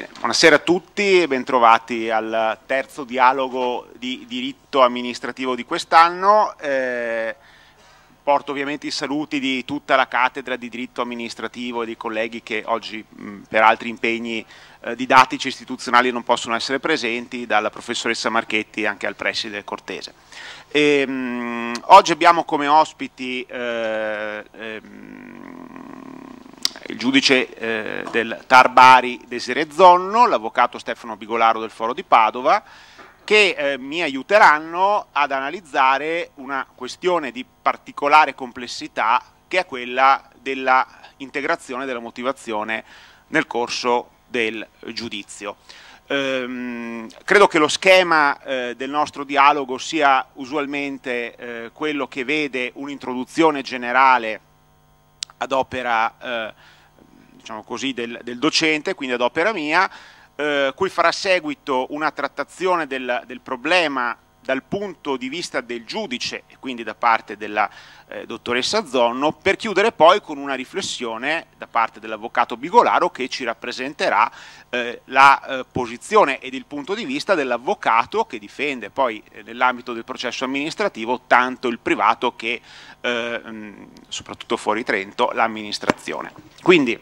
Bene, buonasera a tutti e bentrovati al terzo dialogo di diritto amministrativo di quest'anno. Eh, porto ovviamente i saluti di tutta la cattedra di diritto amministrativo e dei colleghi che oggi mh, per altri impegni eh, didattici istituzionali non possono essere presenti, dalla professoressa Marchetti anche al preside Cortese. E, ehm, mh, oggi abbiamo come ospiti eh, ehm, il giudice eh, del Tarbari Bari Desire Zonno, l'avvocato Stefano Bigolaro del Foro di Padova, che eh, mi aiuteranno ad analizzare una questione di particolare complessità che è quella della integrazione della motivazione nel corso del giudizio. Ehm, credo che lo schema eh, del nostro dialogo sia usualmente eh, quello che vede un'introduzione generale ad opera eh, diciamo così, del, del, docente, quindi ad opera mia, eh, cui farà seguito una trattazione del, del, problema dal punto di vista del giudice e quindi da parte della eh, dottoressa Zonno, per chiudere poi con una riflessione da parte dell'avvocato Bigolaro che ci rappresenterà eh, la eh, posizione ed il punto di vista dell'avvocato che difende poi eh, nell'ambito del processo amministrativo tanto il privato che, eh, mh, soprattutto fuori Trento, l'amministrazione. Quindi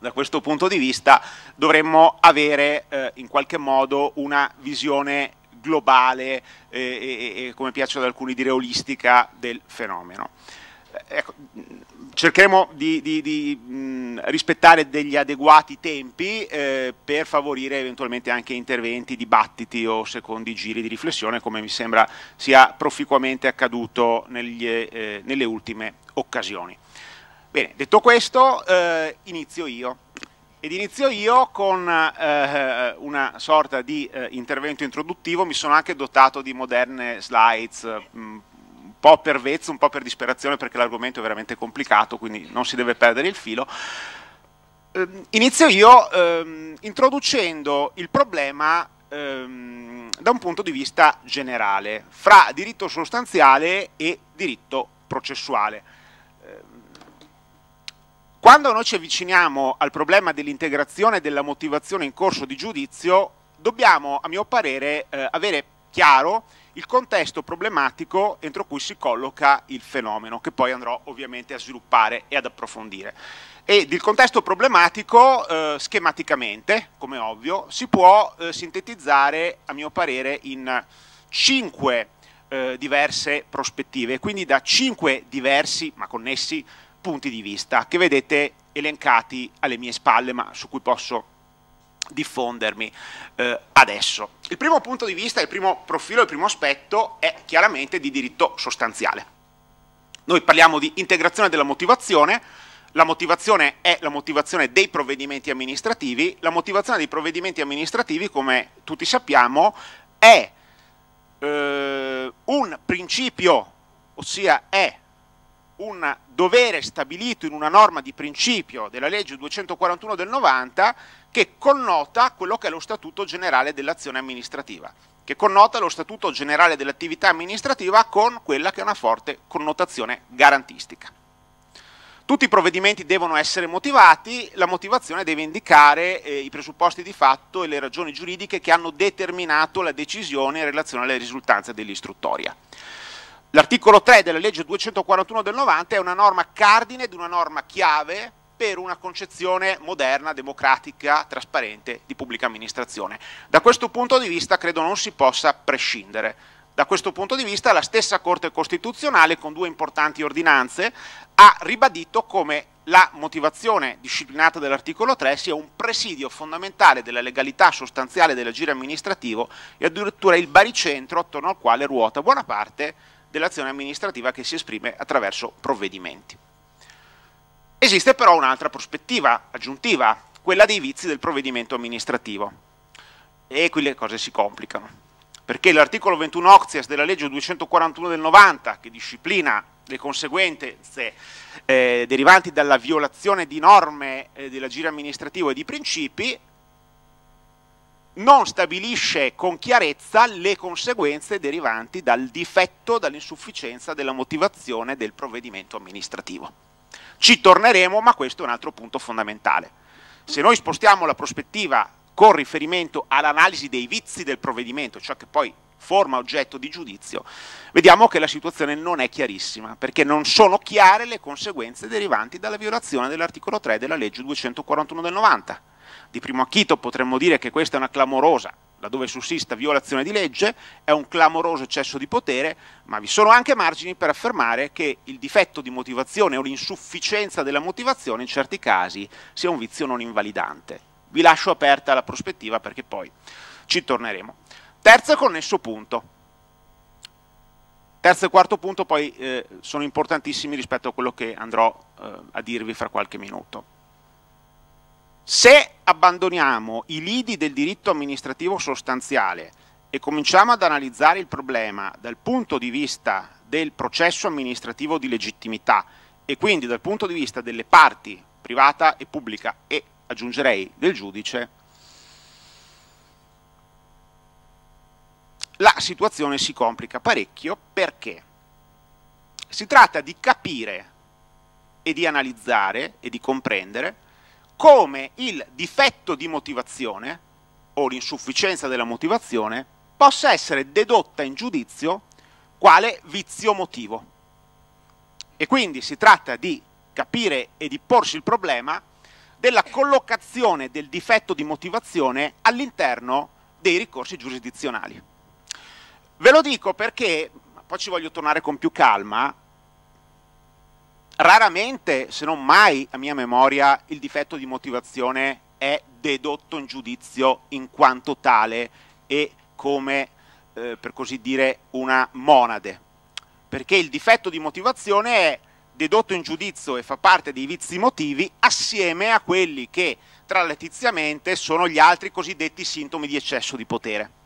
da questo punto di vista dovremmo avere eh, in qualche modo una visione globale eh, e, e, e, come piace ad alcuni dire olistica del fenomeno. Eh, ecco, cercheremo di, di, di mh, rispettare degli adeguati tempi eh, per favorire eventualmente anche interventi, dibattiti o secondi giri di riflessione come mi sembra sia proficuamente accaduto negli, eh, nelle ultime occasioni. Bene, detto questo, eh, inizio io. Ed inizio io con eh, una sorta di eh, intervento introduttivo, mi sono anche dotato di moderne slides, mh, mm, un po' per vezzo, un po' per disperazione perché l'argomento è veramente complicato, quindi non si deve perdere il filo. Ehm, inizio io ehm, introducendo il problema ehm, da un punto di vista generale, fra diritto sostanziale e diritto processuale. Quando noi ci avviciniamo al problema dell'integrazione e della motivazione in corso di giudizio, dobbiamo, a mio parere, eh, avere chiaro il contesto problematico entro cui si colloca il fenomeno, che poi andrò ovviamente a sviluppare e ad approfondire. Ed il contesto problematico, eh, schematicamente, come ovvio, si può eh, sintetizzare, a mio parere, in cinque eh, diverse prospettive, quindi da cinque diversi, ma connessi, punti di vista che vedete elencati alle mie spalle ma su cui posso diffondermi eh, adesso. Il primo punto di vista, il primo profilo, il primo aspetto è chiaramente di diritto sostanziale. Noi parliamo di integrazione della motivazione, la motivazione è la motivazione dei provvedimenti amministrativi, la motivazione dei provvedimenti amministrativi, come tutti sappiamo, è eh, un principio, ossia è un dovere stabilito in una norma di principio della legge 241 del 90 che connota quello che è lo statuto generale dell'azione amministrativa, che connota lo statuto generale dell'attività amministrativa con quella che è una forte connotazione garantistica. Tutti i provvedimenti devono essere motivati, la motivazione deve indicare eh, i presupposti di fatto e le ragioni giuridiche che hanno determinato la decisione in relazione alle risultanze dell'istruttoria. L'articolo 3 della legge 241 del 90 è una norma cardine di una norma chiave per una concezione moderna, democratica, trasparente di pubblica amministrazione. Da questo punto di vista credo non si possa prescindere. Da questo punto di vista la stessa Corte Costituzionale con due importanti ordinanze ha ribadito come la motivazione disciplinata dall'articolo 3 sia un presidio fondamentale della legalità sostanziale dell'agire amministrativo e addirittura il baricentro attorno al quale ruota buona parte dell'azione amministrativa che si esprime attraverso provvedimenti. Esiste però un'altra prospettiva aggiuntiva, quella dei vizi del provvedimento amministrativo. E qui le cose si complicano, perché l'articolo 21 Octias della legge 241 del 90, che disciplina le conseguenze eh, derivanti dalla violazione di norme eh, dell'agire amministrativo e di principi, non stabilisce con chiarezza le conseguenze derivanti dal difetto, dall'insufficienza della motivazione del provvedimento amministrativo. Ci torneremo, ma questo è un altro punto fondamentale. Se noi spostiamo la prospettiva con riferimento all'analisi dei vizi del provvedimento, ciò che poi forma oggetto di giudizio, vediamo che la situazione non è chiarissima, perché non sono chiare le conseguenze derivanti dalla violazione dell'articolo 3 della legge 241 del 90 di primo acchito potremmo dire che questa è una clamorosa, laddove sussista violazione di legge, è un clamoroso eccesso di potere, ma vi sono anche margini per affermare che il difetto di motivazione o l'insufficienza della motivazione in certi casi sia un vizio non invalidante. Vi lascio aperta la prospettiva perché poi ci torneremo. Terzo e connesso punto. Terzo e quarto punto poi eh, sono importantissimi rispetto a quello che andrò eh, a dirvi fra qualche minuto. Se abbandoniamo i lidi del diritto amministrativo sostanziale e cominciamo ad analizzare il problema dal punto di vista del processo amministrativo di legittimità e quindi dal punto di vista delle parti privata e pubblica e aggiungerei del giudice, la situazione si complica parecchio perché si tratta di capire e di analizzare e di comprendere come il difetto di motivazione o l'insufficienza della motivazione possa essere dedotta in giudizio quale vizio motivo. E quindi si tratta di capire e di porsi il problema della collocazione del difetto di motivazione all'interno dei ricorsi giurisdizionali. Ve lo dico perché, poi ci voglio tornare con più calma, raramente, se non mai a mia memoria, il difetto di motivazione è dedotto in giudizio in quanto tale e come, eh, per così dire, una monade. Perché il difetto di motivazione è dedotto in giudizio e fa parte dei vizi motivi assieme a quelli che traletiziamente sono gli altri cosiddetti sintomi di eccesso di potere.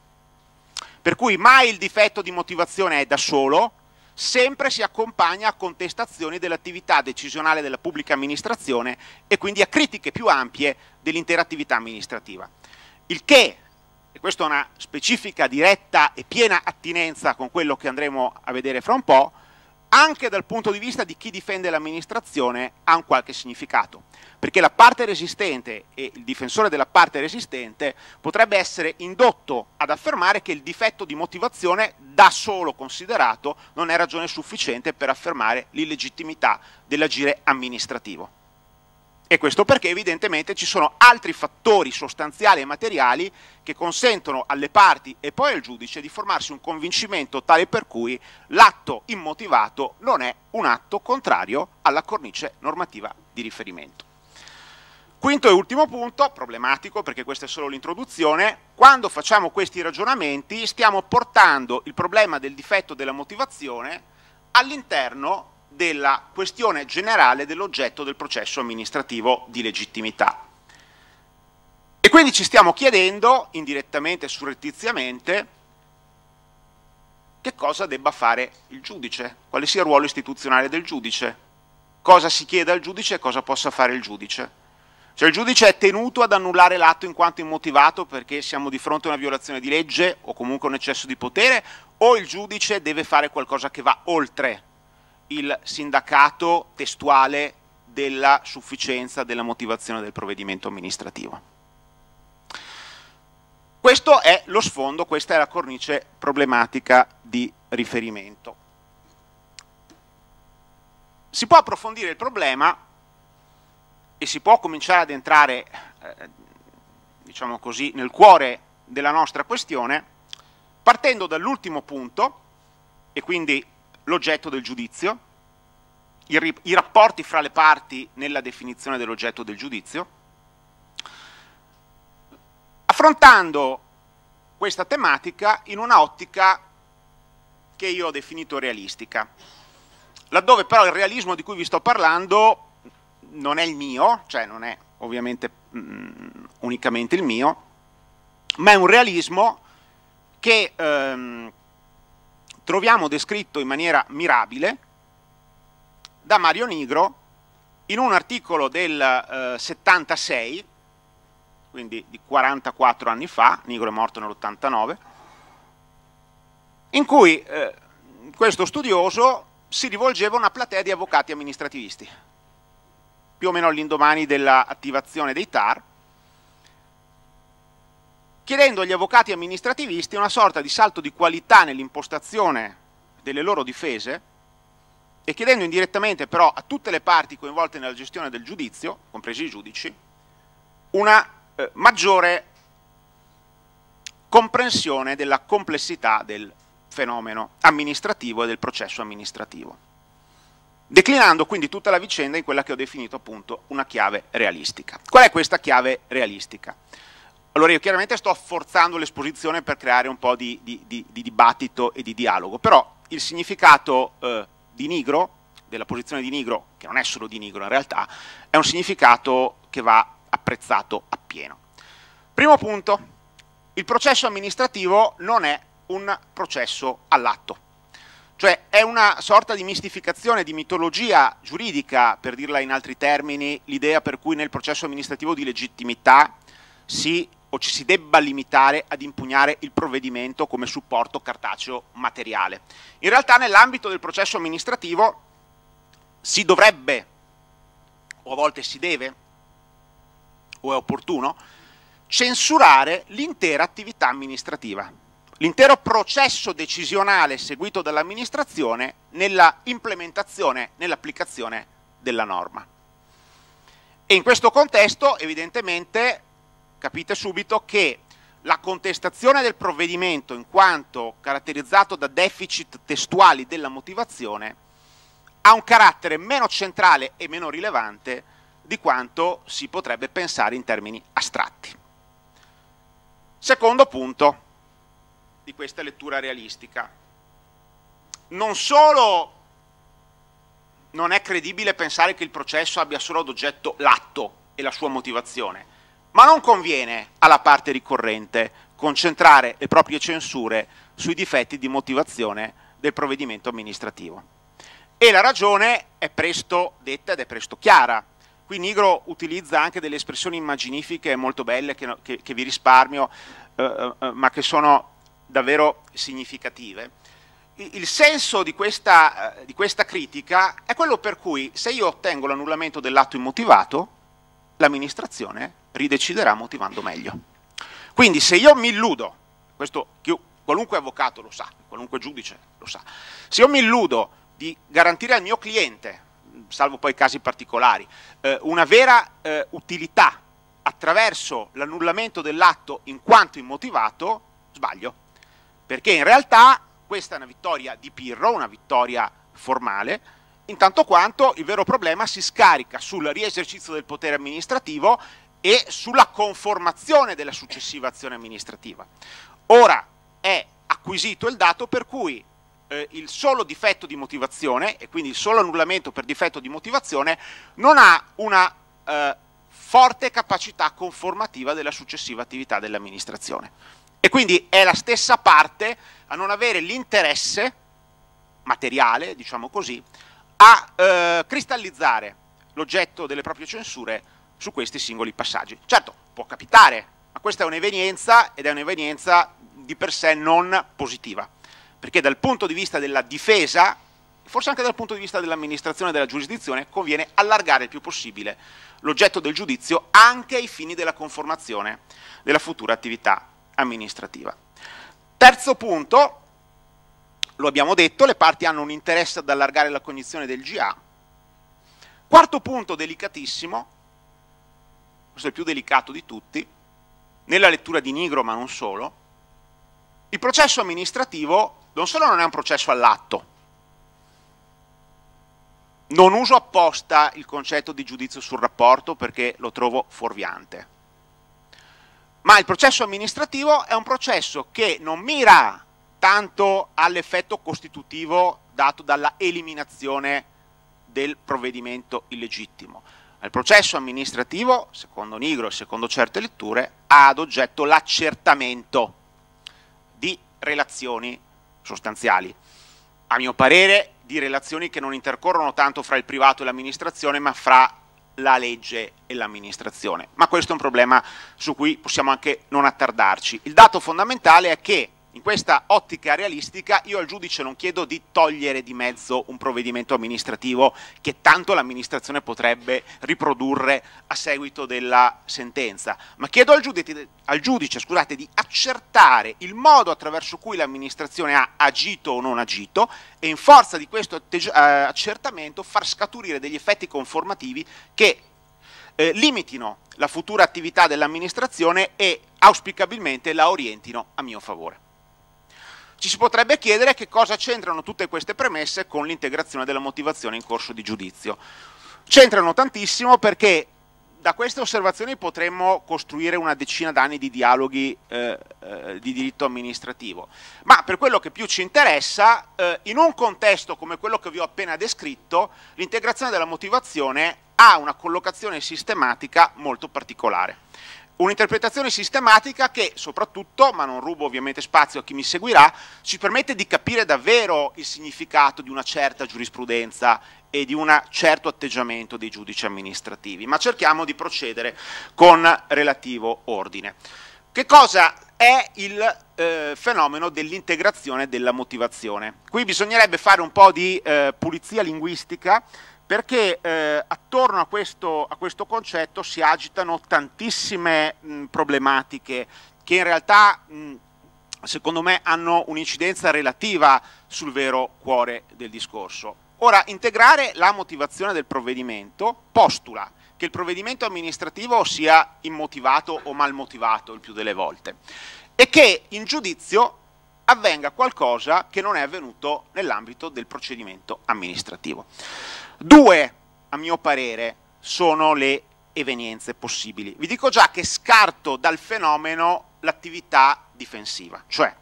Per cui mai il difetto di motivazione è da solo, sempre si accompagna a contestazioni dell'attività decisionale della pubblica amministrazione e quindi a critiche più ampie dell'intera attività amministrativa. Il che, e questa è una specifica diretta e piena attinenza con quello che andremo a vedere fra un po', anche dal punto di vista di chi difende l'amministrazione, ha un qualche significato. Perché la parte resistente e il difensore della parte resistente potrebbe essere indotto ad affermare che il difetto di motivazione da solo considerato non è ragione sufficiente per affermare l'illegittimità dell'agire amministrativo. E questo perché evidentemente ci sono altri fattori sostanziali e materiali che consentono alle parti e poi al giudice di formarsi un convincimento tale per cui l'atto immotivato non è un atto contrario alla cornice normativa di riferimento. Quinto e ultimo punto, problematico perché questa è solo l'introduzione, quando facciamo questi ragionamenti stiamo portando il problema del difetto della motivazione all'interno della questione generale dell'oggetto del processo amministrativo di legittimità. E quindi ci stiamo chiedendo, indirettamente e surrettiziamente, che cosa debba fare il giudice, quale sia il ruolo istituzionale del giudice, cosa si chiede al giudice e cosa possa fare il giudice. Cioè il giudice è tenuto ad annullare l'atto in quanto immotivato perché siamo di fronte a una violazione di legge o comunque un eccesso di potere o il giudice deve fare qualcosa che va oltre il sindacato testuale della sufficienza della motivazione del provvedimento amministrativo. Questo è lo sfondo, questa è la cornice problematica di riferimento. Si può approfondire il problema e si può cominciare ad entrare, eh, diciamo così, nel cuore della nostra questione partendo dall'ultimo punto e quindi l'oggetto del giudizio, i, i rapporti fra le parti nella definizione dell'oggetto del giudizio, affrontando questa tematica in una ottica che io ho definito realistica, laddove però il realismo di cui vi sto parlando non è il mio, cioè non è ovviamente mh, mm, unicamente il mio, ma è un realismo che ehm, troviamo descritto in maniera mirabile da Mario Nigro in un articolo del eh, 76, quindi di 44 anni fa, Nigro è morto nell'89, in cui eh, questo studioso si rivolgeva a una platea di avvocati amministrativisti, più o meno all'indomani dell'attivazione dei TAR, chiedendo agli avvocati amministrativisti una sorta di salto di qualità nell'impostazione delle loro difese e chiedendo indirettamente però a tutte le parti coinvolte nella gestione del giudizio, compresi i giudici, una eh, maggiore comprensione della complessità del fenomeno amministrativo e del processo amministrativo, declinando quindi tutta la vicenda in quella che ho definito appunto una chiave realistica. Qual è questa chiave realistica? Allora io chiaramente sto forzando l'esposizione per creare un po' di, di, di, di, dibattito e di dialogo, però il significato eh, di nigro, della posizione di nigro, che non è solo di nigro in realtà, è un significato che va apprezzato appieno. Primo punto, il processo amministrativo non è un processo all'atto, cioè è una sorta di mistificazione, di mitologia giuridica, per dirla in altri termini, l'idea per cui nel processo amministrativo di legittimità si o ci si debba limitare ad impugnare il provvedimento come supporto cartaceo materiale. In realtà nell'ambito del processo amministrativo si dovrebbe, o a volte si deve, o è opportuno, censurare l'intera attività amministrativa, l'intero processo decisionale seguito dall'amministrazione nella implementazione, nell'applicazione della norma. E in questo contesto, evidentemente, capite subito che la contestazione del provvedimento in quanto caratterizzato da deficit testuali della motivazione ha un carattere meno centrale e meno rilevante di quanto si potrebbe pensare in termini astratti. Secondo punto di questa lettura realistica. Non solo non è credibile pensare che il processo abbia solo ad oggetto l'atto e la sua motivazione, ma non conviene alla parte ricorrente concentrare le proprie censure sui difetti di motivazione del provvedimento amministrativo. E la ragione è presto detta ed è presto chiara. Qui Nigro utilizza anche delle espressioni immaginifiche molto belle che, che, che vi risparmio, eh, eh, ma che sono davvero significative. Il, senso di questa, eh, di questa critica è quello per cui se io ottengo l'annullamento dell'atto immotivato, l'amministrazione rideciderà motivando meglio. Quindi se io mi illudo, questo qualunque avvocato lo sa, qualunque giudice lo sa, se io mi illudo di garantire al mio cliente, salvo poi casi particolari, eh, una vera eh, utilità attraverso l'annullamento dell'atto in quanto immotivato, sbaglio, perché in realtà questa è una vittoria di Pirro, una vittoria formale, intanto quanto il vero problema si scarica sul riesercizio del potere amministrativo e sulla conformazione della successiva azione amministrativa. Ora è acquisito il dato per cui eh, il solo difetto di motivazione, e quindi il solo annullamento per difetto di motivazione, non ha una eh, forte capacità conformativa della successiva attività dell'amministrazione. E quindi è la stessa parte a non avere l'interesse materiale, diciamo così, a eh, cristallizzare l'oggetto delle proprie censure su questi singoli passaggi. Certo, può capitare, ma questa è un'evenienza ed è un'evenienza di per sé non positiva, perché dal punto di vista della difesa, forse anche dal punto di vista dell'amministrazione e della giurisdizione, conviene allargare il più possibile l'oggetto del giudizio anche ai fini della conformazione della futura attività amministrativa. Terzo punto, lo abbiamo detto, le parti hanno un interesse ad allargare la cognizione del GA. Quarto punto delicatissimo, questo è il più delicato di tutti, nella lettura di Nigro ma non solo, il processo amministrativo non solo non è un processo all'atto, non uso apposta il concetto di giudizio sul rapporto perché lo trovo fuorviante, ma il processo amministrativo è un processo che non mira tanto all'effetto costitutivo dato dalla eliminazione del provvedimento illegittimo. Il processo amministrativo, secondo Nigro e secondo certe letture, ha ad oggetto l'accertamento di relazioni sostanziali. A mio parere, di relazioni che non intercorrono tanto fra il privato e l'amministrazione, ma fra la legge e l'amministrazione. Ma questo è un problema su cui possiamo anche non attardarci. Il dato fondamentale è che in questa ottica realistica io al giudice non chiedo di togliere di mezzo un provvedimento amministrativo che tanto l'amministrazione potrebbe riprodurre a seguito della sentenza, ma chiedo al giudice, al giudice scusate, di accertare il modo attraverso cui l'amministrazione ha agito o non agito e in forza di questo eh, accertamento far scaturire degli effetti conformativi che eh, limitino la futura attività dell'amministrazione e auspicabilmente la orientino a mio favore. Ci si potrebbe chiedere che cosa c'entrano tutte queste premesse con l'integrazione della motivazione in corso di giudizio. C'entrano tantissimo perché da queste osservazioni potremmo costruire una decina d'anni di dialoghi eh, eh, di diritto amministrativo. Ma per quello che più ci interessa, eh, in un contesto come quello che vi ho appena descritto, l'integrazione della motivazione ha una collocazione sistematica molto particolare. Un'interpretazione sistematica che soprattutto, ma non rubo ovviamente spazio a chi mi seguirà, ci permette di capire davvero il significato di una certa giurisprudenza e di un certo atteggiamento dei giudici amministrativi, ma cerchiamo di procedere con relativo ordine. Che cosa è il eh, fenomeno dell'integrazione della motivazione? Qui bisognerebbe fare un po' di eh, pulizia linguistica perché eh, attorno a questo, a questo, concetto si agitano tantissime mh, problematiche che in realtà mh, secondo me hanno un'incidenza relativa sul vero cuore del discorso. Ora, integrare la motivazione del provvedimento postula che il provvedimento amministrativo sia immotivato o malmotivato il più delle volte e che in giudizio avvenga qualcosa che non è avvenuto nell'ambito del procedimento amministrativo. Due, a mio parere, sono le evenienze possibili. Vi dico già che scarto dal fenomeno l'attività difensiva, cioè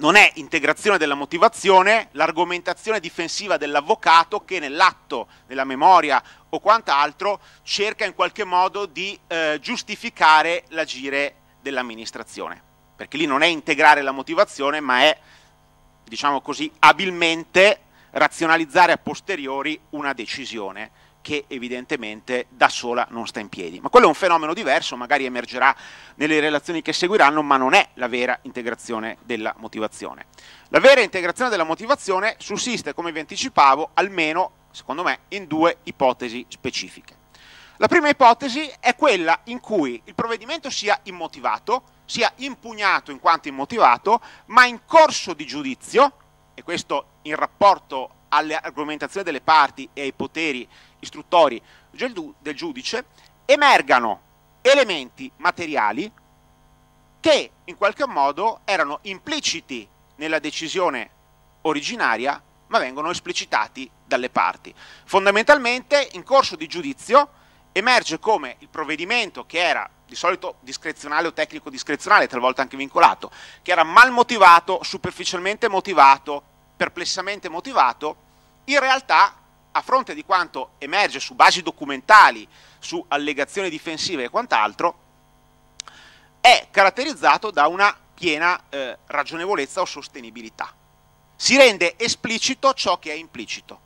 non è integrazione della motivazione l'argomentazione difensiva dell'avvocato che nell'atto, nella memoria o quant'altro cerca in qualche modo di eh, giustificare l'agire dell'amministrazione, perché lì non è integrare la motivazione ma è, diciamo così, abilmente razionalizzare a posteriori una decisione che evidentemente da sola non sta in piedi. Ma quello è un fenomeno diverso, magari emergerà nelle relazioni che seguiranno, ma non è la vera integrazione della motivazione. La vera integrazione della motivazione sussiste, come vi anticipavo, almeno, secondo me, in due ipotesi specifiche. La prima ipotesi è quella in cui il provvedimento sia immotivato, sia impugnato in quanto immotivato, ma in corso di giudizio, e questo in rapporto alle argomentazioni delle parti e ai poteri istruttori del giudice, emergano elementi materiali che in qualche modo erano impliciti nella decisione originaria ma vengono esplicitati dalle parti. Fondamentalmente in corso di giudizio emerge come il provvedimento che era di solito discrezionale o tecnico discrezionale, talvolta anche vincolato, che era mal motivato, superficialmente motivato, perplessamente motivato, in realtà a fronte di quanto emerge su basi documentali, su allegazioni difensive e quant'altro, è caratterizzato da una piena eh, ragionevolezza o sostenibilità. Si rende esplicito ciò che è implicito.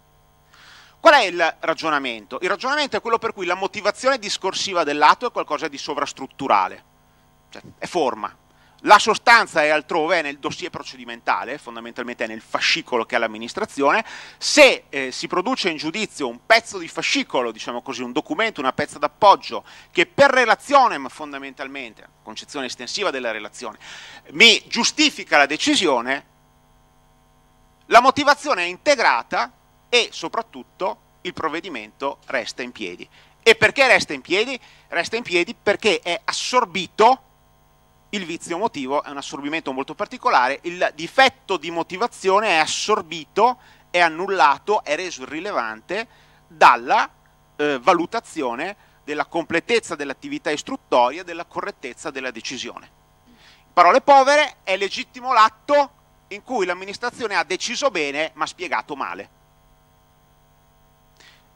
Qual è il ragionamento? Il ragionamento è quello per cui la motivazione discorsiva dell'atto è qualcosa di sovrastrutturale, cioè è forma. La sostanza è altrove, è nel dossier procedimentale, fondamentalmente è nel fascicolo che ha l'amministrazione. Se eh, si produce in giudizio un pezzo di fascicolo, diciamo così, un documento, una pezza d'appoggio, che per relazione, ma fondamentalmente, concezione estensiva della relazione, mi giustifica la decisione, la motivazione è integrata e soprattutto il provvedimento resta in piedi. E perché resta in piedi? Resta in piedi perché è assorbito il vizio motivo, è un assorbimento molto particolare, il difetto di motivazione è assorbito, è annullato, è reso irrilevante dalla eh, valutazione della completezza dell'attività istruttoria, della correttezza della decisione. In parole povere, è legittimo l'atto in cui l'amministrazione ha deciso bene ma spiegato male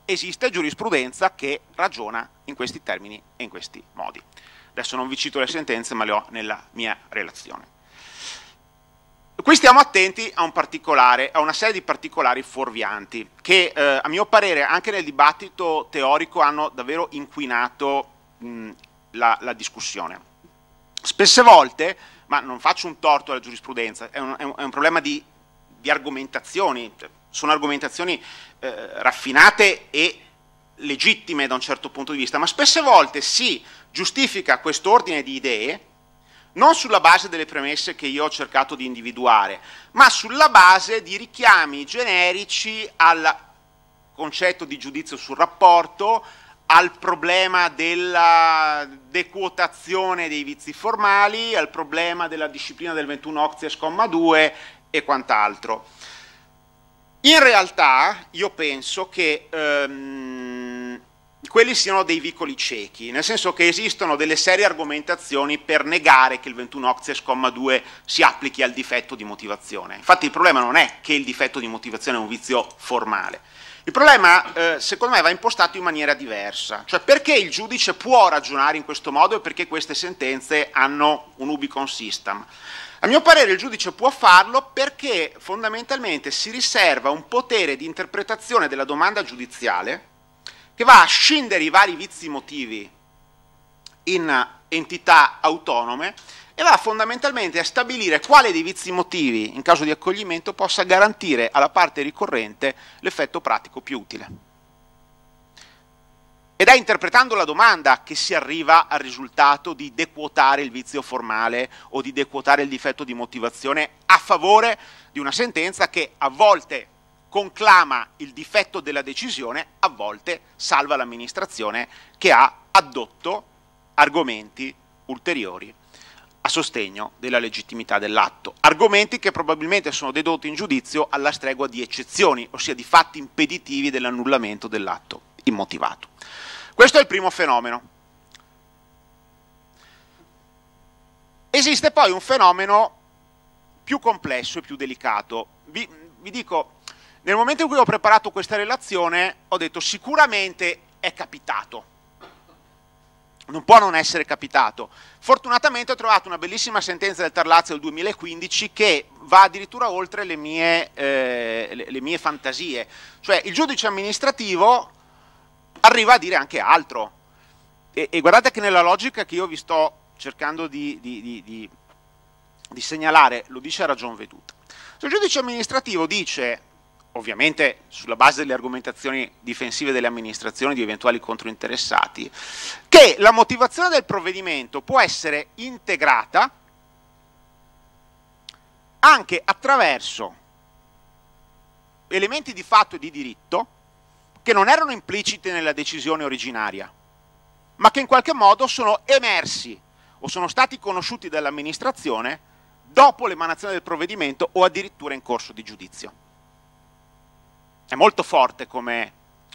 esiste giurisprudenza che ragiona in questi termini e in questi modi. Adesso non vi cito le sentenze, ma le ho nella mia relazione. Qui stiamo attenti a, un a una serie di particolari fuorvianti che eh, a mio parere anche nel dibattito teorico hanno davvero inquinato mh, la, la, discussione. Spesse volte, ma non faccio un torto alla giurisprudenza, è un, è un, è un problema di, di argomentazioni, cioè, sono argomentazioni eh, raffinate e legittime da un certo punto di vista, ma spesse volte si giustifica quest'ordine di idee non sulla base delle premesse che io ho cercato di individuare, ma sulla base di richiami generici al concetto di giudizio sul rapporto, al problema della dequotazione dei vizi formali, al problema della disciplina del 21 Octias, comma 2 e quant'altro. In realtà io penso che ehm, quelli siano dei vicoli ciechi, nel senso che esistono delle serie argomentazioni per negare che il 21 octies, comma 2 si applichi al difetto di motivazione. Infatti il problema non è che il difetto di motivazione è un vizio formale. Il problema, eh, secondo me, va impostato in maniera diversa. Cioè perché il giudice può ragionare in questo modo e perché queste sentenze hanno un ubicon system? A mio parere il giudice può farlo perché fondamentalmente si riserva un potere di interpretazione della domanda giudiziale che va a scindere i vari vizi motivi in entità autonome e va fondamentalmente a stabilire quale dei vizi motivi, in caso di accoglimento, possa garantire alla parte ricorrente l'effetto pratico più utile. Ed è interpretando la domanda che si arriva al risultato di dequotare il vizio formale o di dequotare il difetto di motivazione a favore di una sentenza che a volte conclama il difetto della decisione, a volte salva l'amministrazione che ha addotto argomenti ulteriori a sostegno della legittimità dell'atto. Argomenti che probabilmente sono dedotti in giudizio alla stregua di eccezioni, ossia di fatti impeditivi dell'annullamento dell'atto immotivato. Questo è il primo fenomeno. Esiste poi un fenomeno più complesso e più delicato. Vi, vi dico, nel momento in cui ho preparato questa relazione ho detto sicuramente è capitato. Non può non essere capitato. Fortunatamente ho trovato una bellissima sentenza del Tarlazio del 2015 che va addirittura oltre le mie, eh, le, le mie fantasie. Cioè il giudice amministrativo arriva a dire anche altro. E, e guardate che nella logica che io vi sto cercando di, di, di, di segnalare, lo dice a ragion veduta. Se il giudice amministrativo dice, ovviamente sulla base delle argomentazioni difensive delle amministrazioni di eventuali controinteressati, che la motivazione del provvedimento può essere integrata anche attraverso elementi di fatto e di diritto che non erano implicite nella decisione originaria, ma che in qualche modo sono emersi o sono stati conosciuti dall'amministrazione dopo l'emanazione del provvedimento o addirittura in corso di giudizio. È molto forte come,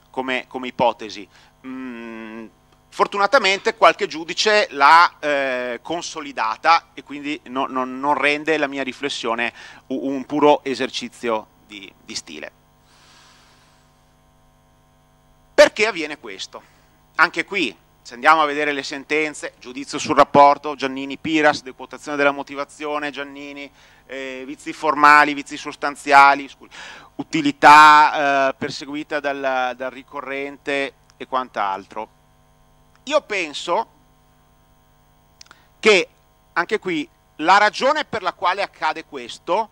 come, come ipotesi. Mm, fortunatamente qualche giudice l'ha eh, consolidata e quindi no, no, non rende la mia riflessione un, un puro esercizio di, di stile. perché avviene questo? Anche qui, se andiamo a vedere le sentenze, giudizio sul rapporto, Giannini-Piras, dequotazione della motivazione, Giannini, eh, vizi formali, vizi sostanziali, scusi, utilità eh, perseguita dal, dal ricorrente e quant'altro. Io penso che anche qui la ragione per la quale accade questo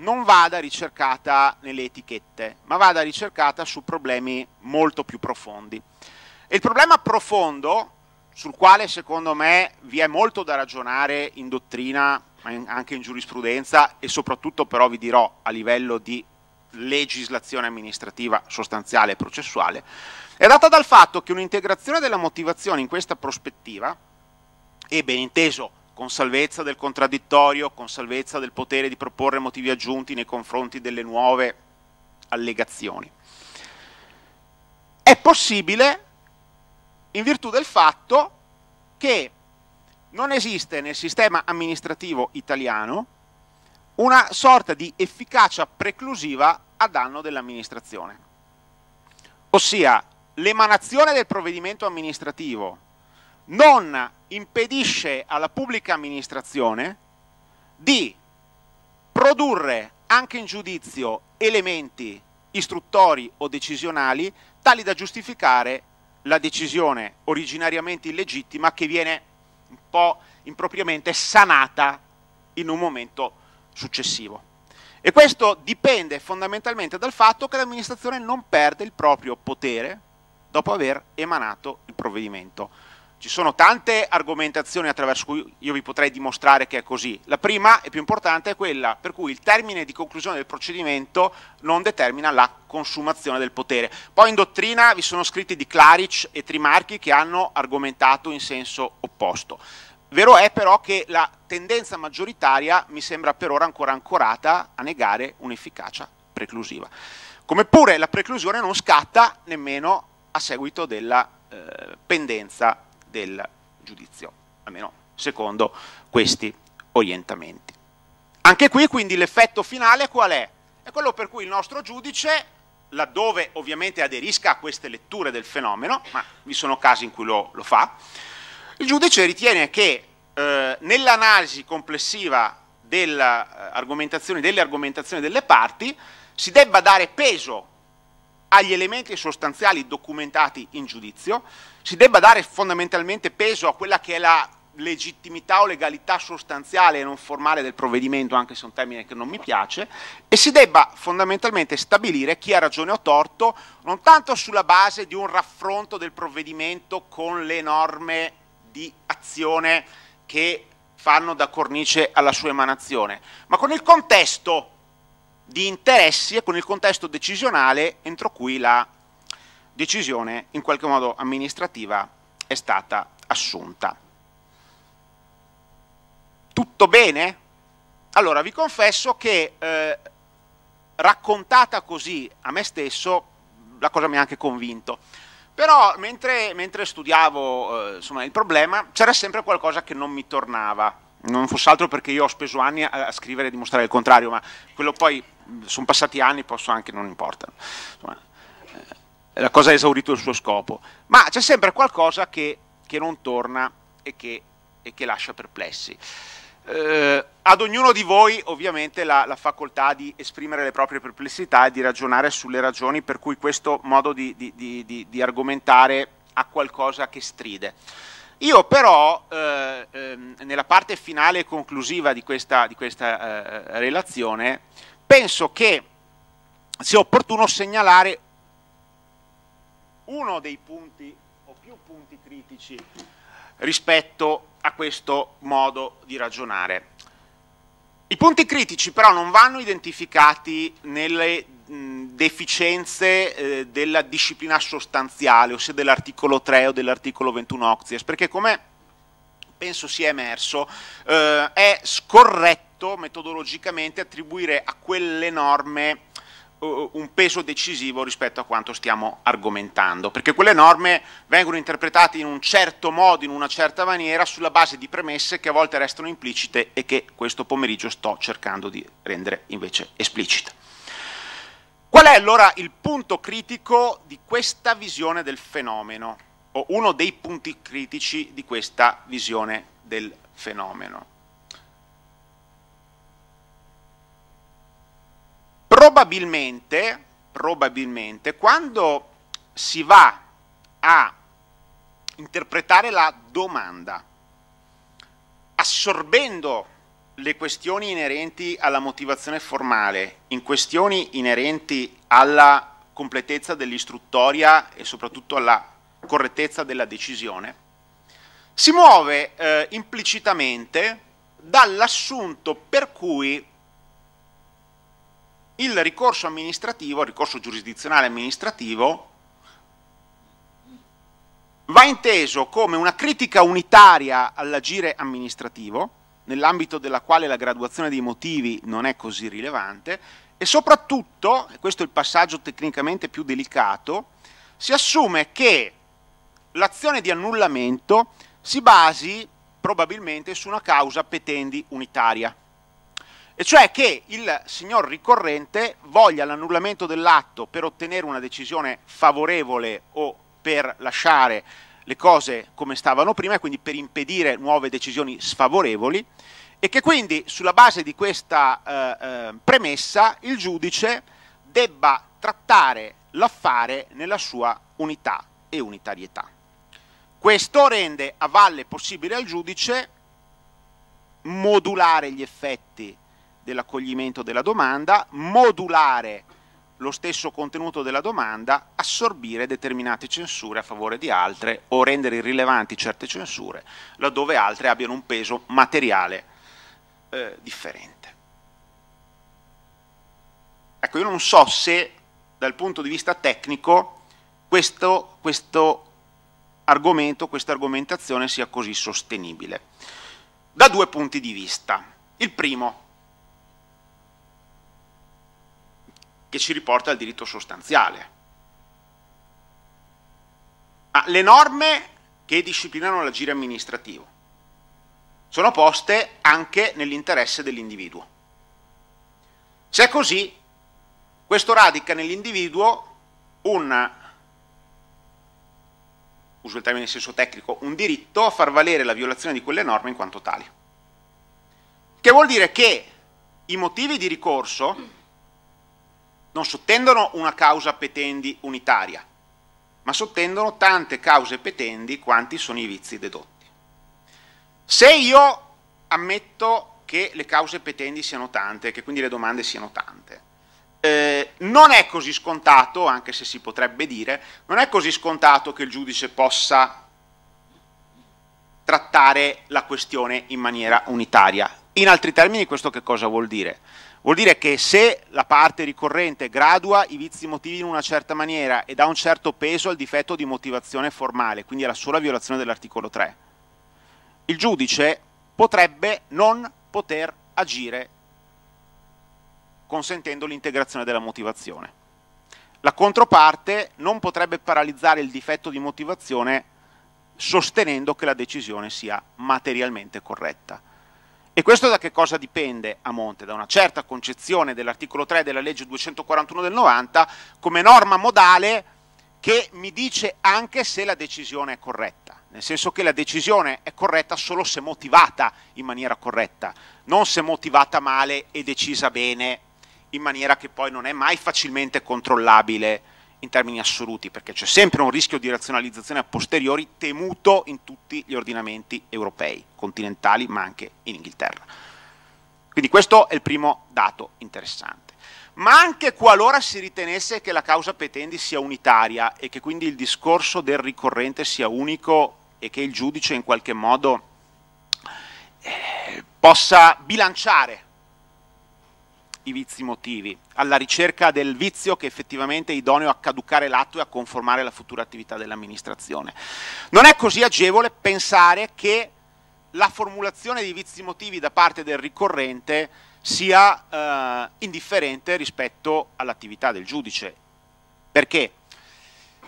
non vada ricercata nelle etichette, ma vada ricercata su problemi molto più profondi. E il problema profondo, sul quale secondo me vi è molto da ragionare in dottrina, ma anche in giurisprudenza e soprattutto però vi dirò a livello di legislazione amministrativa sostanziale e processuale, è data dal fatto che un'integrazione della motivazione in questa prospettiva, e ben inteso con salvezza del contraddittorio, con salvezza del potere di proporre motivi aggiunti nei confronti delle nuove allegazioni. È possibile in virtù del fatto che non esiste nel sistema amministrativo italiano una sorta di efficacia preclusiva a danno dell'amministrazione. Ossia, l'emanazione del provvedimento amministrativo non impedisce alla pubblica amministrazione di produrre anche in giudizio elementi istruttori o decisionali tali da giustificare la decisione originariamente illegittima che viene un po' impropriamente sanata in un momento successivo. E questo dipende fondamentalmente dal fatto che l'amministrazione non perde il proprio potere dopo aver emanato il provvedimento. Ci sono tante argomentazioni attraverso cui io vi potrei dimostrare che è così. La prima e più importante è quella per cui il termine di conclusione del procedimento non determina la consumazione del potere. Poi in dottrina vi sono scritti di Claric e Trimarchi che hanno argomentato in senso opposto. Vero è però che la tendenza maggioritaria mi sembra per ora ancora ancorata a negare un'efficacia preclusiva. Come pure la preclusione non scatta nemmeno a seguito della eh, pendenza del giudizio, almeno secondo questi orientamenti. Anche qui quindi l'effetto finale qual è? È quello per cui il nostro giudice, laddove ovviamente aderisca a queste letture del fenomeno, ma vi sono casi in cui lo, lo fa, il giudice ritiene che eh, nell'analisi complessiva della, eh, delle argomentazioni delle parti si debba dare peso agli elementi sostanziali documentati in giudizio, si debba dare fondamentalmente peso a quella che è la legittimità o legalità sostanziale e non formale del provvedimento, anche se è un termine che non mi piace, e si debba fondamentalmente stabilire chi ha ragione o torto, non tanto sulla base di un raffronto del provvedimento con le norme di azione che fanno da cornice alla sua emanazione, ma con il contesto di interessi e con il contesto decisionale entro cui la decisione in qualche modo amministrativa è stata assunta. Tutto bene? Allora vi confesso che eh, raccontata così a me stesso la cosa mi ha anche convinto. Però mentre, mentre studiavo eh, insomma, il problema c'era sempre qualcosa che non mi tornava. Non fosse altro perché io ho speso anni a, scrivere e dimostrare il contrario, ma quello poi sono passati anni, posso anche, non importa. Insomma, eh, la cosa ha esaurito il suo scopo, ma c'è sempre qualcosa che, che non torna e che, e che lascia perplessi. Eh, ad ognuno di voi ovviamente la, la, facoltà di esprimere le proprie perplessità e di ragionare sulle ragioni per cui questo modo di, di, di, di argomentare ha qualcosa che stride. Io però eh, ehm, nella parte finale e conclusiva di questa, questa eh, relazione penso che sia opportuno segnalare uno dei punti o più punti critici rispetto a questo modo di ragionare. I punti critici però non vanno identificati nelle mh, deficienze eh, della disciplina sostanziale, ossia dell'articolo 3 o dell'articolo 21 Oxies, perché come penso sia emerso, eh, è scorretto metodologicamente attribuire a quelle norme eh, un peso decisivo rispetto a quanto stiamo argomentando, perché quelle norme vengono interpretate in un certo modo, in una certa maniera, sulla base di premesse che a volte restano implicite e che questo pomeriggio sto cercando di rendere invece esplicite. Qual è allora il punto critico di questa visione del fenomeno, o uno dei punti critici di questa visione del fenomeno? probabilmente, probabilmente quando si va a interpretare la domanda, assorbendo le questioni inerenti alla motivazione formale, in questioni inerenti alla completezza dell'istruttoria e soprattutto alla correttezza della decisione, si muove eh, implicitamente dall'assunto per cui il ricorso amministrativo, il ricorso giurisdizionale amministrativo, va inteso come una critica unitaria all'agire amministrativo, nell'ambito della quale la graduazione dei motivi non è così rilevante, e soprattutto, e questo è il passaggio tecnicamente più delicato, si assume che l'azione di annullamento si basi probabilmente su una causa petendi unitaria e cioè che il signor ricorrente voglia l'annullamento dell'atto per ottenere una decisione favorevole o per lasciare le cose come stavano prima, e quindi per impedire nuove decisioni sfavorevoli, e che quindi sulla base di questa eh, eh, premessa il giudice debba trattare l'affare nella sua unità e unitarietà. Questo rende a valle possibile al giudice modulare gli effetti dell'accoglimento della domanda, modulare lo stesso contenuto della domanda, assorbire determinate censure a favore di altre o rendere irrilevanti certe censure laddove altre abbiano un peso materiale eh, differente. Ecco, io non so se dal punto di vista tecnico questo, questo argomento, questa argomentazione sia così sostenibile. Da due punti di vista. Il primo, che ci riporta al diritto sostanziale. Ma le norme che disciplinano l'agire amministrativo sono poste anche nell'interesse dell'individuo. Se è così, questo radica nell'individuo un, uso il termine in senso tecnico, un diritto a far valere la violazione di quelle norme in quanto tali. Che vuol dire che i motivi di ricorso non sottendono una causa petendi unitaria, ma sottendono tante cause petendi quanti sono i vizi dedotti. Se io ammetto che le cause petendi siano tante, che quindi le domande siano tante, eh, non è così scontato, anche se si potrebbe dire, non è così scontato che il giudice possa trattare la questione in maniera unitaria. In altri termini questo che cosa vuol dire? Vuol dire che se la parte ricorrente gradua i vizi motivi in una certa maniera e dà un certo peso al difetto di motivazione formale, quindi alla sola violazione dell'articolo 3, il giudice potrebbe non poter agire consentendo l'integrazione della motivazione. La controparte non potrebbe paralizzare il difetto di motivazione sostenendo che la decisione sia materialmente corretta. E questo da che cosa dipende a monte? Da una certa concezione dell'articolo 3 della legge 241 del 90 come norma modale che mi dice anche se la decisione è corretta, nel senso che la decisione è corretta solo se motivata in maniera corretta, non se motivata male e decisa bene in maniera che poi non è mai facilmente controllabile in termini assoluti, perché c'è sempre un rischio di razionalizzazione a posteriori temuto in tutti gli ordinamenti europei, continentali, ma anche in Inghilterra. Quindi questo è il primo dato interessante. Ma anche qualora si ritenesse che la causa petendi sia unitaria e che quindi il discorso del ricorrente sia unico e che il giudice in qualche modo eh, possa bilanciare i vizi motivi, alla ricerca del vizio che effettivamente è idoneo a caducare l'atto e a conformare la futura attività dell'amministrazione. Non è così agevole pensare che la formulazione di vizi motivi da parte del ricorrente sia eh, indifferente rispetto all'attività del giudice. Perché?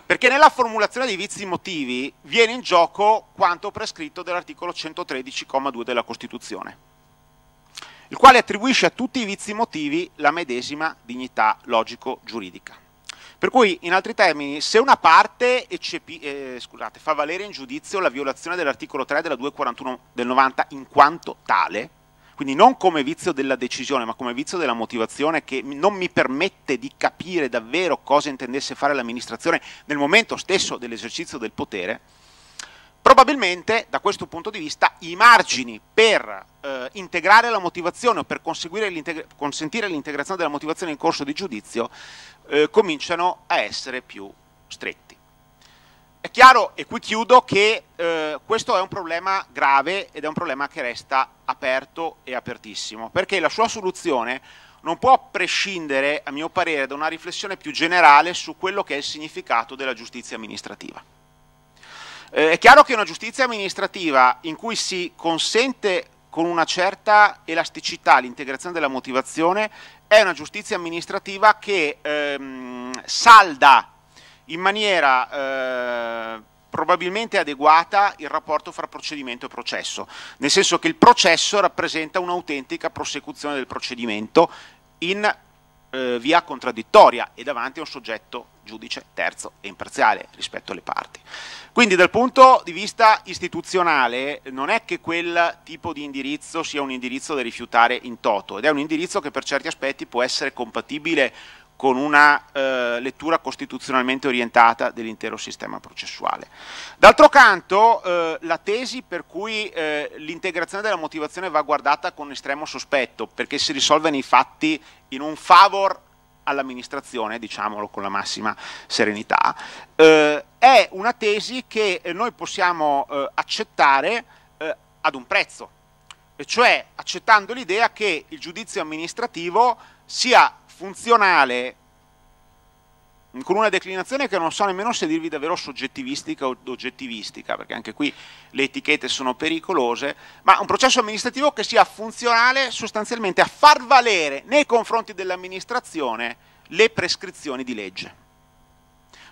Perché nella formulazione dei vizi motivi viene in gioco quanto prescritto dall'articolo 113,2 della Costituzione il quale attribuisce a tutti i vizi motivi la medesima dignità logico-giuridica. Per cui, in altri termini, se una parte eccepi, eh, scusate, fa valere in giudizio la violazione dell'articolo 3 della 241 del 90 in quanto tale, quindi non come vizio della decisione, ma come vizio della motivazione che non mi permette di capire davvero cosa intendesse fare l'amministrazione nel momento stesso dell'esercizio del potere, Probabilmente da questo punto di vista i margini per eh, integrare la motivazione o per consentire l'integrazione della motivazione in corso di giudizio eh, cominciano a essere più stretti. È chiaro, e qui chiudo, che eh, questo è un problema grave ed è un problema che resta aperto e apertissimo, perché la sua soluzione non può prescindere, a mio parere, da una riflessione più generale su quello che è il significato della giustizia amministrativa. Eh, è chiaro che una giustizia amministrativa in cui si consente con una certa elasticità l'integrazione della motivazione è una giustizia amministrativa che ehm, salda in maniera eh, probabilmente adeguata il rapporto fra procedimento e processo, nel senso che il processo rappresenta un'autentica prosecuzione del procedimento in eh, via contraddittoria e davanti a un soggetto giudice terzo e imparziale rispetto alle parti. Quindi dal punto di vista istituzionale non è che quel tipo di indirizzo sia un indirizzo da rifiutare in toto ed è un indirizzo che per certi aspetti può essere compatibile con una eh, lettura costituzionalmente orientata dell'intero sistema processuale. D'altro canto eh, la tesi per cui eh, l'integrazione della motivazione va guardata con estremo sospetto, perché si risolve nei fatti in un favor all'amministrazione, diciamolo con la massima serenità, eh, è una tesi che noi possiamo eh, accettare eh, ad un prezzo, e cioè accettando l'idea che il giudizio amministrativo sia funzionale con una declinazione che non so nemmeno se dirvi davvero soggettivistica o oggettivistica, perché anche qui le etichette sono pericolose, ma un processo amministrativo che sia funzionale sostanzialmente a far valere nei confronti dell'amministrazione le prescrizioni di legge,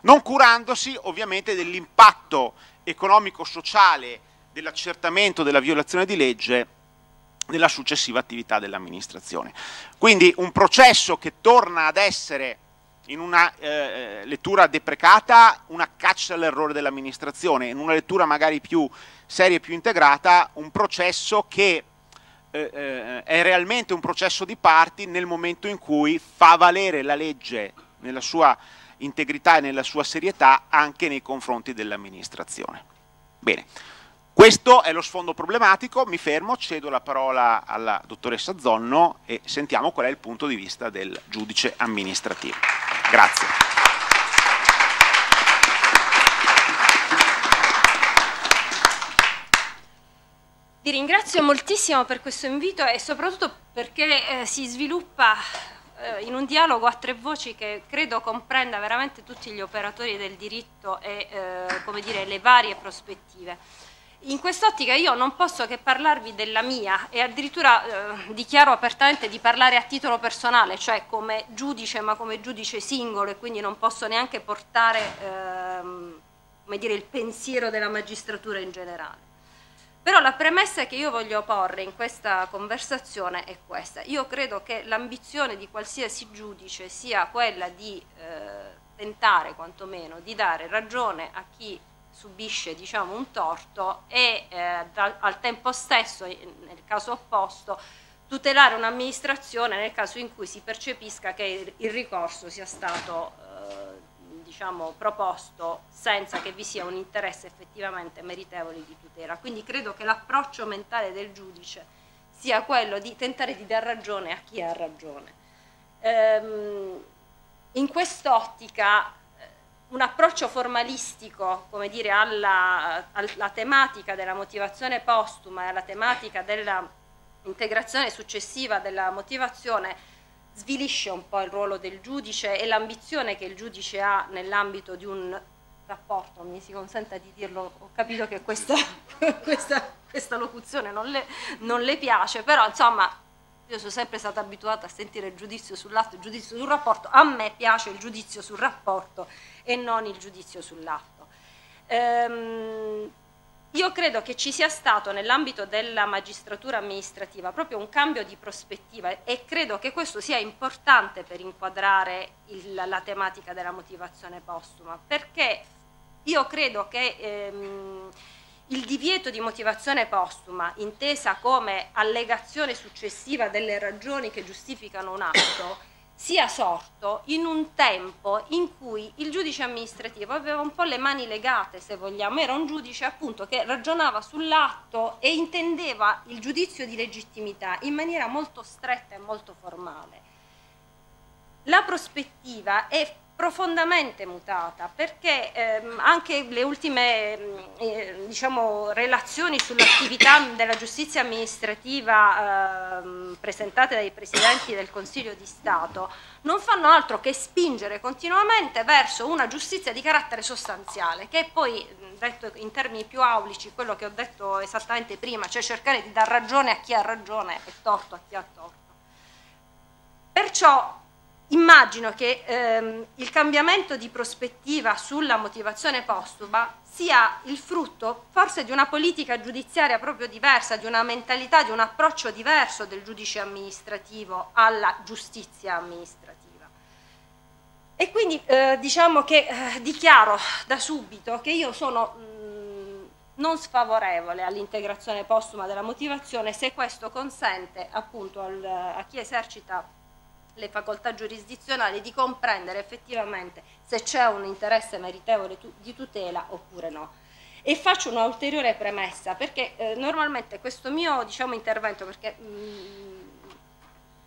non curandosi ovviamente dell'impatto economico-sociale dell'accertamento della violazione di legge della successiva attività dell'amministrazione. Quindi un processo che torna ad essere in una eh, eh, lettura deprecata una caccia all'errore dell'amministrazione, in una lettura magari più seria e più integrata un processo che eh, eh, è realmente un processo di parti nel momento in cui fa valere la legge nella sua integrità e nella sua serietà anche nei confronti dell'amministrazione. Bene. Questo è lo sfondo problematico, mi fermo, cedo la parola alla dottoressa Zonno e sentiamo qual è il punto di vista del giudice amministrativo. Grazie. Vi ringrazio moltissimo per questo invito e soprattutto perché eh, si sviluppa eh, in un dialogo a tre voci che credo comprenda veramente tutti gli operatori del diritto e eh, dire, le varie prospettive. In quest'ottica io non posso che parlarvi della mia e addirittura eh, dichiaro apertamente di parlare a titolo personale, cioè come giudice ma come giudice singolo e quindi non posso neanche portare ehm, dire, il pensiero della magistratura in generale. Però la premessa che io voglio porre in questa conversazione è questa. Io credo che l'ambizione di qualsiasi giudice sia quella di eh, tentare quantomeno di dare ragione a chi subisce diciamo, un torto e eh, da, al tempo stesso, nel caso opposto, tutelare un'amministrazione nel caso in cui si percepisca che il ricorso sia stato eh, diciamo, proposto senza che vi sia un interesse effettivamente meritevole di tutela. Quindi credo che l'approccio mentale del giudice sia quello di tentare di dar ragione a chi ha ragione. Ehm, in quest'ottica un approccio formalistico dire, alla, alla, tematica della motivazione postuma e alla tematica dell'integrazione successiva della motivazione svilisce un po' il ruolo del giudice e l'ambizione che il giudice ha nell'ambito di un rapporto, mi si consenta di dirlo, ho capito che questa, questa, questa locuzione non le, non le piace, però insomma io sono sempre stata abituata a sentire il giudizio sull'atto, il giudizio sul rapporto. A me piace il giudizio sul rapporto e non il giudizio sull'atto. Ehm, io credo che ci sia stato nell'ambito della magistratura amministrativa proprio un cambio di prospettiva e credo che questo sia importante per inquadrare il, la tematica della motivazione postuma, perché io credo che ehm, il divieto di motivazione postuma, intesa come allegazione successiva delle ragioni che giustificano un atto, sia sorto in un tempo in cui il giudice amministrativo aveva un po' le mani legate, se vogliamo, era un giudice appunto che ragionava sull'atto e intendeva il giudizio di legittimità in maniera molto stretta e molto formale. La prospettiva è profondamente mutata perché ehm, anche le ultime mm, eh, diciamo, relazioni sull'attività della giustizia amministrativa ehm, presentate dai presidenti del Consiglio di Stato non fanno altro che spingere continuamente verso una giustizia di carattere sostanziale che è poi mm, detto in termini più aulici quello che ho detto esattamente prima cioè cercare di dar ragione a chi ha ragione e torto a chi ha torto perciò immagino che ehm, il cambiamento di prospettiva sulla motivazione postuma sia il frutto forse di una politica giudiziaria proprio diversa, di una mentalità, di un approccio diverso del giudice amministrativo alla giustizia amministrativa. E quindi eh, diciamo che eh, dichiaro da subito che io sono mm, non sfavorevole all'integrazione postuma della motivazione se questo consente appunto al, a chi esercita le facoltà giurisdizionali di comprendere effettivamente se c'è un interesse meritevole di tutela oppure no. E faccio un'ulteriore premessa perché eh, normalmente questo mio diciamo, intervento, perché mh, mm,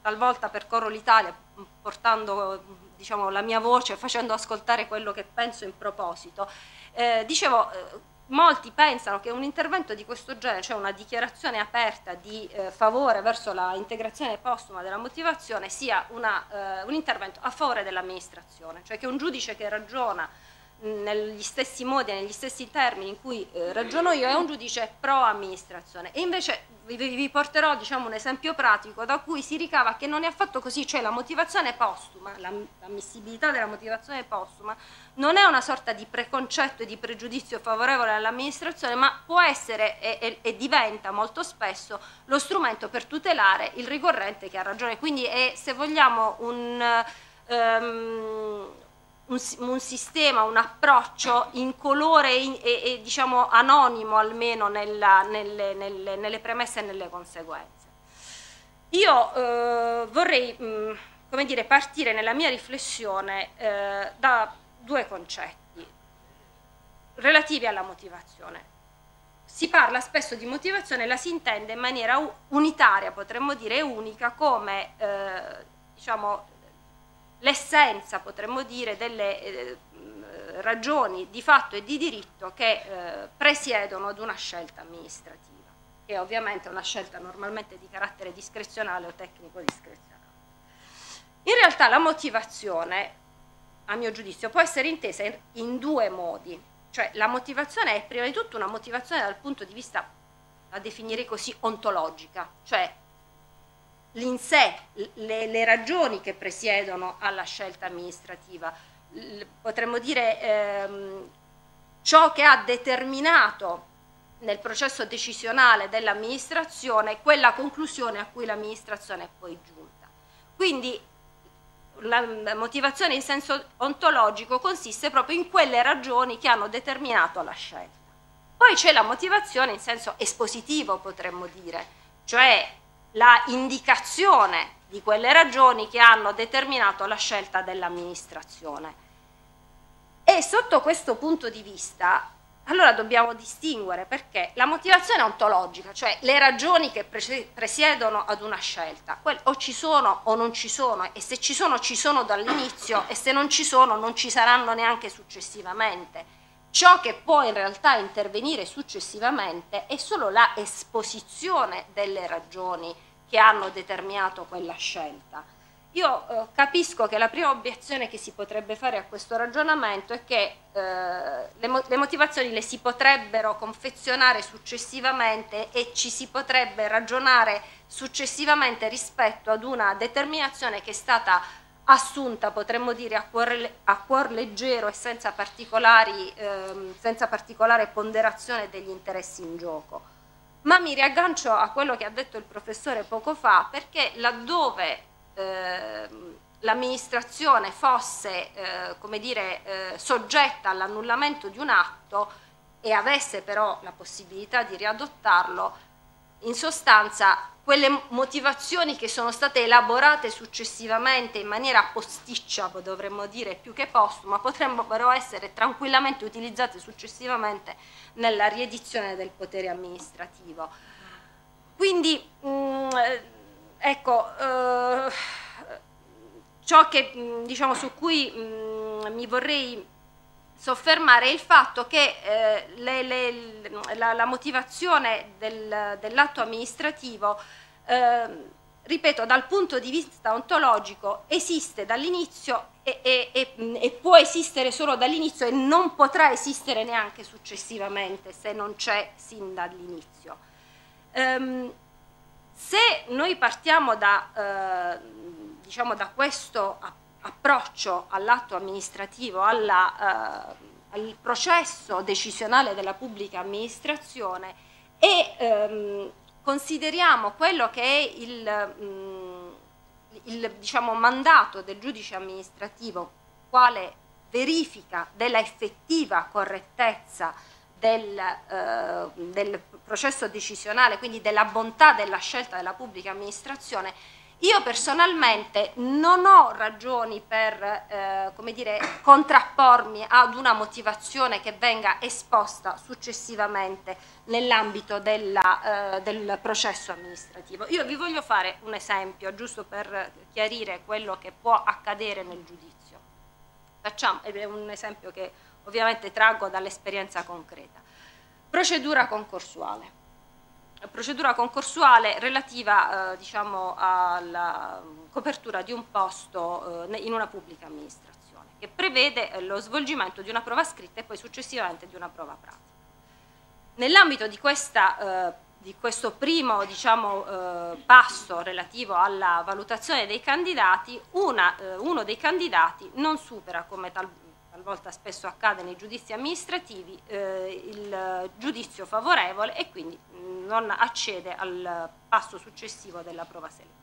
talvolta percorro l'Italia mm, portando mm, diciamo, la mia voce, facendo ascoltare quello che penso in proposito, eh, dicevo eh, Molti pensano che un intervento di questo genere, cioè una dichiarazione aperta di eh, favore verso la integrazione postuma della motivazione, sia una, eh, un intervento a favore dell'amministrazione, cioè che un giudice che ragiona negli stessi modi e negli stessi termini in cui eh, ragiono io è un giudice pro amministrazione e invece vi, vi porterò diciamo, un esempio pratico da cui si ricava che non è affatto così, cioè la motivazione postuma, l'ammissibilità della motivazione postuma non è una sorta di preconcetto e di pregiudizio favorevole all'amministrazione ma può essere e, e, e, diventa molto spesso lo strumento per tutelare il ricorrente che ha ragione, quindi è se vogliamo un... Um, un, un, sistema, un approccio incolore e, e, e diciamo anonimo almeno nella, nelle, nelle, nelle, premesse e nelle conseguenze. Io eh, vorrei mh, mm, come dire, partire nella mia riflessione eh, da due concetti relativi alla motivazione. Si parla spesso di motivazione la si intende in maniera unitaria, potremmo dire unica, come eh, diciamo, l'essenza, potremmo dire, delle eh, ragioni di fatto e di diritto che eh, presiedono ad una scelta amministrativa, che è ovviamente è una scelta normalmente di carattere discrezionale o tecnico-discrezionale. In realtà la motivazione, a mio giudizio, può essere intesa in, in due modi, cioè la motivazione è prima di tutto una motivazione dal punto di vista, a definire così, ontologica, cioè l'in sé le, le, ragioni che presiedono alla scelta amministrativa, potremmo dire ehm, ciò che ha determinato nel processo decisionale dell'amministrazione quella conclusione a cui l'amministrazione è poi giunta. Quindi la motivazione in senso ontologico consiste proprio in quelle ragioni che hanno determinato la scelta. Poi c'è la motivazione in senso espositivo, potremmo dire, cioè la indicazione di quelle ragioni che hanno determinato la scelta dell'amministrazione. E sotto questo punto di vista, allora dobbiamo distinguere perché la motivazione ontologica, cioè le ragioni che presiedono ad una scelta, o ci sono o non ci sono, e se ci sono ci sono dall'inizio e se non ci sono non ci saranno neanche successivamente Ciò che può in realtà intervenire successivamente è solo la esposizione delle ragioni che hanno determinato quella scelta. Io eh, capisco che la prima obiezione che si potrebbe fare a questo ragionamento è che eh, le, mo le, motivazioni le si potrebbero confezionare successivamente e ci si potrebbe ragionare successivamente rispetto ad una determinazione che è stata assunta, potremmo dire, a cuor, a cuor leggero e senza, ehm, senza particolare ponderazione degli interessi in gioco. Ma mi riaggancio a quello che ha detto il professore poco fa, perché laddove ehm, l'amministrazione fosse eh, come dire, eh, soggetta all'annullamento di un atto e avesse però la possibilità di riadottarlo, in sostanza quelle motivazioni che sono state elaborate successivamente in maniera posticcia, dovremmo dire più che postuma, potrebbero essere tranquillamente utilizzate successivamente nella riedizione del potere amministrativo. Quindi, mh, mm, eh, ecco, eh, ciò che, mm, diciamo, su cui mh, mm, mi vorrei soffermare è il fatto che eh, le la, la motivazione del, dell'atto amministrativo, eh, ripeto, dal punto di vista ontologico esiste dall'inizio e, e, e, e, può esistere solo dall'inizio e non potrà esistere neanche successivamente se non c'è sin dall'inizio. Um, se noi partiamo da, eh, diciamo da questo approccio all'atto amministrativo, alla... Eh, al processo decisionale della pubblica amministrazione e ehm, consideriamo quello che è il, mh, mm, il diciamo, mandato del giudice amministrativo quale verifica della effettiva correttezza del, eh, del processo decisionale, quindi della bontà della scelta della pubblica amministrazione, io personalmente non ho ragioni per eh, come dire, contrappormi ad una motivazione che venga esposta successivamente nell'ambito eh, del processo amministrativo. Io vi voglio fare un esempio, giusto per chiarire quello che può accadere nel giudizio. Facciamo, è un esempio che ovviamente traggo dall'esperienza concreta. Procedura concorsuale eh, procedura concorsuale relativa eh, diciamo, alla mm, copertura di un posto eh, in una pubblica amministrazione, che prevede eh, lo svolgimento di una prova scritta e poi successivamente di una prova pratica. Nell'ambito di, eh, di, questo primo diciamo, eh, passo relativo alla valutazione dei candidati, una, uno dei candidati non supera come tal talvolta spesso accade nei giudizi amministrativi, eh, il giudizio favorevole e quindi mm, non accede al passo successivo della prova selettiva.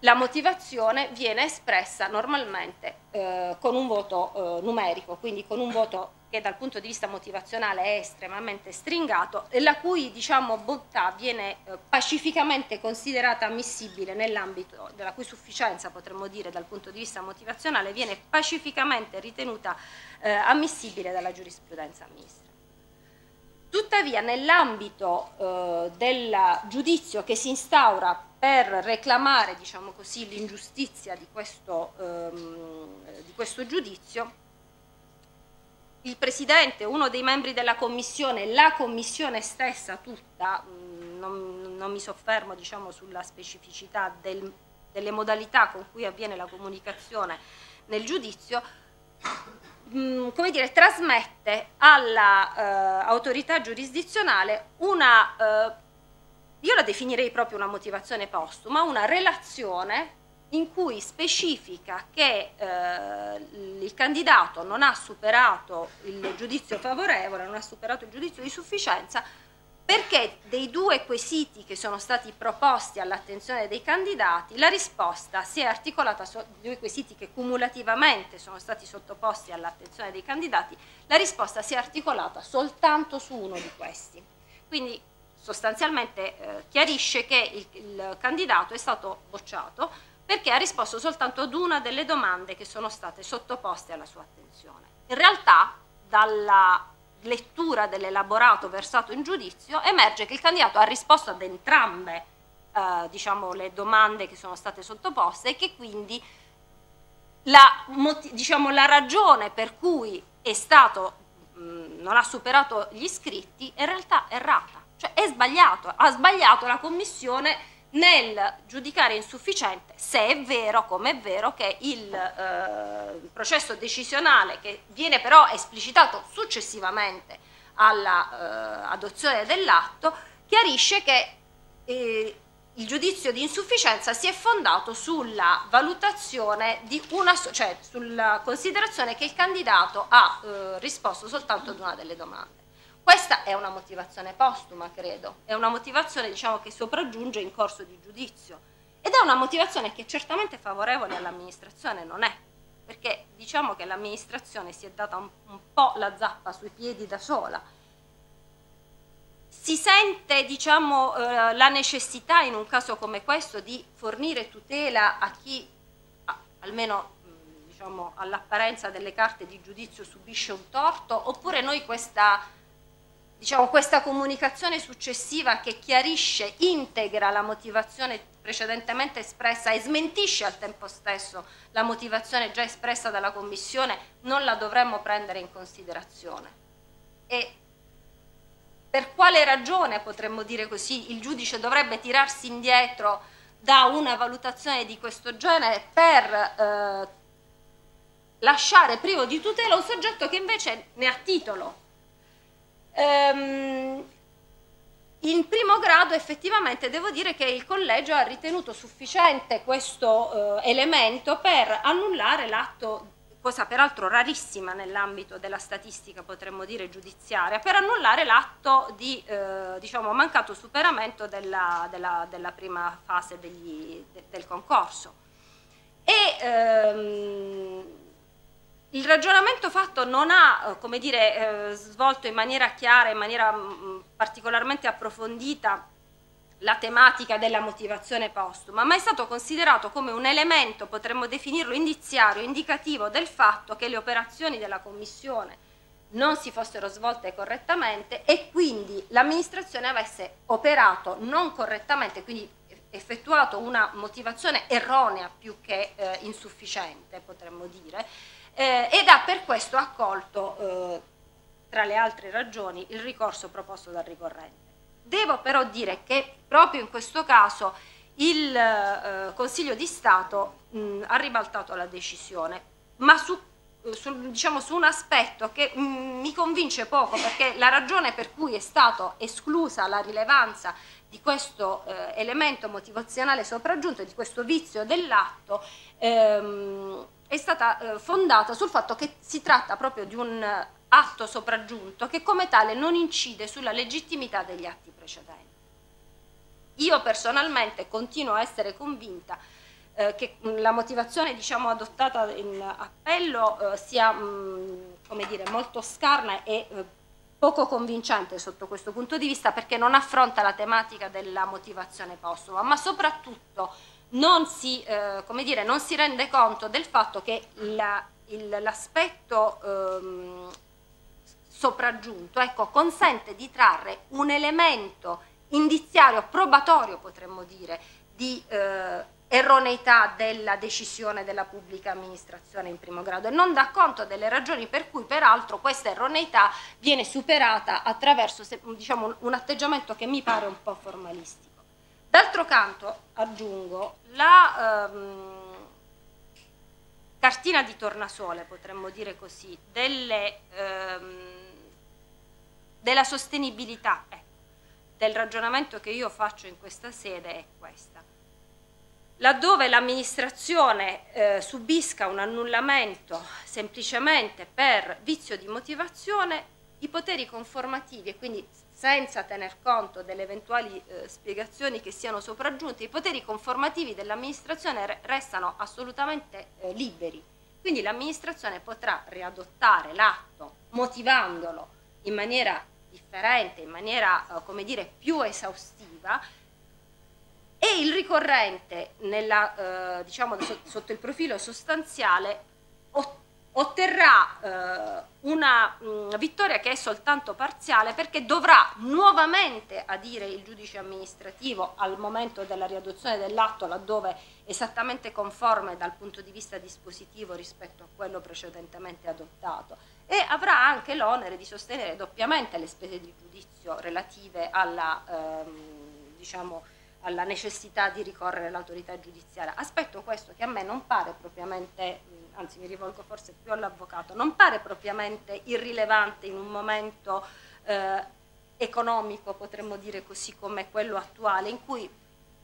La motivazione viene espressa normalmente eh, con un voto eh, numerico, quindi con un voto che dal punto di vista motivazionale è estremamente stringato, e la cui diciamo, bontà viene eh, pacificamente considerata ammissibile nell'ambito della cui sufficienza, potremmo dire, dal punto di vista motivazionale, viene pacificamente ritenuta eh, ammissibile dalla giurisprudenza amministrativa. Tuttavia nell'ambito eh, del giudizio che si instaura per reclamare diciamo l'ingiustizia di, ehm, di questo giudizio, il Presidente, uno dei membri della Commissione, la Commissione stessa tutta, mm, non, non mi soffermo diciamo, sulla specificità del, delle modalità con cui avviene la comunicazione nel giudizio, mm, come dire, trasmette all'autorità eh, giurisdizionale una, eh, io la definirei proprio una motivazione postuma, una relazione in cui specifica che eh, il candidato non ha superato il giudizio favorevole, non ha superato il giudizio di sufficienza, perché dei due quesiti che sono stati proposti all'attenzione dei candidati, la risposta si è articolata su due quesiti che cumulativamente sono stati sottoposti all'attenzione dei candidati, la risposta si è articolata soltanto su uno di questi. Quindi sostanzialmente eh, chiarisce che il, il candidato è stato bocciato perché ha risposto soltanto ad una delle domande che sono state sottoposte alla sua attenzione. In realtà, dalla lettura dell'elaborato versato in giudizio, emerge che il candidato ha risposto ad entrambe eh, diciamo, le domande che sono state sottoposte e che quindi la, diciamo, la ragione per cui è stato, mh, non ha superato gli iscritti è in realtà errata, cioè è sbagliato, ha sbagliato la commissione nel giudicare insufficiente se è vero, come è vero, che il eh, processo decisionale che viene però esplicitato successivamente all'adozione eh, dell'atto chiarisce che eh, il giudizio di insufficienza si è fondato sulla valutazione di una, cioè sulla considerazione che il candidato ha eh, risposto soltanto ad una delle domande. Questa è una motivazione postuma, credo, è una motivazione diciamo, che sopraggiunge in corso di giudizio ed è una motivazione che certamente favorevole all'amministrazione non è, perché diciamo che l'amministrazione si è data un, un, po' la zappa sui piedi da sola. Si sente diciamo, eh, la necessità in un caso come questo di fornire tutela a chi, ah, almeno mm, diciamo, all'apparenza delle carte di giudizio, subisce un torto, oppure noi questa diciamo, questa comunicazione successiva che chiarisce, integra la motivazione precedentemente espressa e smentisce al tempo stesso la motivazione già espressa dalla Commissione, non la dovremmo prendere in considerazione. E per quale ragione, potremmo dire così, il giudice dovrebbe tirarsi indietro da una valutazione di questo genere per eh, lasciare privo di tutela un soggetto che invece ne ha titolo? Ehm, in primo grado effettivamente devo dire che il collegio ha ritenuto sufficiente questo eh, elemento per annullare l'atto, cosa peraltro rarissima nell'ambito della statistica potremmo dire giudiziaria, per annullare l'atto di eh, diciamo, mancato superamento della, della, della prima fase degli, de, del concorso. E, ehm, il ragionamento fatto non ha eh, come dire, eh, svolto in maniera chiara, in maniera mm, mm, particolarmente approfondita la tematica della motivazione postuma, ma è stato considerato come un elemento, potremmo definirlo indiziario, indicativo del fatto che le operazioni della Commissione non si fossero svolte correttamente e quindi l'amministrazione avesse operato non correttamente, quindi effettuato una motivazione erronea più che eh, insufficiente, potremmo dire, eh, ed ha per questo accolto, eh, tra le altre ragioni, il ricorso proposto dal ricorrente. Devo però dire che proprio in questo caso il eh, Consiglio di Stato mh, ha ribaltato la decisione, ma su, eh, su, diciamo, su un aspetto che mh, mi convince poco, perché la ragione per cui è stata esclusa la rilevanza di questo eh, elemento motivazionale sopraggiunto, e di questo vizio dell'atto, ehm, è stata eh, fondata sul fatto che si tratta proprio di un eh, atto sopraggiunto che come tale non incide sulla legittimità degli atti precedenti. Io personalmente continuo a essere convinta eh, che mm, la motivazione diciamo, adottata in appello eh, sia mh, mm, dire, molto scarna e eh, poco convincente sotto questo punto di vista perché non affronta la tematica della motivazione postuma, ma soprattutto non si, eh, dire, non si, rende conto del fatto che l'aspetto ehm, sopraggiunto ecco, consente di trarre un elemento indiziario, probatorio potremmo dire, di eh, erroneità della decisione della pubblica amministrazione in primo grado e non dà conto delle ragioni per cui peraltro questa erroneità viene superata attraverso diciamo, un atteggiamento che mi pare un po' formalistico. D'altro canto, aggiungo, la ehm, cartina di tornasole, potremmo dire così, delle, ehm, della sostenibilità, eh, del ragionamento che io faccio in questa sede è questa. Laddove l'amministrazione eh, subisca un annullamento semplicemente per vizio di motivazione, i poteri conformativi e quindi senza tener conto delle eventuali eh, spiegazioni che siano sopraggiunte, i poteri conformativi dell'amministrazione re restano assolutamente eh, liberi. Quindi l'amministrazione potrà riadottare l'atto motivandolo in maniera differente, in maniera, eh, come dire, più esaustiva e il ricorrente, nella, eh, diciamo, so sotto il profilo sostanziale, ottiene otterrà eh, una mh, mm, vittoria che è soltanto parziale perché dovrà nuovamente adire il giudice amministrativo al momento della riadozione dell'atto laddove esattamente conforme dal punto di vista dispositivo rispetto a quello precedentemente adottato e avrà anche l'onere di sostenere doppiamente le spese di giudizio relative alla ehm, diciamo, alla necessità di ricorrere all'autorità giudiziaria. Aspetto questo che a me non pare propriamente, eh, anzi mi rivolgo forse più all'avvocato, non pare propriamente irrilevante in un momento eh, economico, potremmo dire così, come quello attuale, in cui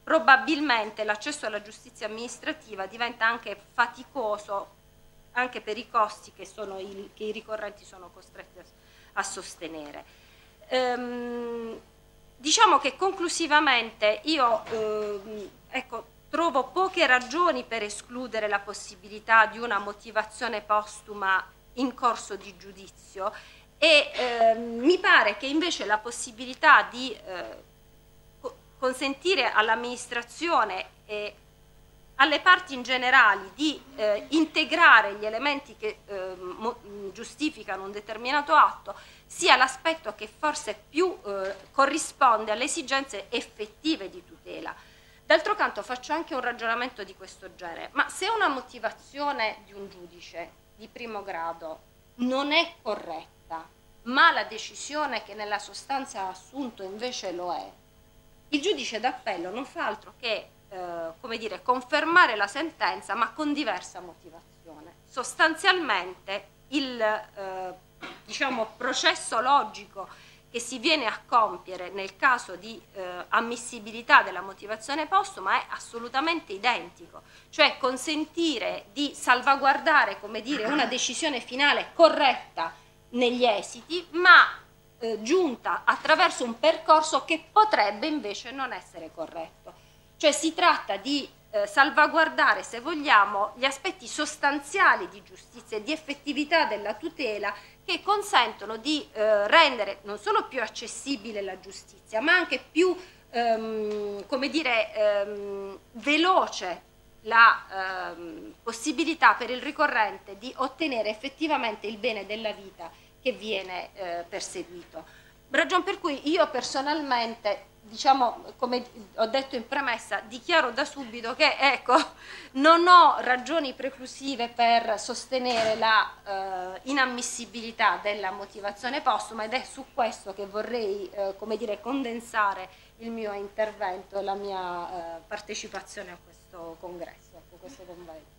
probabilmente l'accesso alla giustizia amministrativa diventa anche faticoso anche per i costi che, il, che i ricorrenti sono costretti a, a sostenere. Ehm, diciamo che conclusivamente io eh, ecco, trovo poche ragioni per escludere la possibilità di una motivazione postuma in corso di giudizio e eh, mi pare che invece la possibilità di eh, consentire all'amministrazione e alle parti in generale di eh, integrare gli elementi che eh, giustificano un determinato atto sia l'aspetto che forse più eh, corrisponde alle esigenze effettive di tutela. D'altro canto faccio anche un ragionamento di questo genere, ma se una motivazione di un giudice di primo grado non è corretta, ma la decisione che nella sostanza ha assunto invece lo è, il giudice d'appello non fa altro che eh, come dire, confermare la sentenza ma con diversa motivazione. Sostanzialmente il eh, diciamo, processo logico che si viene a compiere nel caso di eh, ammissibilità della motivazione postuma è assolutamente identico, cioè consentire di salvaguardare dire, una decisione finale corretta negli esiti, ma eh, giunta attraverso un percorso che potrebbe invece non essere corretto. Cioè si tratta di eh, salvaguardare, se vogliamo, gli aspetti sostanziali di giustizia e di effettività della tutela che consentono di eh, rendere non solo più accessibile la giustizia, ma anche più, ehm, come dire, ehm, veloce la ehm, possibilità per il ricorrente di ottenere effettivamente il bene della vita che viene eh, perseguito. Ragion per cui io personalmente diciamo, come ho detto in premessa, dichiaro da subito che ecco, non ho ragioni preclusive per sostenere la eh, inammissibilità della motivazione postuma ed è su questo che vorrei eh, come dire, condensare il mio intervento e la mia eh, partecipazione a questo congresso, a questo convegno.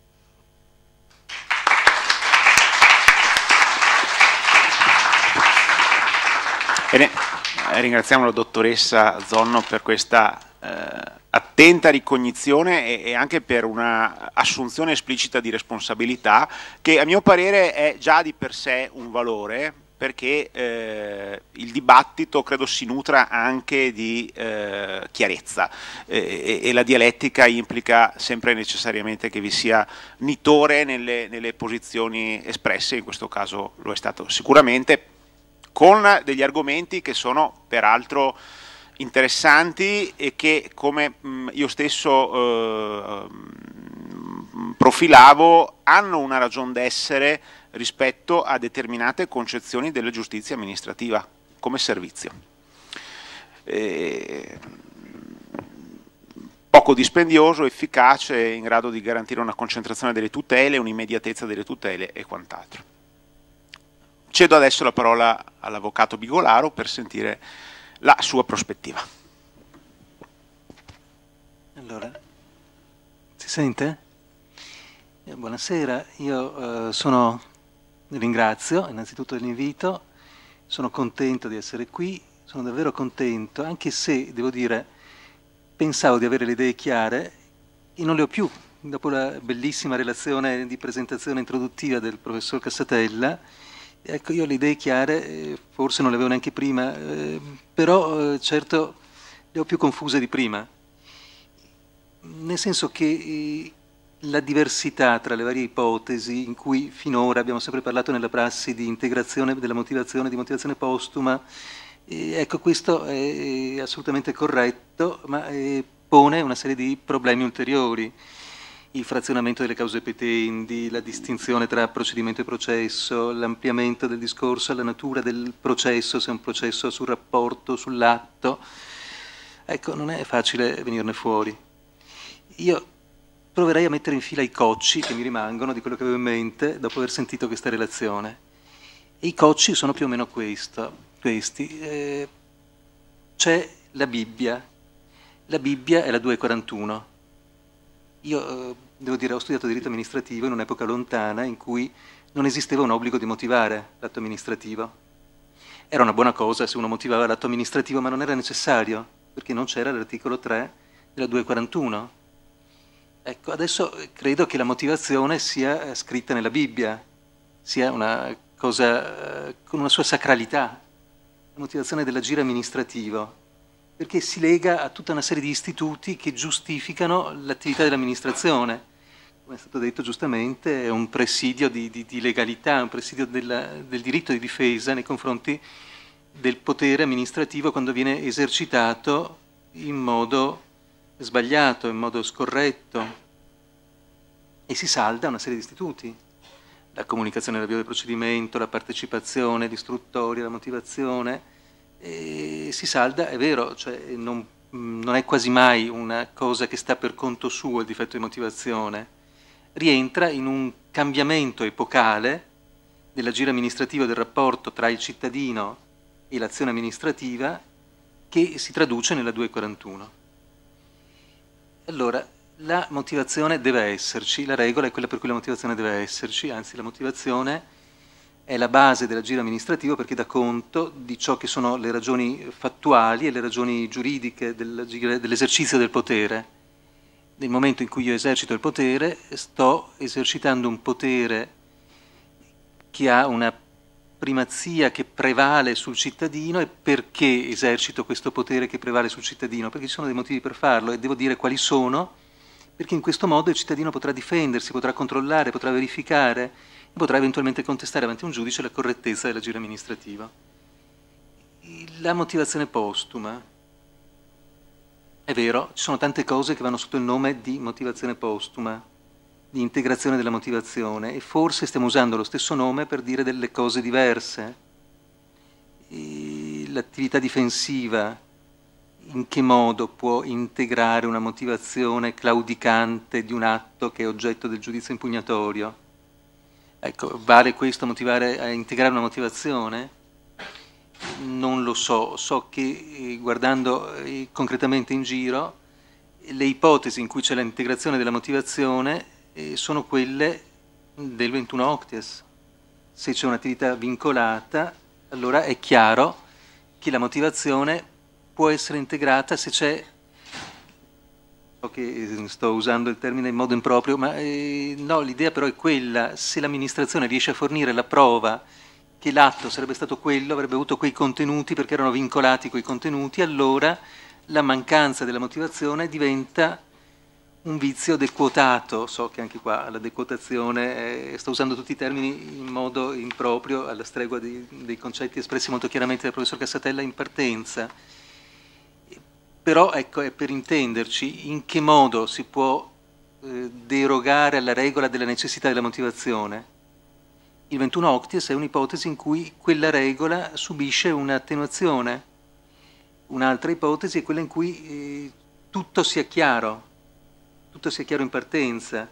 Bene, eh, ringraziamo la dottoressa Zonno per questa eh, attenta ricognizione e, e anche per una assunzione esplicita di responsabilità che a mio parere è già di per sé un valore perché eh, il dibattito credo si nutra anche di eh, chiarezza e, e, la dialettica implica sempre necessariamente che vi sia nitore nelle, nelle posizioni espresse, in questo caso lo è stato sicuramente, con degli argomenti che sono peraltro interessanti e che come mm, io stesso eh, profilavo hanno una ragione d'essere rispetto a determinate concezioni della giustizia amministrativa come servizio. E poco dispendioso, efficace, in grado di garantire una concentrazione delle tutele, un'immediatezza delle tutele e quant'altro. Cedo adesso la parola all'avvocato Bigolaro per sentire la sua prospettiva. Allora, si sente? Eh, buonasera, io eh, sono, ringrazio innanzitutto dell'invito, sono contento di essere qui, sono davvero contento, anche se, devo dire, pensavo di avere le idee chiare e non le ho più. Dopo la bellissima relazione di presentazione introduttiva del professor Cassatella, Ecco, io le idee chiare forse non le avevo neanche prima, ehm, però eh, certo le ho più confuse di prima, nel senso che eh, la diversità tra le varie ipotesi in cui finora abbiamo sempre parlato nella prassi di integrazione della motivazione, di motivazione postuma, eh, ecco questo è assolutamente corretto, ma pone una serie di problemi ulteriori il frazionamento delle cause petendi, la distinzione tra procedimento e processo, l'ampliamento del discorso alla natura del processo, se è un processo sul rapporto, sull'atto. Ecco, non è facile venirne fuori. Io proverei a mettere in fila i cocci che mi rimangono di quello che avevo in mente dopo aver sentito questa relazione. E i cocci sono più o meno questo, questi. Eh, c'è la Bibbia. La Bibbia è la 241 io eh, devo dire, ho studiato diritto amministrativo in un'epoca lontana in cui non esisteva un obbligo di motivare l'atto amministrativo. Era una buona cosa se uno motivava l'atto amministrativo, ma non era necessario, perché non c'era l'articolo 3 della 241. Ecco, adesso eh, credo che la motivazione sia eh, scritta nella Bibbia, sia una cosa con una sua sacralità, la motivazione dell'agire amministrativo perché si lega a tutta una serie di istituti che giustificano l'attività dell'amministrazione. Come è stato detto giustamente, è un presidio di, di, di legalità, un presidio della, del diritto di difesa nei confronti del potere amministrativo quando viene esercitato in modo sbagliato, in modo scorretto. E si salda una serie di istituti, la comunicazione, l'avvio del procedimento, la partecipazione, l'istruttoria, la motivazione, eh, si salda, è vero, cioè non, non, è quasi mai una cosa che sta per conto suo il difetto di motivazione, rientra in un cambiamento epocale dell'agire amministrativo del rapporto tra il cittadino e l'azione amministrativa che si traduce nella 241. Allora, la motivazione deve esserci, la regola è quella per cui la motivazione deve esserci, anzi la motivazione è la base dell'agire amministrativo perché dà conto di ciò che sono le ragioni fattuali e le ragioni giuridiche dell'esercizio del potere. Nel momento in cui io esercito il potere, sto esercitando un potere che ha una primazia che prevale sul cittadino e perché esercito questo potere che prevale sul cittadino? Perché ci sono dei motivi per farlo e devo dire quali sono, perché in questo modo il cittadino potrà difendersi, potrà controllare, potrà verificare potrà eventualmente contestare avanti un giudice la correttezza dell'agire amministrativo. La motivazione postuma. È vero, ci sono tante cose che vanno sotto il nome di motivazione postuma, di integrazione della motivazione, e forse stiamo usando lo stesso nome per dire delle cose diverse. L'attività difensiva, in che modo può integrare una motivazione claudicante di un atto che è oggetto del giudizio impugnatorio? Ecco, vale questo a, a integrare una motivazione? Non lo so, so che eh, guardando eh, concretamente in giro le ipotesi in cui c'è l'integrazione della motivazione eh, sono quelle del 21 Octies. Se c'è un'attività vincolata, allora è chiaro che la motivazione può essere integrata se c'è So che eh, sto usando il termine in modo improprio, ma eh, no, l'idea però è quella, se l'amministrazione riesce a fornire la prova che l'atto sarebbe stato quello, avrebbe avuto quei contenuti perché erano vincolati quei contenuti, allora la mancanza della motivazione diventa un vizio del so che anche qua la dequotazione, eh, sto usando tutti i termini in modo improprio, alla stregua di, dei concetti espressi molto chiaramente dal professor Cassatella in partenza però ecco, è per intenderci in che modo si può eh, derogare alla regola della necessità della motivazione. Il 21 Octies è un'ipotesi in cui quella regola subisce un'attenuazione. Un'altra ipotesi è quella in cui eh, tutto sia chiaro, tutto sia chiaro in partenza.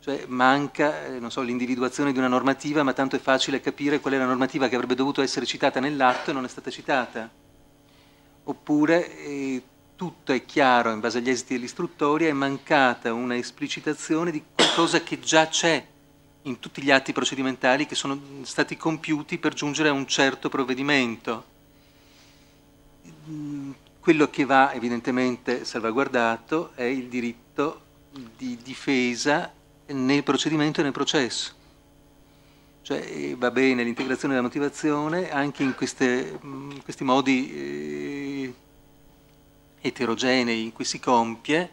Cioè manca, eh, so, l'individuazione di una normativa, ma tanto è facile capire qual è la normativa che avrebbe dovuto essere citata nell'atto e non è stata citata Oppure eh, tutto è chiaro in base agli esiti dell'istruttoria, è mancata una esplicitazione di qualcosa che già c'è in tutti gli atti procedimentali che sono stati compiuti per giungere a un certo provvedimento. Mm, quello che va evidentemente salvaguardato è il diritto di difesa nel procedimento e nel processo. Cioè, eh, va bene l'integrazione della motivazione anche in, queste, in mm, questi modi eh, eterogenei in cui si compie,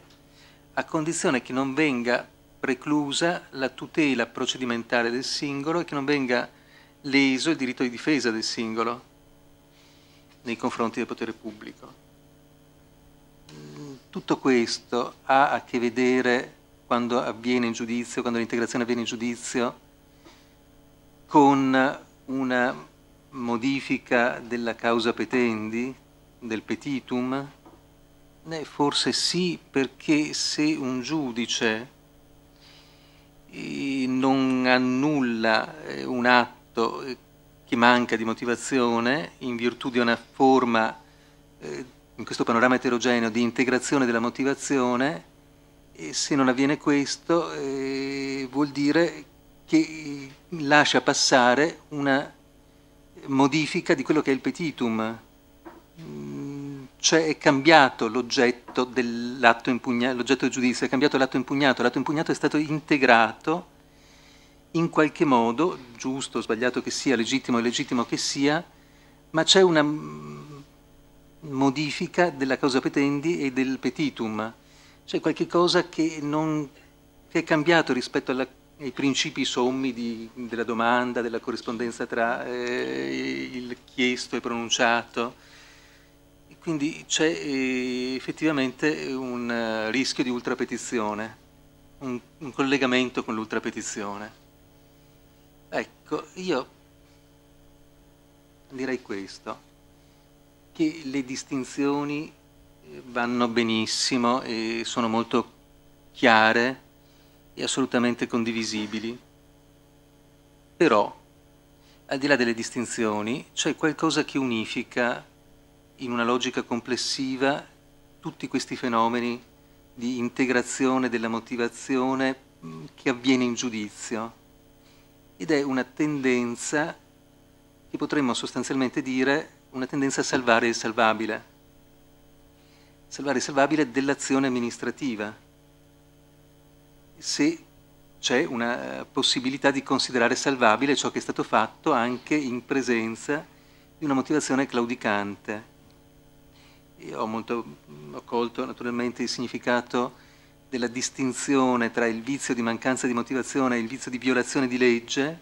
a condizione che non venga preclusa la tutela procedimentale del singolo e che non venga leso il diritto di difesa del singolo nei confronti del potere pubblico. Mm, tutto questo ha a che vedere quando avviene in giudizio, quando l'integrazione avviene in giudizio, con una modifica della causa petendi, del petitum? Eh, forse sì, perché se un giudice eh, non annulla eh, un atto eh, che manca di motivazione in virtù di una forma, in questo panorama eterogeneo, di integrazione della motivazione, se non avviene questo vuol dire che lascia passare una modifica di quello che è il petitum, mm, cioè è cambiato l'oggetto dell'atto impugnato, l'oggetto del giudizio, è cambiato l'atto impugnato, l'atto impugnato è stato integrato in qualche modo, giusto o sbagliato che sia, legittimo o illegittimo che sia, ma c'è una modifica della causa petendi e del petitum, c'è qualche cosa che, non, che è cambiato rispetto alla i principi sommi di, della domanda, della corrispondenza tra eh, il chiesto e pronunciato. quindi c'è eh, effettivamente un uh, rischio di ultrapetizione, un, un collegamento con l'ultrapetizione. Ecco, io direi questo, che le distinzioni eh, vanno benissimo e sono molto chiare e assolutamente condivisibili. Però, al di là delle distinzioni, c'è qualcosa che unifica in una logica complessiva tutti questi fenomeni di integrazione della motivazione mm, che avviene in giudizio ed è una tendenza che potremmo sostanzialmente dire una tendenza a salvare il salvabile, salvare il salvabile dell'azione amministrativa, se c'è una eh, possibilità di considerare salvabile ciò che è stato fatto anche in presenza di una motivazione claudicante. Io ho, molto, mm, ho colto naturalmente il significato della distinzione tra il vizio di mancanza di motivazione e il vizio di violazione di legge,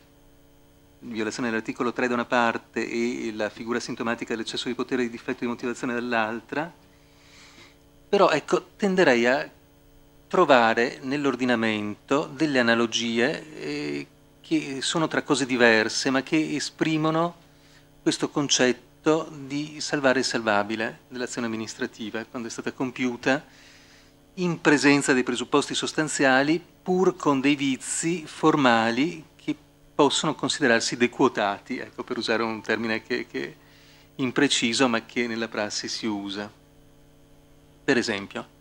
violazione dell'articolo 3 da una parte e la figura sintomatica dell'eccesso di potere e di difetto di motivazione dall'altra, però ecco, tenderei a trovare nell'ordinamento delle analogie eh, che sono tra cose diverse ma che esprimono questo concetto di salvare il salvabile dell'azione amministrativa quando è stata compiuta in presenza dei presupposti sostanziali pur con dei vizi formali che possono considerarsi dequotati, ecco, per usare un termine che, che impreciso ma che nella prassi si usa. Per esempio,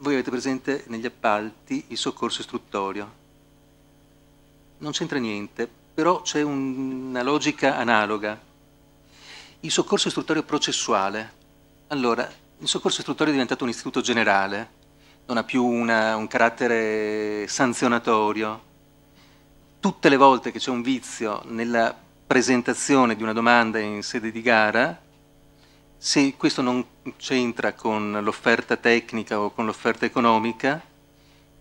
voi avete presente negli appalti il soccorso istruttorio. Non c'entra niente, però c'è un, una logica analoga. Il soccorso istruttorio processuale. Allora, il soccorso istruttorio è diventato un istituto generale, non ha più una, un carattere sanzionatorio. Tutte le volte che c'è un vizio nella presentazione di una domanda in sede di gara, sì, questo non c'entra con l'offerta tecnica o con l'offerta economica,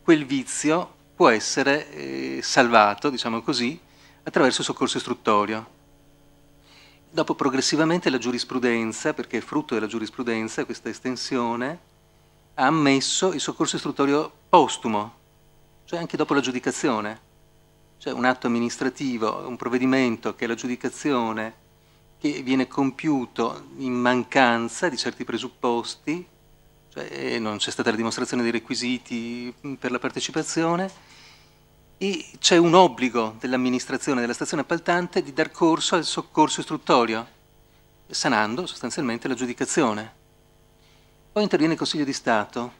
quel vizio può essere eh, salvato, diciamo così, attraverso il soccorso istruttorio. Dopo progressivamente la giurisprudenza, perché è frutto della giurisprudenza questa estensione, ha ammesso il soccorso istruttorio postumo, cioè anche dopo l'aggiudicazione. Cioè un atto amministrativo, un provvedimento che l'aggiudicazione che viene compiuto in mancanza di certi presupposti, cioè eh, non c'è stata la dimostrazione dei requisiti per la partecipazione, e c'è un obbligo dell'amministrazione della stazione appaltante di dar corso al soccorso istruttorio, sanando sostanzialmente l'aggiudicazione. Poi interviene il Consiglio di Stato,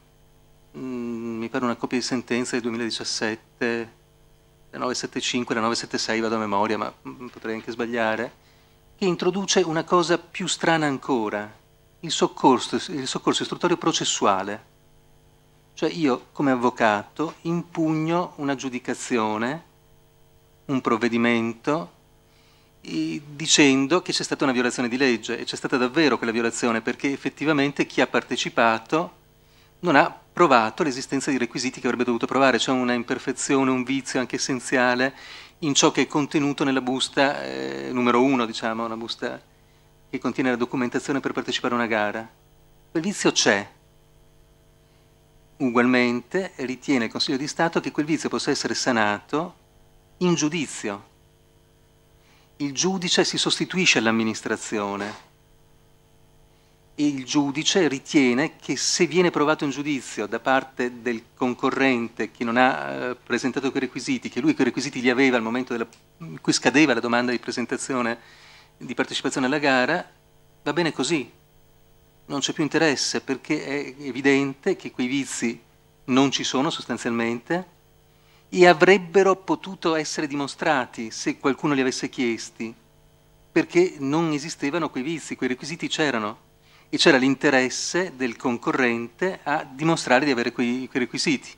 mm, mi pare una copia di sentenza del 2017, la 975, la 976 vado a memoria, ma mm, potrei anche sbagliare, che introduce una cosa più strana ancora, il soccorso, il soccorso istruttorio processuale. Cioè io come avvocato impugno una giudicazione, un provvedimento, dicendo che c'è stata una violazione di legge e c'è stata davvero quella violazione perché effettivamente chi ha partecipato non ha provato l'esistenza di requisiti che avrebbe dovuto provare, c'è una imperfezione, un vizio anche essenziale in ciò che è contenuto nella busta eh, numero uno, diciamo, una busta che contiene la documentazione per partecipare a una gara. Quel vizio c'è. Ugualmente ritiene il Consiglio di Stato che quel vizio possa essere sanato in giudizio. Il giudice si sostituisce all'amministrazione il giudice ritiene che se viene provato in giudizio da parte del concorrente che non ha eh, presentato quei requisiti, che lui quei requisiti li aveva al momento della, in cui scadeva la domanda di presentazione di partecipazione alla gara, va bene così, non c'è più interesse perché è evidente che quei vizi non ci sono sostanzialmente e avrebbero potuto essere dimostrati se qualcuno li avesse chiesti, perché non esistevano quei vizi, quei requisiti c'erano e c'era cioè l'interesse del concorrente a dimostrare di avere quei, quei requisiti.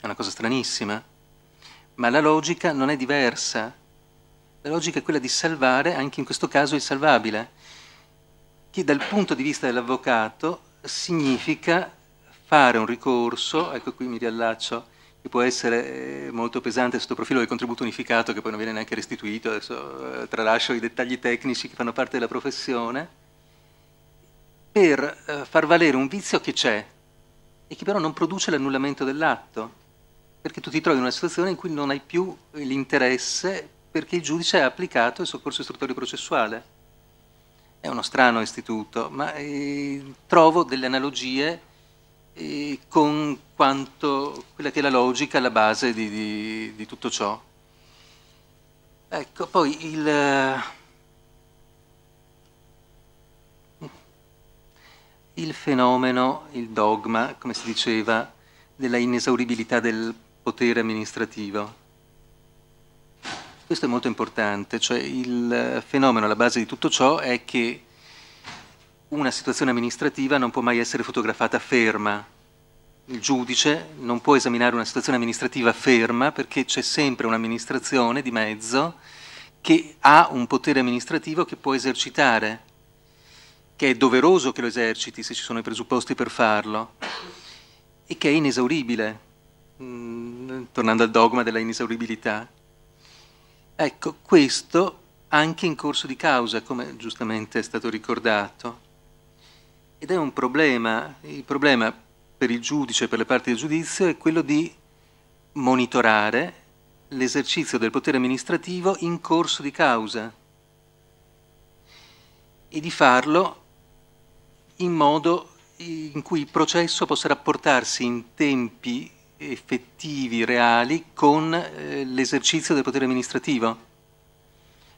È una cosa stranissima, ma la logica non è diversa. La logica è quella di salvare, anche in questo caso, il salvabile, che dal punto di vista dell'avvocato significa fare un ricorso, ecco qui mi riallaccio, che può essere eh, molto pesante sotto profilo del contributo unificato che poi non viene neanche restituito, adesso eh, tralascio i dettagli tecnici che fanno parte della professione, per eh, far valere un vizio che c'è e che però non produce l'annullamento dell'atto, perché tu ti trovi in una situazione in cui non hai più l'interesse perché il giudice ha applicato il soccorso istruttorio processuale. È uno strano istituto, ma eh, trovo delle analogie eh, con quanto quella che è la logica alla base di, di, di tutto ciò. Ecco, poi il il fenomeno, il dogma, come si diceva, della inesauribilità del potere amministrativo. Questo è molto importante, cioè il fenomeno alla base di tutto ciò è che una situazione amministrativa non può mai essere fotografata ferma. Il giudice non può esaminare una situazione amministrativa ferma perché c'è sempre un'amministrazione di mezzo che ha un potere amministrativo che può esercitare che è doveroso che lo eserciti se ci sono i presupposti per farlo e che è inesauribile, mm, tornando al dogma della inesauribilità. Ecco, questo anche in corso di causa, come giustamente è stato ricordato. Ed è un problema, il problema per il giudice, per le parti del giudizio, è quello di monitorare l'esercizio del potere amministrativo in corso di causa e di farlo in modo in cui il processo possa rapportarsi in tempi effettivi, reali, con eh, l'esercizio del potere amministrativo.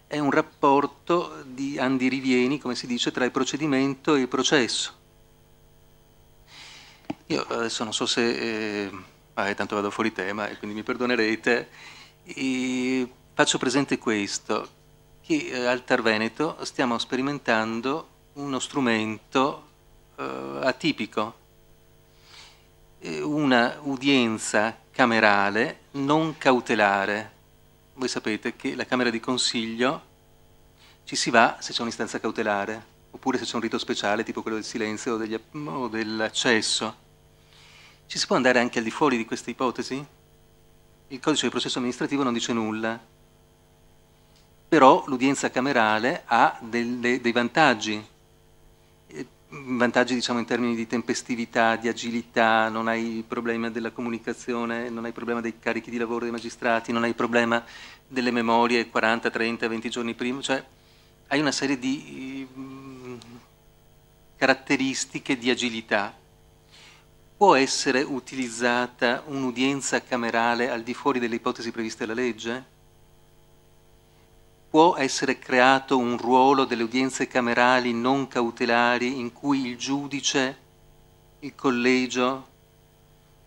È un rapporto di andirivieni, come si dice, tra il procedimento e il processo. Io adesso non so se... Eh, ah, tanto vado fuori tema e quindi mi perdonerete. E faccio presente questo, che eh, al Tarveneto stiamo sperimentando uno strumento eh, atipico. Eh, una udienza camerale non cautelare. Voi sapete che la Camera di Consiglio ci si va se c'è un'istanza cautelare, oppure se c'è un rito speciale tipo quello del silenzio o, degli, o dell'accesso. Ci si può andare anche al di fuori di queste ipotesi? Il codice del processo amministrativo non dice nulla, però l'udienza camerale ha delle, dei vantaggi vantaggi diciamo, in termini di tempestività, di agilità, non hai il problema della comunicazione, non hai il problema dei carichi di lavoro dei magistrati, non hai il problema delle memorie 40, 30, 20 giorni prima, cioè hai una serie di mh, mm, caratteristiche di agilità. Può essere utilizzata un'udienza camerale al di fuori delle ipotesi previste dalla legge? può essere creato un ruolo delle udienze camerali non cautelari in cui il giudice, il collegio,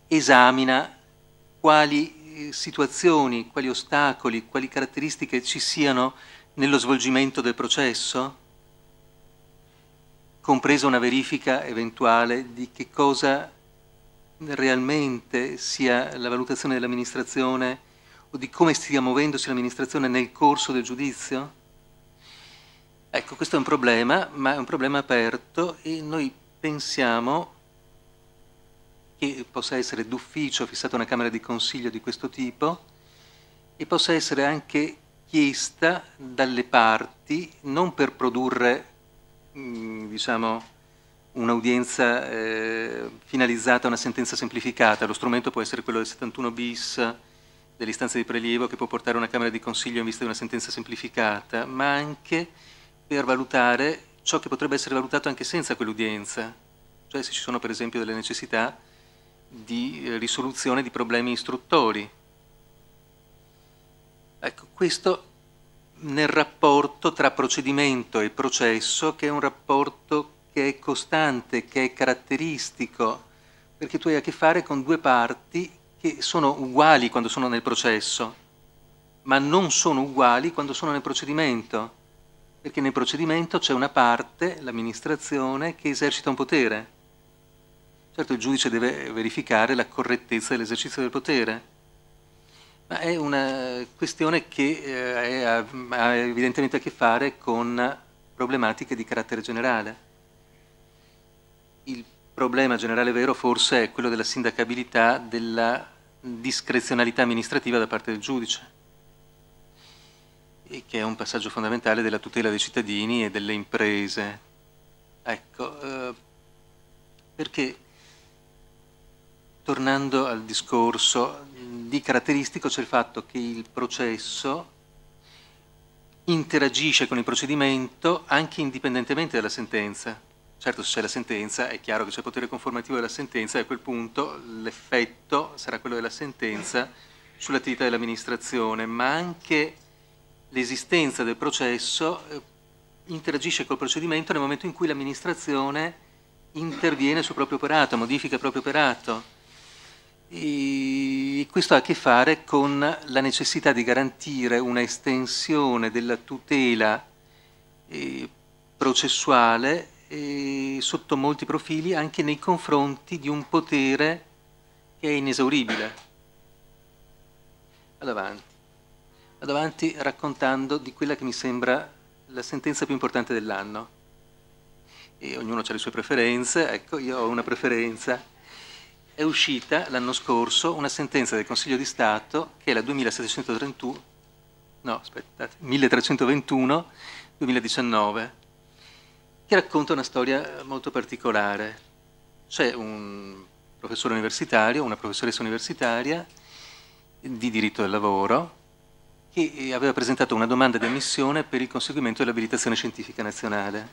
esamina quali eh, situazioni, quali ostacoli, quali caratteristiche ci siano nello svolgimento del processo, compresa una verifica eventuale di che cosa realmente sia la valutazione dell'amministrazione o di come stia muovendosi l'amministrazione nel corso del giudizio? Ecco, questo è un problema, ma è un problema aperto e noi pensiamo che possa essere d'ufficio fissata una Camera di Consiglio di questo tipo e possa essere anche chiesta dalle parti non per produrre mm, diciamo, un'audienza eh, finalizzata a una sentenza semplificata, lo strumento può essere quello del 71 bis dell'istanza di prelievo che può portare una Camera di Consiglio in vista di una sentenza semplificata, ma anche per valutare ciò che potrebbe essere valutato anche senza quell'udienza, cioè se ci sono per esempio delle necessità di eh, risoluzione di problemi istruttori. Ecco, questo nel rapporto tra procedimento e processo, che è un rapporto che è costante, che è caratteristico, perché tu hai a che fare con due parti che sono uguali quando sono nel processo, ma non sono uguali quando sono nel procedimento, perché nel procedimento c'è una parte, l'amministrazione, che esercita un potere. Certo il giudice deve verificare la correttezza dell'esercizio del potere, ma è una questione che eh, ha evidentemente a che fare con problematiche di carattere generale. Il problema generale vero forse è quello della sindacabilità della discrezionalità amministrativa da parte del giudice e che è un passaggio fondamentale della tutela dei cittadini e delle imprese. Ecco, eh, perché tornando al discorso di caratteristico c'è il fatto che il processo interagisce con il procedimento anche indipendentemente dalla sentenza. Certo, se c'è la sentenza, è chiaro che c'è il potere conformativo della sentenza e a quel punto l'effetto sarà quello della sentenza sull'attività dell'amministrazione, ma anche l'esistenza del processo eh, interagisce col procedimento nel momento in cui l'amministrazione interviene sul proprio operato, modifica il proprio operato. E questo ha a che fare con la necessità di garantire una estensione della tutela eh, processuale eh, sotto molti profili anche nei confronti di un potere che è inesauribile. Vado avanti. Vado avanti raccontando di quella che mi sembra la sentenza più importante dell'anno. E ognuno ha le sue preferenze, ecco, io ho una preferenza. È uscita l'anno scorso una sentenza del Consiglio di Stato che è la 2731, no, aspettate, 1321-2019 che racconta una storia eh, molto particolare. C'è un professore universitario, una professoressa universitaria di diritto del lavoro che eh, aveva presentato una domanda di ammissione per il conseguimento dell'abilitazione scientifica nazionale.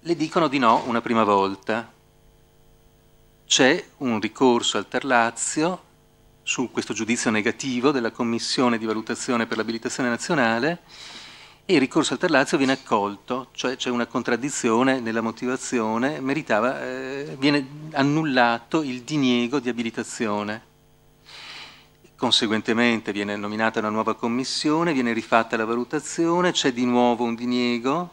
Le dicono di no una prima volta. C'è un ricorso al Terlazio su questo giudizio negativo della Commissione di valutazione per l'abilitazione nazionale e il ricorso al Terlazio viene accolto, cioè c'è una contraddizione nella motivazione, meritava, eh, viene annullato il diniego di abilitazione. Conseguentemente viene nominata una nuova commissione, viene rifatta la valutazione, c'è di nuovo un diniego,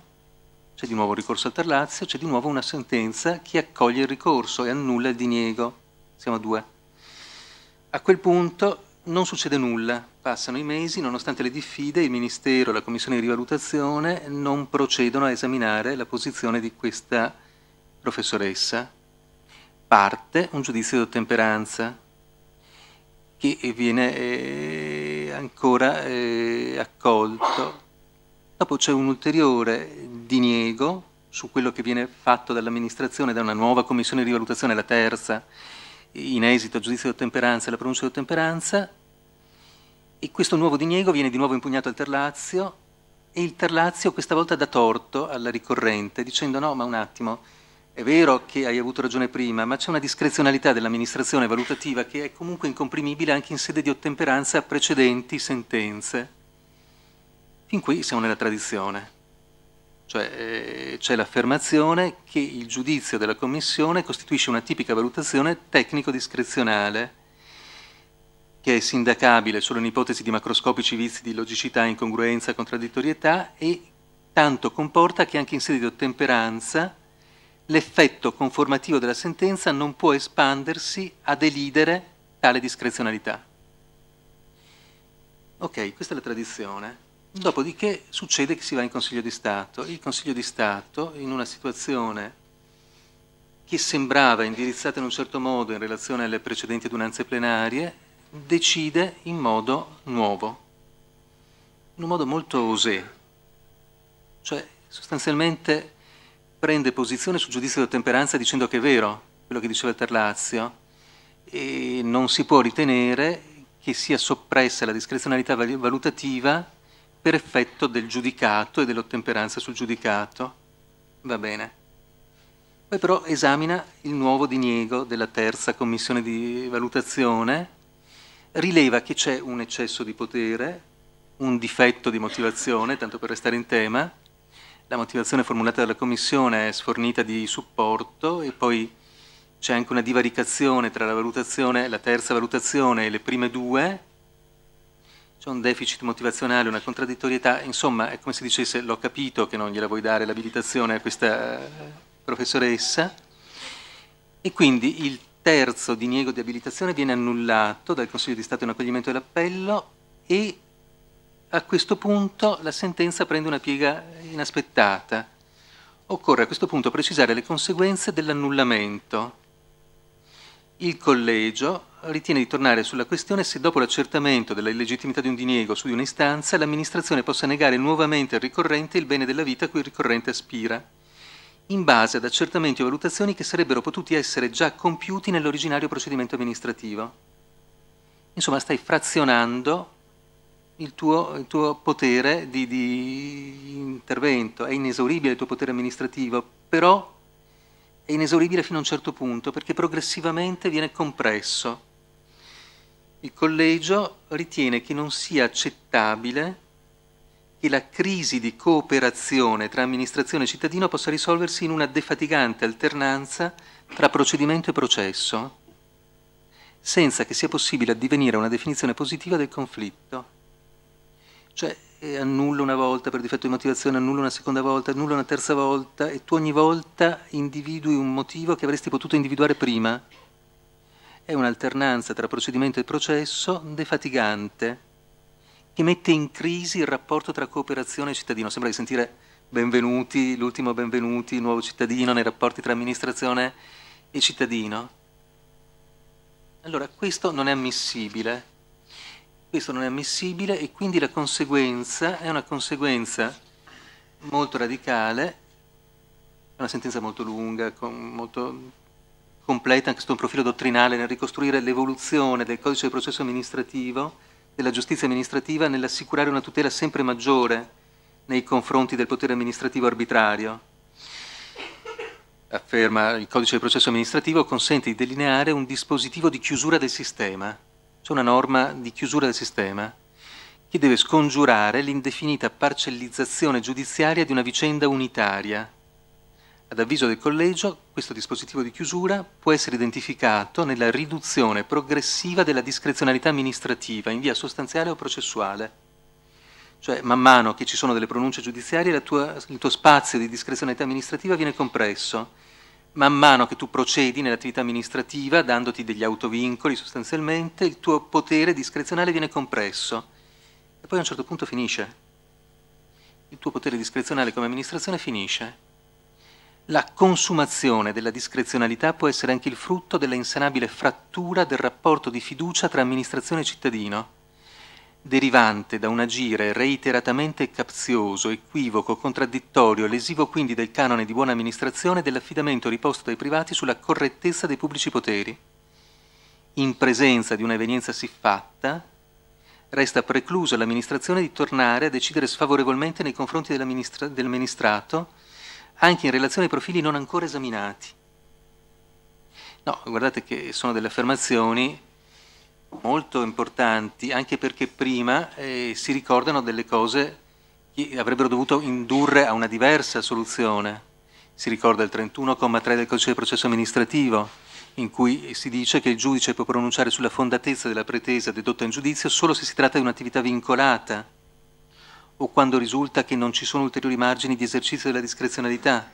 c'è di nuovo un ricorso al Terlazio, c'è di nuovo una sentenza che accoglie il ricorso e annulla il diniego. Siamo a due. A quel punto non succede nulla, passano i mesi, nonostante le diffide, il Ministero e la Commissione di rivalutazione non procedono a esaminare la posizione di questa professoressa. Parte un giudizio di ottemperanza che viene eh, ancora eh, accolto. Dopo c'è un ulteriore diniego su quello che viene fatto dall'amministrazione, da una nuova commissione di rivalutazione, la terza, in esito al giudizio di ottemperanza e alla pronuncia di ottemperanza, e questo nuovo diniego viene di nuovo impugnato al Terlazio e il Terlazio questa volta dà torto alla ricorrente dicendo no, ma un attimo, è vero che hai avuto ragione prima, ma c'è una discrezionalità dell'amministrazione valutativa che è comunque incomprimibile anche in sede di ottemperanza a precedenti sentenze. Fin qui siamo nella tradizione. Cioè eh, c'è l'affermazione che il giudizio della Commissione costituisce una tipica valutazione tecnico-discrezionale che è sindacabile solo in ipotesi di macroscopici vizi di logicità, incongruenza, contraddittorietà e tanto comporta che anche in sede di ottemperanza l'effetto conformativo della sentenza non può espandersi a delidere tale discrezionalità. Ok, questa è la tradizione. Dopodiché succede che si va in Consiglio di Stato. Il Consiglio di Stato, in una situazione che sembrava indirizzata in un certo modo in relazione alle precedenti adunanze plenarie, decide in modo nuovo, in un modo molto osé. cioè sostanzialmente prende posizione sul giudizio di ottemperanza dicendo che è vero quello che diceva il Terlazio e non si può ritenere che sia soppressa la discrezionalità valutativa per effetto del giudicato e dell'ottemperanza sul giudicato. Va bene. Poi però esamina il nuovo diniego della terza commissione di valutazione, rileva che c'è un eccesso di potere, un difetto di motivazione, tanto per restare in tema, la motivazione formulata dalla commissione è sfornita di supporto e poi c'è anche una divaricazione tra la, la terza valutazione e le prime due, c'è un deficit motivazionale, una contraddittorietà, insomma è come se dicesse l'ho capito che non gliela vuoi dare l'abilitazione a questa eh, professoressa e quindi il terzo diniego di abilitazione viene annullato dal Consiglio di Stato in accoglimento dell'appello e a questo punto la sentenza prende una piega inaspettata. Occorre a questo punto precisare le conseguenze dell'annullamento. Il collegio ritiene di tornare sulla questione se dopo l'accertamento della illegittimità di un diniego su di un'istanza l'amministrazione possa negare nuovamente al ricorrente il bene della vita a cui il ricorrente aspira, in base ad accertamenti o valutazioni che sarebbero potuti essere già compiuti nell'originario procedimento amministrativo. Insomma, stai frazionando il tuo, il tuo potere di, di intervento, è inesauribile il tuo potere amministrativo, però è inesauribile fino a un certo punto perché progressivamente viene compresso il collegio ritiene che non sia accettabile che la crisi di cooperazione tra amministrazione e cittadino possa risolversi in una defatigante alternanza tra procedimento e processo, senza che sia possibile addivenire a una definizione positiva del conflitto. Cioè, eh, annullo una volta per difetto di motivazione, annullo una seconda volta, annullo una terza volta e tu ogni volta individui un motivo che avresti potuto individuare prima è un'alternanza tra procedimento e processo defatigante, che mette in crisi il rapporto tra cooperazione e cittadino. Sembra di sentire benvenuti, l'ultimo benvenuti, il nuovo cittadino nei rapporti tra amministrazione e cittadino. Allora, questo non è ammissibile. Questo non è ammissibile e quindi la conseguenza è una conseguenza molto radicale, una sentenza molto lunga, con molto completa anche su un profilo dottrinale nel ricostruire l'evoluzione del codice di processo amministrativo, della giustizia amministrativa, nell'assicurare una tutela sempre maggiore nei confronti del potere amministrativo arbitrario. Afferma il codice di processo amministrativo consente di delineare un dispositivo di chiusura del sistema, cioè una norma di chiusura del sistema, che deve scongiurare l'indefinita parcellizzazione giudiziaria di una vicenda unitaria ad avviso del collegio, questo dispositivo di chiusura può essere identificato nella riduzione progressiva della discrezionalità amministrativa in via sostanziale o processuale. Cioè, man mano che ci sono delle pronunce giudiziarie, tua, il tuo spazio di discrezionalità amministrativa viene compresso. Man mano che tu procedi nell'attività amministrativa, dandoti degli autovincoli sostanzialmente, il tuo potere discrezionale viene compresso. E poi a un certo punto finisce. Il tuo potere discrezionale come amministrazione finisce la consumazione della discrezionalità può essere anche il frutto della insanabile frattura del rapporto di fiducia tra amministrazione e cittadino, derivante da un agire reiteratamente capzioso, equivoco, contraddittorio, lesivo quindi del canone di buona amministrazione e dell'affidamento riposto dai privati sulla correttezza dei pubblici poteri. In presenza di un'evenienza siffatta, resta precluso all'amministrazione di tornare a decidere sfavorevolmente nei confronti del ministrato anche in relazione ai profili non ancora esaminati. No, guardate che sono delle affermazioni molto importanti, anche perché prima eh, si ricordano delle cose che avrebbero dovuto indurre a una diversa soluzione. Si ricorda il 31,3 del codice del processo amministrativo, in cui si dice che il giudice può pronunciare sulla fondatezza della pretesa dedotta in giudizio solo se si tratta di un'attività vincolata o quando risulta che non ci sono ulteriori margini di esercizio della discrezionalità.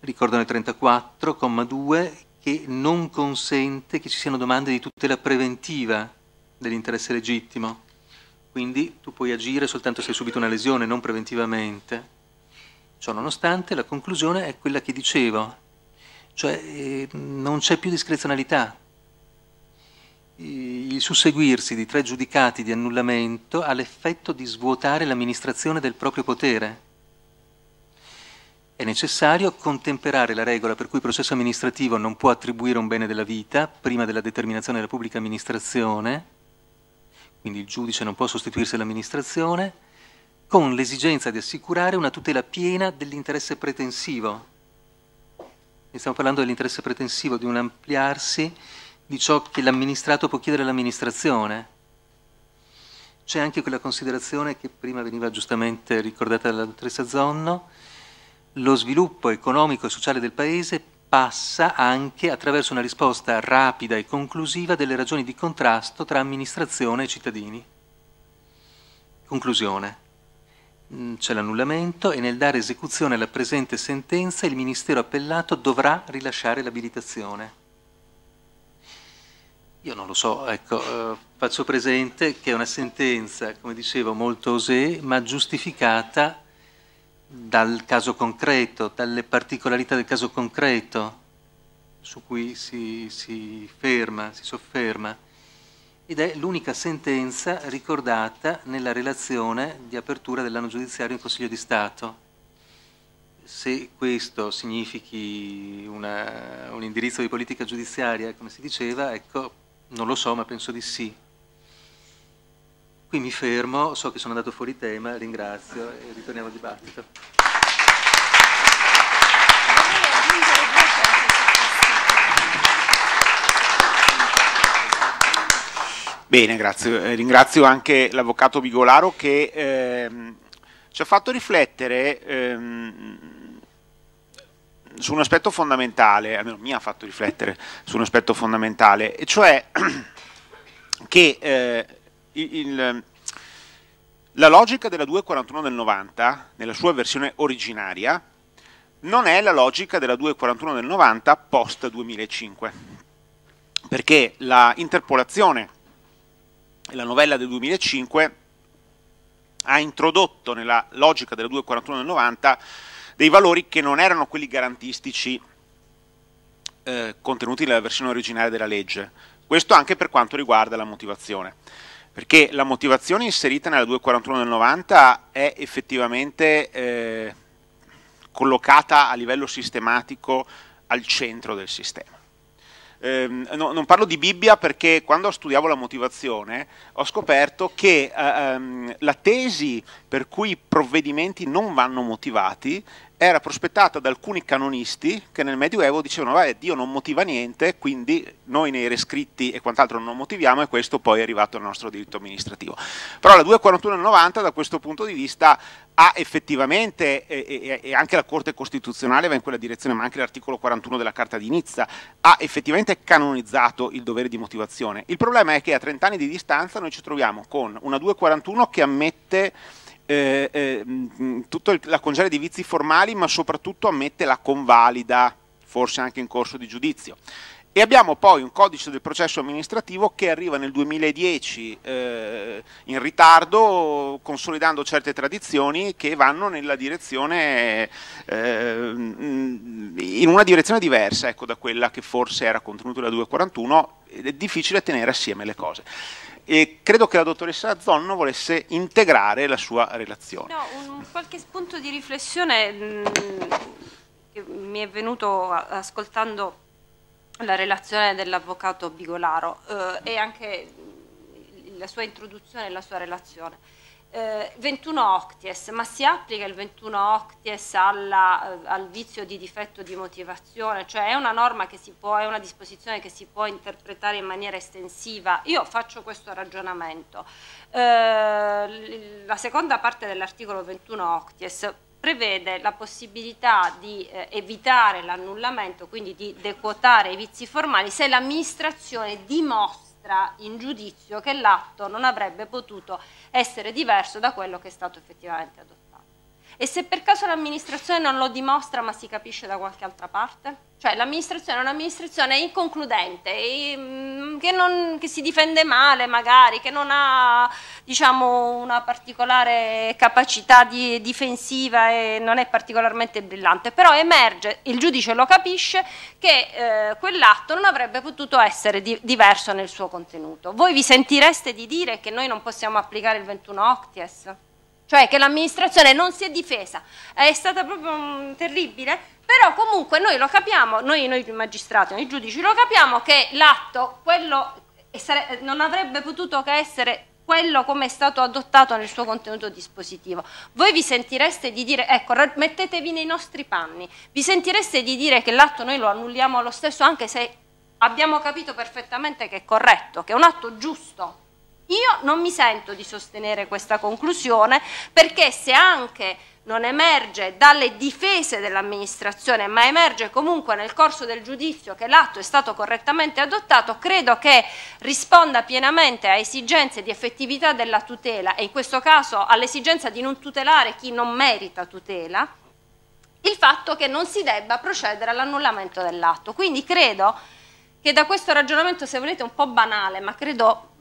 Ricordo nel 34,2 che non consente che ci siano domande di tutela preventiva dell'interesse legittimo. Quindi tu puoi agire soltanto se hai subito una lesione, non preventivamente. Ciò nonostante, la conclusione è quella che dicevo, cioè eh, non c'è più discrezionalità, il susseguirsi di tre giudicati di annullamento ha l'effetto di svuotare l'amministrazione del proprio potere. È necessario contemperare la regola per cui il processo amministrativo non può attribuire un bene della vita prima della determinazione della pubblica amministrazione, quindi il giudice non può sostituirsi all'amministrazione, con l'esigenza di assicurare una tutela piena dell'interesse pretensivo. E stiamo parlando dell'interesse pretensivo, di un ampliarsi di ciò che l'amministrato può chiedere all'amministrazione. C'è anche quella considerazione che prima veniva giustamente ricordata dalla dottoressa Zonno, lo sviluppo economico e sociale del Paese passa anche attraverso una risposta rapida e conclusiva delle ragioni di contrasto tra amministrazione e cittadini. Conclusione. Mm, c'è l'annullamento e nel dare esecuzione alla presente sentenza il Ministero appellato dovrà rilasciare l'abilitazione. Io non lo so, ecco, eh, faccio presente che è una sentenza, come dicevo, molto osè, ma giustificata dal caso concreto, dalle particolarità del caso concreto su cui si, si ferma, si sofferma. Ed è l'unica sentenza ricordata nella relazione di apertura dell'anno giudiziario in Consiglio di Stato. Se questo significhi una, un indirizzo di politica giudiziaria, come si diceva, ecco, non lo so, ma penso di sì. Qui mi fermo, so che sono andato fuori tema, ringrazio e ritorniamo al dibattito. Bene, grazie. Eh, ringrazio anche l'avvocato Bigolaro che ehm, ci ha fatto riflettere ehm, su un aspetto fondamentale, almeno mi ha fatto riflettere su un aspetto fondamentale, e cioè che eh, il, la logica della 241 del 90, nella sua versione originaria, non è la logica della 241 del 90 post 2005, perché la interpolazione e la novella del 2005 ha introdotto nella logica della 241 del 90 dei valori che non erano quelli garantistici eh, contenuti nella versione originale della legge. Questo anche per quanto riguarda la motivazione, perché la motivazione inserita nella 241 del 90 è effettivamente eh, collocata a livello sistematico al centro del sistema ehm, no, non parlo di Bibbia perché quando studiavo la motivazione ho scoperto che eh, ehm, la tesi per cui i provvedimenti non vanno motivati era prospettata da alcuni canonisti che nel Medioevo dicevano vabbè Dio non motiva niente, quindi noi nei rescritti e quant'altro non motiviamo e questo poi è arrivato al nostro diritto amministrativo. Però la 241-90 da questo punto di vista ha effettivamente, e, e, e, anche la Corte Costituzionale va in quella direzione, ma anche l'articolo 41 della Carta di Nizza, ha effettivamente canonizzato il dovere di motivazione. Il problema è che a 30 anni di distanza noi ci troviamo con una 241 che ammette eh, eh, mm, tutta la congeria di vizi formali, ma soprattutto ammette la convalida, forse anche in corso di giudizio. E abbiamo poi un codice del processo amministrativo che arriva nel 2010 eh, in ritardo, consolidando certe tradizioni che vanno nella direzione, eh, in una direzione diversa ecco, da quella che forse era contenuta nella 241, ed è difficile tenere assieme le cose e credo che la dottoressa Zonno volesse integrare la sua relazione. No, un, qualche spunto di riflessione mm, che mi è venuto ascoltando la relazione dell'avvocato Bigolaro eh, e anche la sua introduzione e la sua relazione eh, 21 octies, ma si applica il 21 octies alla, eh, al vizio di difetto di motivazione, cioè è una norma che si può, è una disposizione che si può interpretare in maniera estensiva. Io faccio questo ragionamento. Eh, la seconda parte dell'articolo 21 octies prevede la possibilità di eh, evitare l'annullamento, quindi di decuotare i vizi formali se l'amministrazione dimostra registra in giudizio che l'atto non avrebbe potuto essere diverso da quello che è stato effettivamente adottato. E se per caso l'amministrazione non lo dimostra ma si capisce da qualche altra parte? Cioè l'amministrazione è un'amministrazione inconcludente, mm, che, non, che, si difende male magari, che non ha diciamo, una particolare capacità di, difensiva e non è particolarmente brillante, però emerge, il giudice lo capisce, che eh, quell'atto non avrebbe potuto essere di, diverso nel suo contenuto. Voi vi sentireste di dire che noi non possiamo applicare il 21 Octies? cioè che l'amministrazione non si è difesa, è stata proprio um, terribile, però comunque noi lo capiamo, noi, noi magistrati, noi giudici lo capiamo che l'atto eh, eh, non avrebbe potuto che essere quello come è stato adottato nel suo contenuto dispositivo. Voi vi sentireste di dire, ecco, mettetevi nei nostri panni, vi sentireste di dire che l'atto noi lo annulliamo lo stesso anche se abbiamo capito perfettamente che è corretto, che è un atto giusto, io non mi sento di sostenere questa conclusione perché se anche non emerge dalle difese dell'amministrazione, ma emerge comunque nel corso del giudizio che l'atto è stato correttamente adottato, credo che risponda pienamente a esigenze di effettività della tutela e in questo caso all'esigenza di non tutelare chi non merita tutela, il fatto che non si debba procedere all'annullamento dell'atto. Quindi credo che da questo ragionamento, se volete, un po' banale, ma credo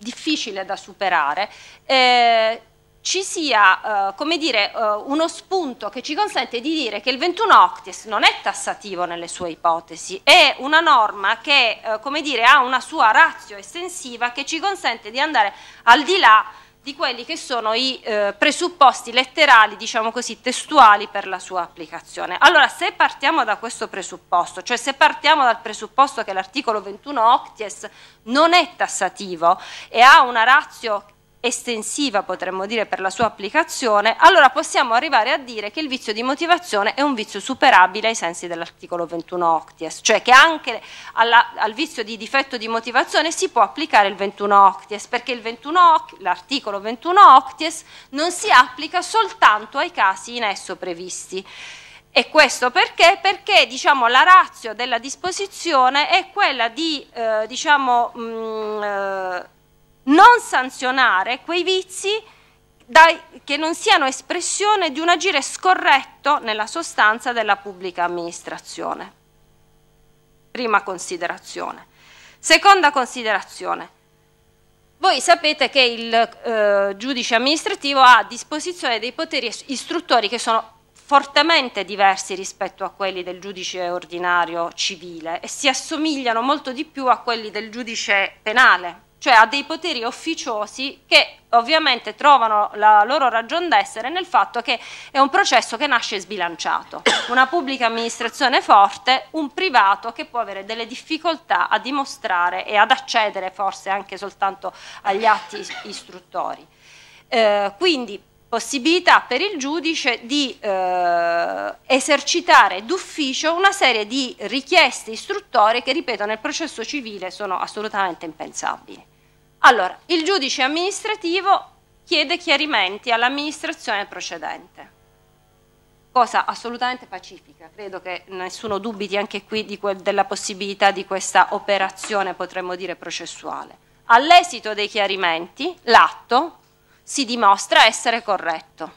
difficile da superare, eh, ci sia eh, dire, eh, uno spunto che ci consente di dire che il 21 Octis non è tassativo nelle sue ipotesi, è una norma che eh, dire, ha una sua razio estensiva che ci consente di andare al di là di quelli che sono i eh, presupposti letterali, diciamo così, testuali per la sua applicazione. Allora, se partiamo da questo presupposto, cioè se partiamo dal presupposto che l'articolo 21 Octies non è tassativo e ha una razio estensiva potremmo dire per la sua applicazione, allora possiamo arrivare a dire che il vizio di motivazione è un vizio superabile ai sensi dell'articolo 21 octies, cioè che anche alla, al vizio di difetto di motivazione si può applicare il 21 octies, perché l'articolo 21, 21 octies non si applica soltanto ai casi in esso previsti. E questo perché? Perché diciamo, la ratio della disposizione è quella di eh, diciamo, mh, mm, eh, non sanzionare quei vizi dai, che non siano espressione di un agire scorretto nella sostanza della pubblica amministrazione. Prima considerazione. Seconda considerazione. Voi sapete che il eh, giudice amministrativo ha a disposizione dei poteri istruttori che sono fortemente diversi rispetto a quelli del giudice ordinario civile e si assomigliano molto di più a quelli del giudice penale cioè ha dei poteri officiosi che ovviamente trovano la loro ragion d'essere nel fatto che è un processo che nasce sbilanciato, una pubblica amministrazione forte, un privato che può avere delle difficoltà a dimostrare e ad accedere forse anche soltanto agli atti istruttori. Eh, quindi possibilità per il giudice di eh, esercitare d'ufficio una serie di richieste istruttorie che, ripeto, nel processo civile sono assolutamente impensabili. Allora, il giudice amministrativo chiede chiarimenti all'amministrazione procedente, cosa assolutamente pacifica, credo che nessuno dubiti anche qui della possibilità di questa operazione, potremmo dire, processuale. All'esito dei chiarimenti, l'atto si dimostra essere corretto.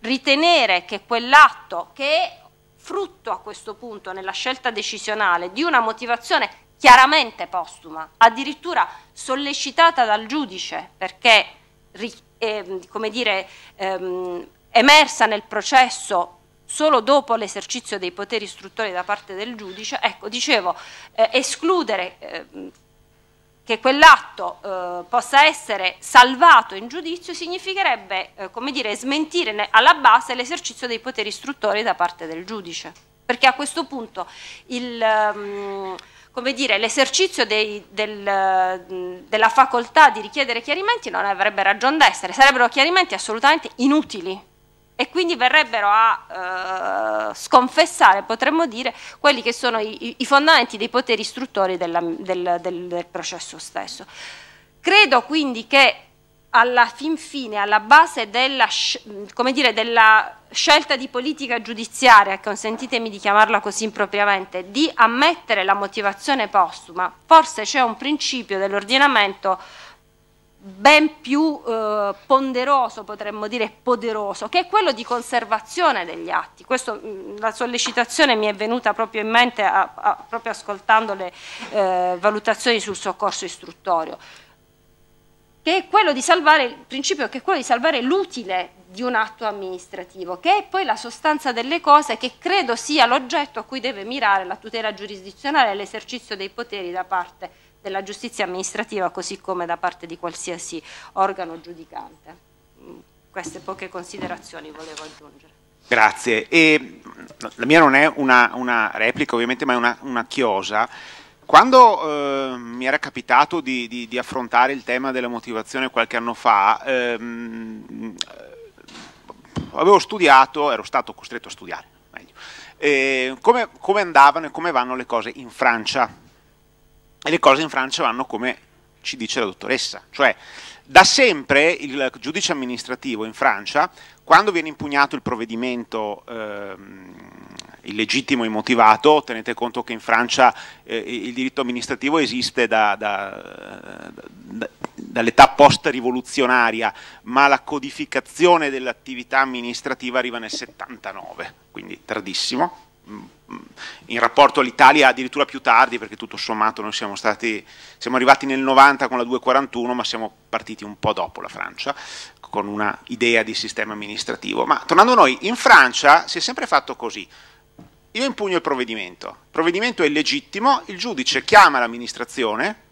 Ritenere che quell'atto, che è frutto a questo punto nella scelta decisionale di una motivazione chiaramente postuma, addirittura sollecitata dal giudice perché ehm, come dire, ehm, emersa nel processo solo dopo l'esercizio dei poteri istruttori da parte del giudice, ecco, dicevo, eh, escludere ehm, che quell'atto eh, possa essere salvato in giudizio significherebbe eh, come dire, smentire alla base l'esercizio dei poteri istruttori da parte del giudice, perché a questo punto ehm, l'esercizio del, della facoltà di richiedere chiarimenti non avrebbe ragione d'essere, sarebbero chiarimenti assolutamente inutili e quindi verrebbero a eh, sconfessare, potremmo dire, quelli che sono i, i fondamenti dei poteri istruttori della, del, del, del processo stesso. Credo quindi che alla fin fine, alla base della, dire, della, scelta di politica giudiziaria, consentitemi di chiamarla così impropriamente, di ammettere la motivazione postuma, forse c'è un principio dell'ordinamento ben più eh, ponderoso, potremmo dire poderoso, che è quello di conservazione degli atti. Questo, mm, la sollecitazione mi è venuta proprio in mente a, a, proprio ascoltando le eh, valutazioni sul soccorso istruttorio, che è quello di salvare, il principio che è quello di salvare l'utile di un atto amministrativo, che è poi la sostanza delle cose che credo sia l'oggetto a cui deve mirare la tutela giurisdizionale e l'esercizio dei poteri da parte della giustizia amministrativa così come da parte di qualsiasi organo giudicante. Mm, queste poche considerazioni volevo aggiungere. Grazie. E mm, la mia non è una, una replica ovviamente, ma è una, una chiosa. Quando eh, mi era capitato di, di, di, affrontare il tema della motivazione qualche anno fa, ehm, mm, avevo studiato, ero stato costretto a studiare, meglio, eh, come, come andavano e come vanno le cose in Francia e le cose in Francia vanno come ci dice la dottoressa, cioè da sempre il giudice amministrativo in Francia, quando viene impugnato il provvedimento ehm, illegittimo e immotivato, tenete conto che in Francia eh, il diritto amministrativo esiste da, da, da, dall'età post-rivoluzionaria, ma la codificazione dell'attività amministrativa arriva nel 79, quindi tardissimo, mm, in rapporto all'Italia addirittura più tardi perché tutto sommato noi siamo, stati, siamo arrivati nel 90 con la 241 ma siamo partiti un po' dopo la Francia con una idea di sistema amministrativo. Ma tornando a noi, in Francia si è sempre fatto così. Io impugno il provvedimento, il provvedimento è legittimo, il giudice chiama l'amministrazione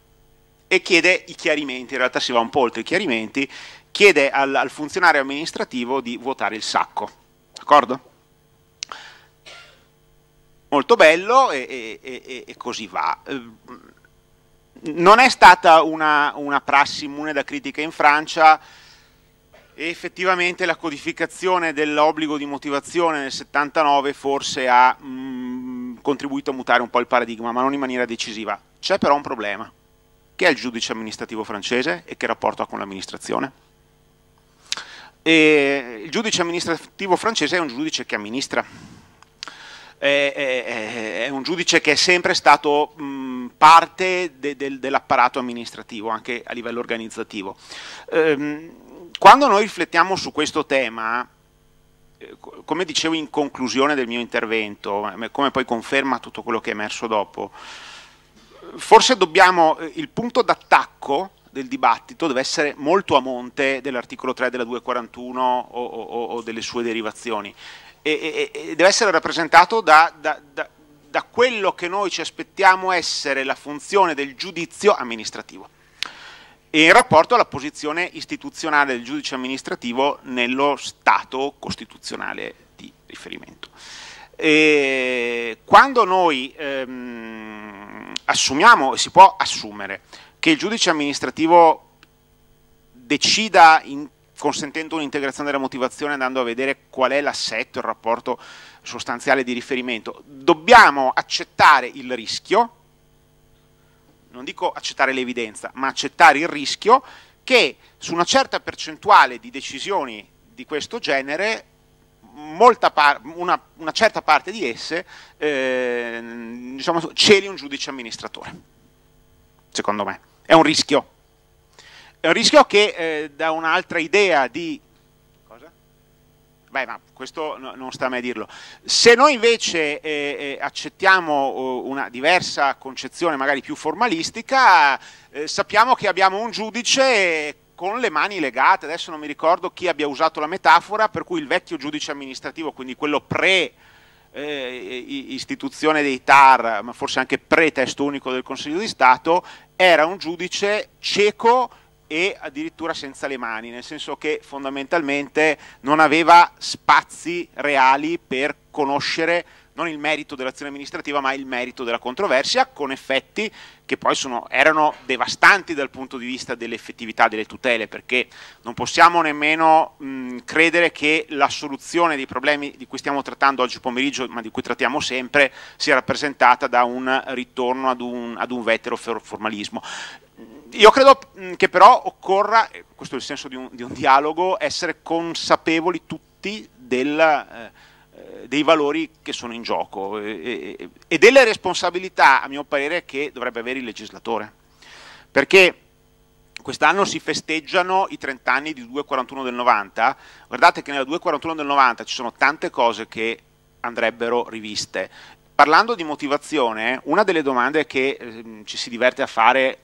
e chiede i chiarimenti, in realtà si va un po' oltre i chiarimenti, chiede al, al funzionario amministrativo di vuotare il sacco. D'accordo? molto bello e, e, e così va. Ehm, non è stata una, una prassi immune da critica in Francia, e effettivamente la codificazione dell'obbligo di motivazione nel 79 forse ha mh, mm, contribuito a mutare un po' il paradigma, ma non in maniera decisiva. C'è però un problema, che è il giudice amministrativo francese e che rapporto ha con l'amministrazione. il giudice amministrativo francese è un giudice che amministra, è un giudice che è sempre stato parte de, de, dell'apparato amministrativo, anche a livello organizzativo. Ehm, quando noi riflettiamo su questo tema, eh, come dicevo in conclusione del mio intervento, eh, come poi conferma tutto quello che è emerso dopo, forse dobbiamo, eh, il punto d'attacco del dibattito deve essere molto a monte dell'articolo 3 della 241 o, o, o delle sue derivazioni e, e, e deve essere rappresentato da, da, da, da quello che noi ci aspettiamo essere la funzione del giudizio amministrativo e in rapporto alla posizione istituzionale del giudice amministrativo nello Stato costituzionale di riferimento. E quando noi ehm, assumiamo, e si può assumere, che il giudice amministrativo decida in consentendo un'integrazione della motivazione andando a vedere qual è l'assetto, il rapporto sostanziale di riferimento. Dobbiamo accettare il rischio, non dico accettare l'evidenza, ma accettare il rischio che su una certa percentuale di decisioni di questo genere una, una, certa parte di esse eh, diciamo, celi un giudice amministratore, secondo me. È un rischio. Il eh, rischio che eh, da un'altra idea di... Cosa? Beh, ma questo no, non sta a me dirlo. Se noi invece eh, eh accettiamo oh, una diversa concezione, magari più formalistica, eh, sappiamo che abbiamo un giudice con le mani legate, adesso non mi ricordo chi abbia usato la metafora, per cui il vecchio giudice amministrativo, quindi quello pre eh, istituzione dei TAR, ma forse anche pre-testo unico del Consiglio di Stato, era un giudice cieco e addirittura senza le mani, nel senso che fondamentalmente non aveva spazi reali per conoscere non il merito dell'azione amministrativa, ma il merito della controversia, con effetti che poi sono, erano devastanti dal punto di vista dell'effettività delle tutele, perché non possiamo nemmeno mh, credere che la soluzione dei problemi di cui stiamo trattando oggi pomeriggio, ma di cui trattiamo sempre, sia rappresentata da un ritorno ad un, ad un vetero formalismo. Io credo mm, che però occorra, questo è il senso di un, di un dialogo, essere consapevoli tutti del, eh, dei valori che sono in gioco e, e, delle responsabilità, a mio parere, che dovrebbe avere il legislatore. Perché quest'anno si festeggiano i 30 anni di 241 del 90, guardate che nella 241 del 90 ci sono tante cose che andrebbero riviste. Parlando di motivazione, una delle domande che eh, ci si diverte a fare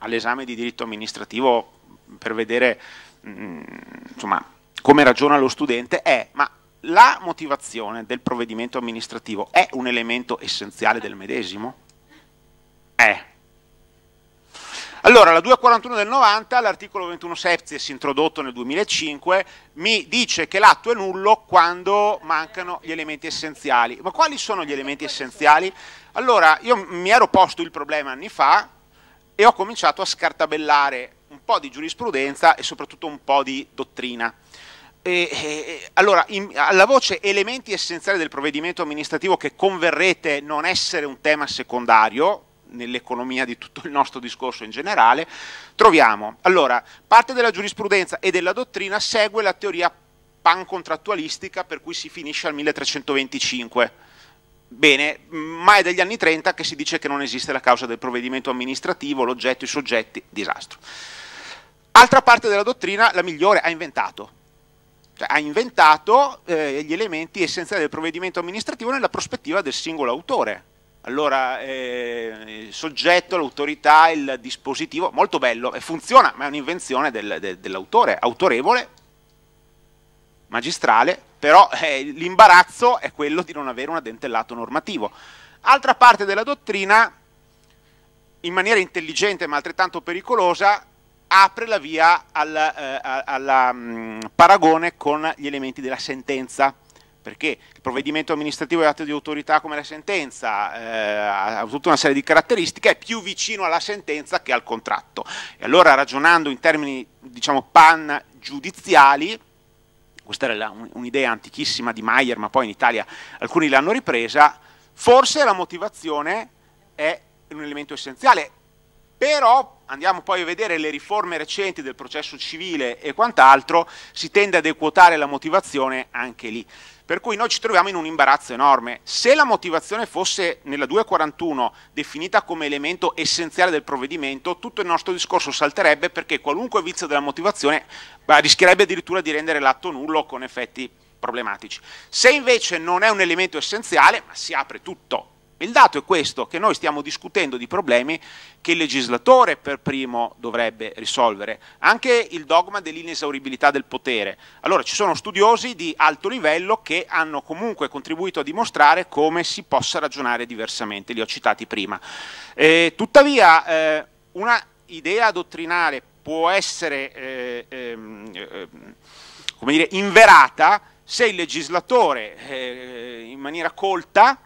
all'esame di diritto amministrativo per vedere mm, insomma, come ragiona lo studente è ma la motivazione del provvedimento amministrativo è un elemento essenziale del medesimo? È. Allora, la 241 del 90, l'articolo 21 septies introdotto nel 2005, mi dice che l'atto è nullo quando mancano gli elementi essenziali. Ma quali sono gli elementi essenziali? Allora, io mi ero posto il problema anni fa, e ho cominciato a scartabellare un po' di giurisprudenza e soprattutto un po' di dottrina. E, e, allora, in, alla voce elementi essenziali del provvedimento amministrativo che converrete non essere un tema secondario nell'economia di tutto il nostro discorso in generale, troviamo, allora, parte della giurisprudenza e della dottrina segue la teoria pancontrattualistica per cui si finisce al 1325 Bene, ma è degli anni 30 che si dice che non esiste la causa del provvedimento amministrativo, l'oggetto, i soggetti, disastro. Altra parte della dottrina, la migliore, ha inventato. Cioè, ha inventato eh, gli elementi essenziali del provvedimento amministrativo nella prospettiva del singolo autore. Allora, eh, il soggetto, l'autorità, il dispositivo, molto bello, e funziona, ma è un'invenzione del, del, dell'autore, autorevole, magistrale, però eh, l'imbarazzo è quello di non avere un addentellato normativo. Altra parte della dottrina, in maniera intelligente ma altrettanto pericolosa, apre la via al eh, mh, mm, paragone con gli elementi della sentenza perché il provvedimento amministrativo e atto di autorità come la sentenza eh, ha tutta una serie di caratteristiche, è più vicino alla sentenza che al contratto. E allora ragionando in termini diciamo pan giudiziali, questa era un'idea antichissima di Mayer, ma poi in Italia alcuni l'hanno ripresa, forse la motivazione è un elemento essenziale, però andiamo poi a vedere le riforme recenti del processo civile e quant'altro, si tende ad equotare la motivazione anche lì. Per cui noi ci troviamo in un imbarazzo enorme. Se la motivazione fosse nella 241 definita come elemento essenziale del provvedimento, tutto il nostro discorso salterebbe perché qualunque vizio della motivazione rischierebbe addirittura di rendere l'atto nullo con effetti problematici. Se invece non è un elemento essenziale, ma si apre tutto il dato è questo, che noi stiamo discutendo di problemi che il legislatore per primo dovrebbe risolvere, anche il dogma dell'inesauribilità del potere. Allora ci sono studiosi di alto livello che hanno comunque contribuito a dimostrare come si possa ragionare diversamente, li ho citati prima. Eh, tuttavia eh, una idea dottrinale può essere eh, ehm, eh dire, inverata se il legislatore eh, in maniera colta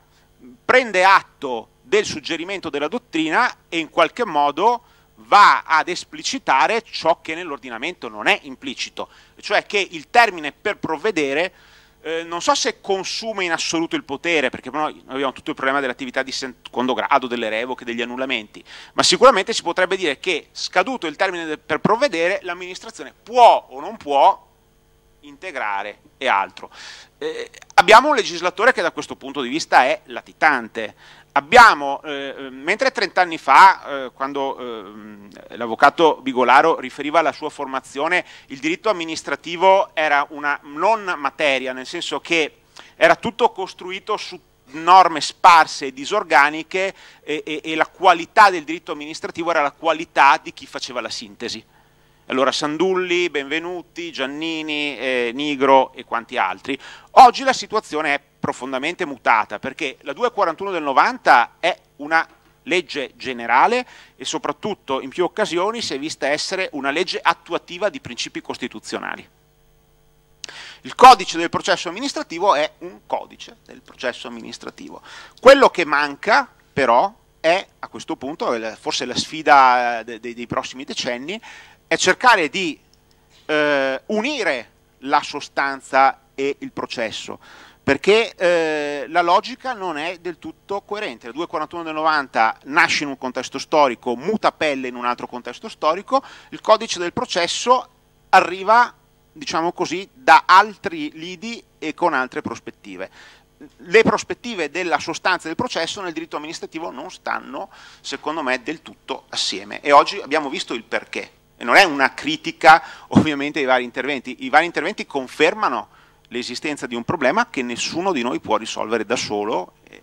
prende atto del suggerimento della dottrina e in qualche modo va ad esplicitare ciò che nell'ordinamento non è implicito, cioè che il termine per provvedere eh, non so se consuma in assoluto il potere, perché noi abbiamo tutto il problema dell'attività di secondo grado, delle revoche, degli annullamenti, ma sicuramente si potrebbe dire che scaduto il termine per provvedere, l'amministrazione può o non può integrare e altro. Eh, abbiamo un legislatore che da questo punto di vista è latitante. Abbiamo, eh, mentre 30 anni fa, eh, quando ehm, l'avvocato Bigolaro riferiva alla sua formazione, il diritto amministrativo era una non materia, nel senso che era tutto costruito su norme sparse e disorganiche e, e, e la qualità del diritto amministrativo era la qualità di chi faceva la sintesi allora Sandulli, Benvenuti, Giannini, eh, Nigro e quanti altri. Oggi la situazione è profondamente mutata perché la 241 del 90 è una legge generale e soprattutto in più occasioni si è vista essere una legge attuativa di principi costituzionali. Il codice del processo amministrativo è un codice del processo amministrativo. Quello che manca però è a questo punto, forse la sfida eh, dei prossimi decenni, è cercare di eh, unire la sostanza e il processo, perché eh, la logica non è del tutto coerente. La 241 del 90 nasce in un contesto storico, muta pelle in un altro contesto storico, il codice del processo arriva, diciamo così, da altri lidi e con altre prospettive le prospettive della sostanza del processo nel diritto amministrativo non stanno, secondo me, del tutto assieme. E oggi abbiamo visto il perché non è una critica ovviamente ai vari interventi, i vari interventi confermano l'esistenza di un problema che nessuno di noi può risolvere da solo. Eh.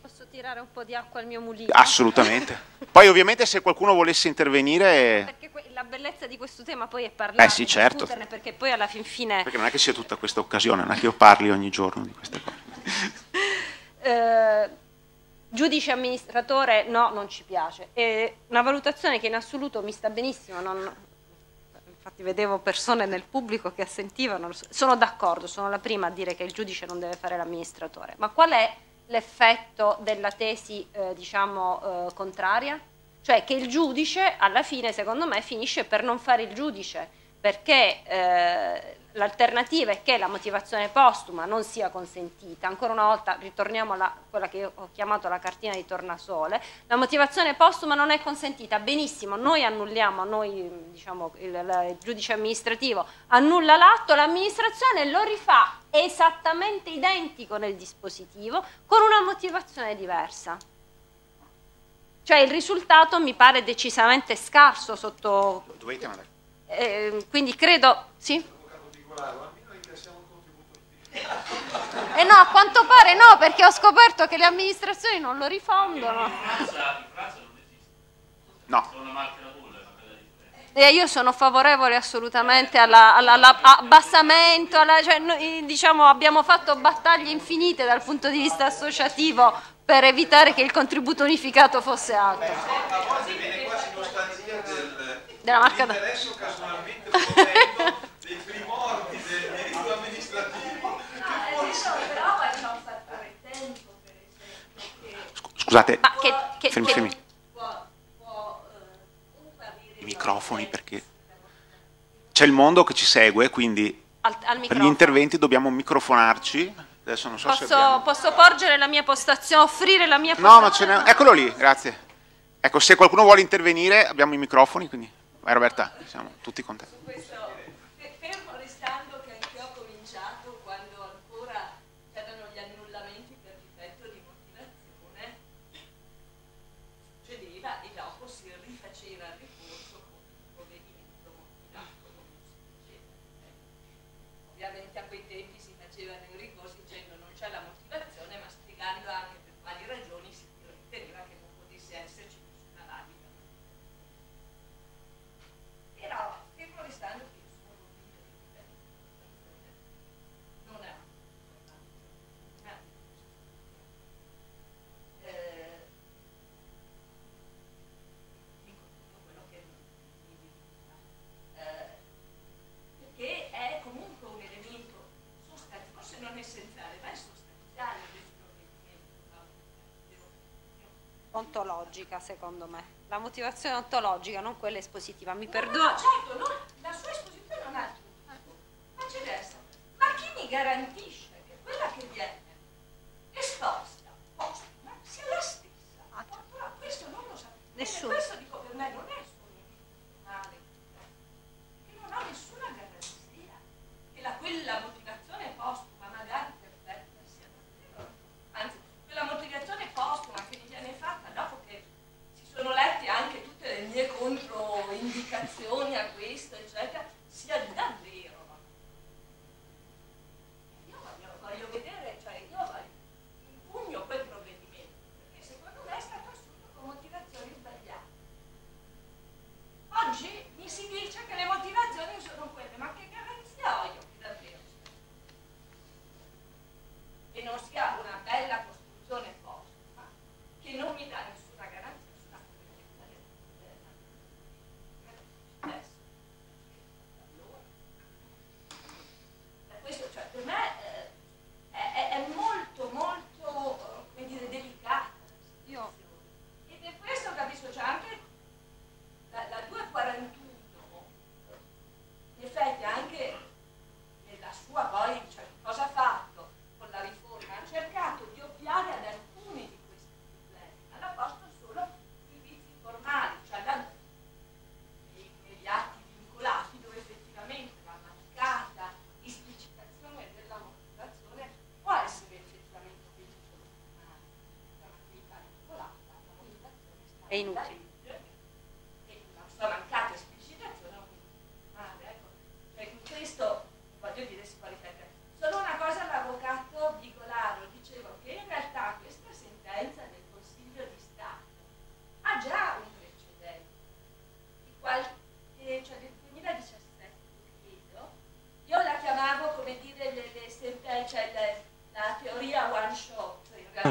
Posso tirare un po' di acqua al mio mulino? Assolutamente. poi ovviamente se qualcuno volesse intervenire... Perché la bellezza di questo tema poi è parlare, eh sì, certo. perché poi alla fin fine... Perché non è che sia tutta questa occasione, non è che io parli ogni giorno di queste cose. eh, Giudice amministratore no, non ci piace. È una valutazione che in assoluto mi sta benissimo, non, infatti vedevo persone nel pubblico che assentivano, sono d'accordo, sono la prima a dire che il giudice non deve fare l'amministratore, ma qual è l'effetto della tesi eh, diciamo eh, contraria? Cioè che il giudice alla fine secondo me finisce per non fare il giudice perché eh, L'alternativa è che la motivazione postuma non sia consentita. Ancora una volta ritorniamo a quella che ho chiamato la cartina di tornasole. La motivazione postuma non è consentita. Benissimo, noi annulliamo, noi, diciamo, il, il, il giudice amministrativo annulla l'atto, l'amministrazione lo rifà esattamente identico nel dispositivo con una motivazione diversa. Cioè il risultato mi pare decisamente scarso sotto... Eh, quindi credo... Sì? bravo, Eh no, a quanto pare no, perché ho scoperto che le amministrazioni non lo rifondono. In Francia, non esiste. No. E eh, io sono favorevole assolutamente all'abbassamento, alla, alla, alla, cioè, eh, diciamo, abbiamo fatto battaglie infinite dal punto di vista associativo per evitare che il contributo unificato fosse alto. a volte viene quasi nostalgia del, della marca da... Scusate, Ma ah, che, che, fermi, che... fermi. Può, può, uh, microfoni perché c'è il mondo che ci segue, quindi al, al per gli interventi dobbiamo microfonarci. Adesso non so posso, se abbiamo... posso porgere la mia postazione, offrire la mia postazione. No, ma ce n'è. Eccolo lì, grazie. Ecco, se qualcuno vuole intervenire, abbiamo i microfoni, quindi vai Roberta, siamo tutti contenti. ontologica, secondo me. La motivazione ontologica, non quella espositiva. Mi no, perdono. No, certo, non, la sua esposizione non ha Ma ci resta. Ma chi mi garantisce?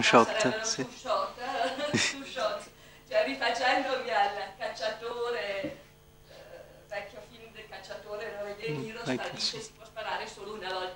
shot, eh, sì. Two shot, two eh, shot, cioè rifacendomi al cacciatore, eh, vecchio film del cacciatore, Robert De mm, Niro, mm, sta, dice, si può sparare solo una volta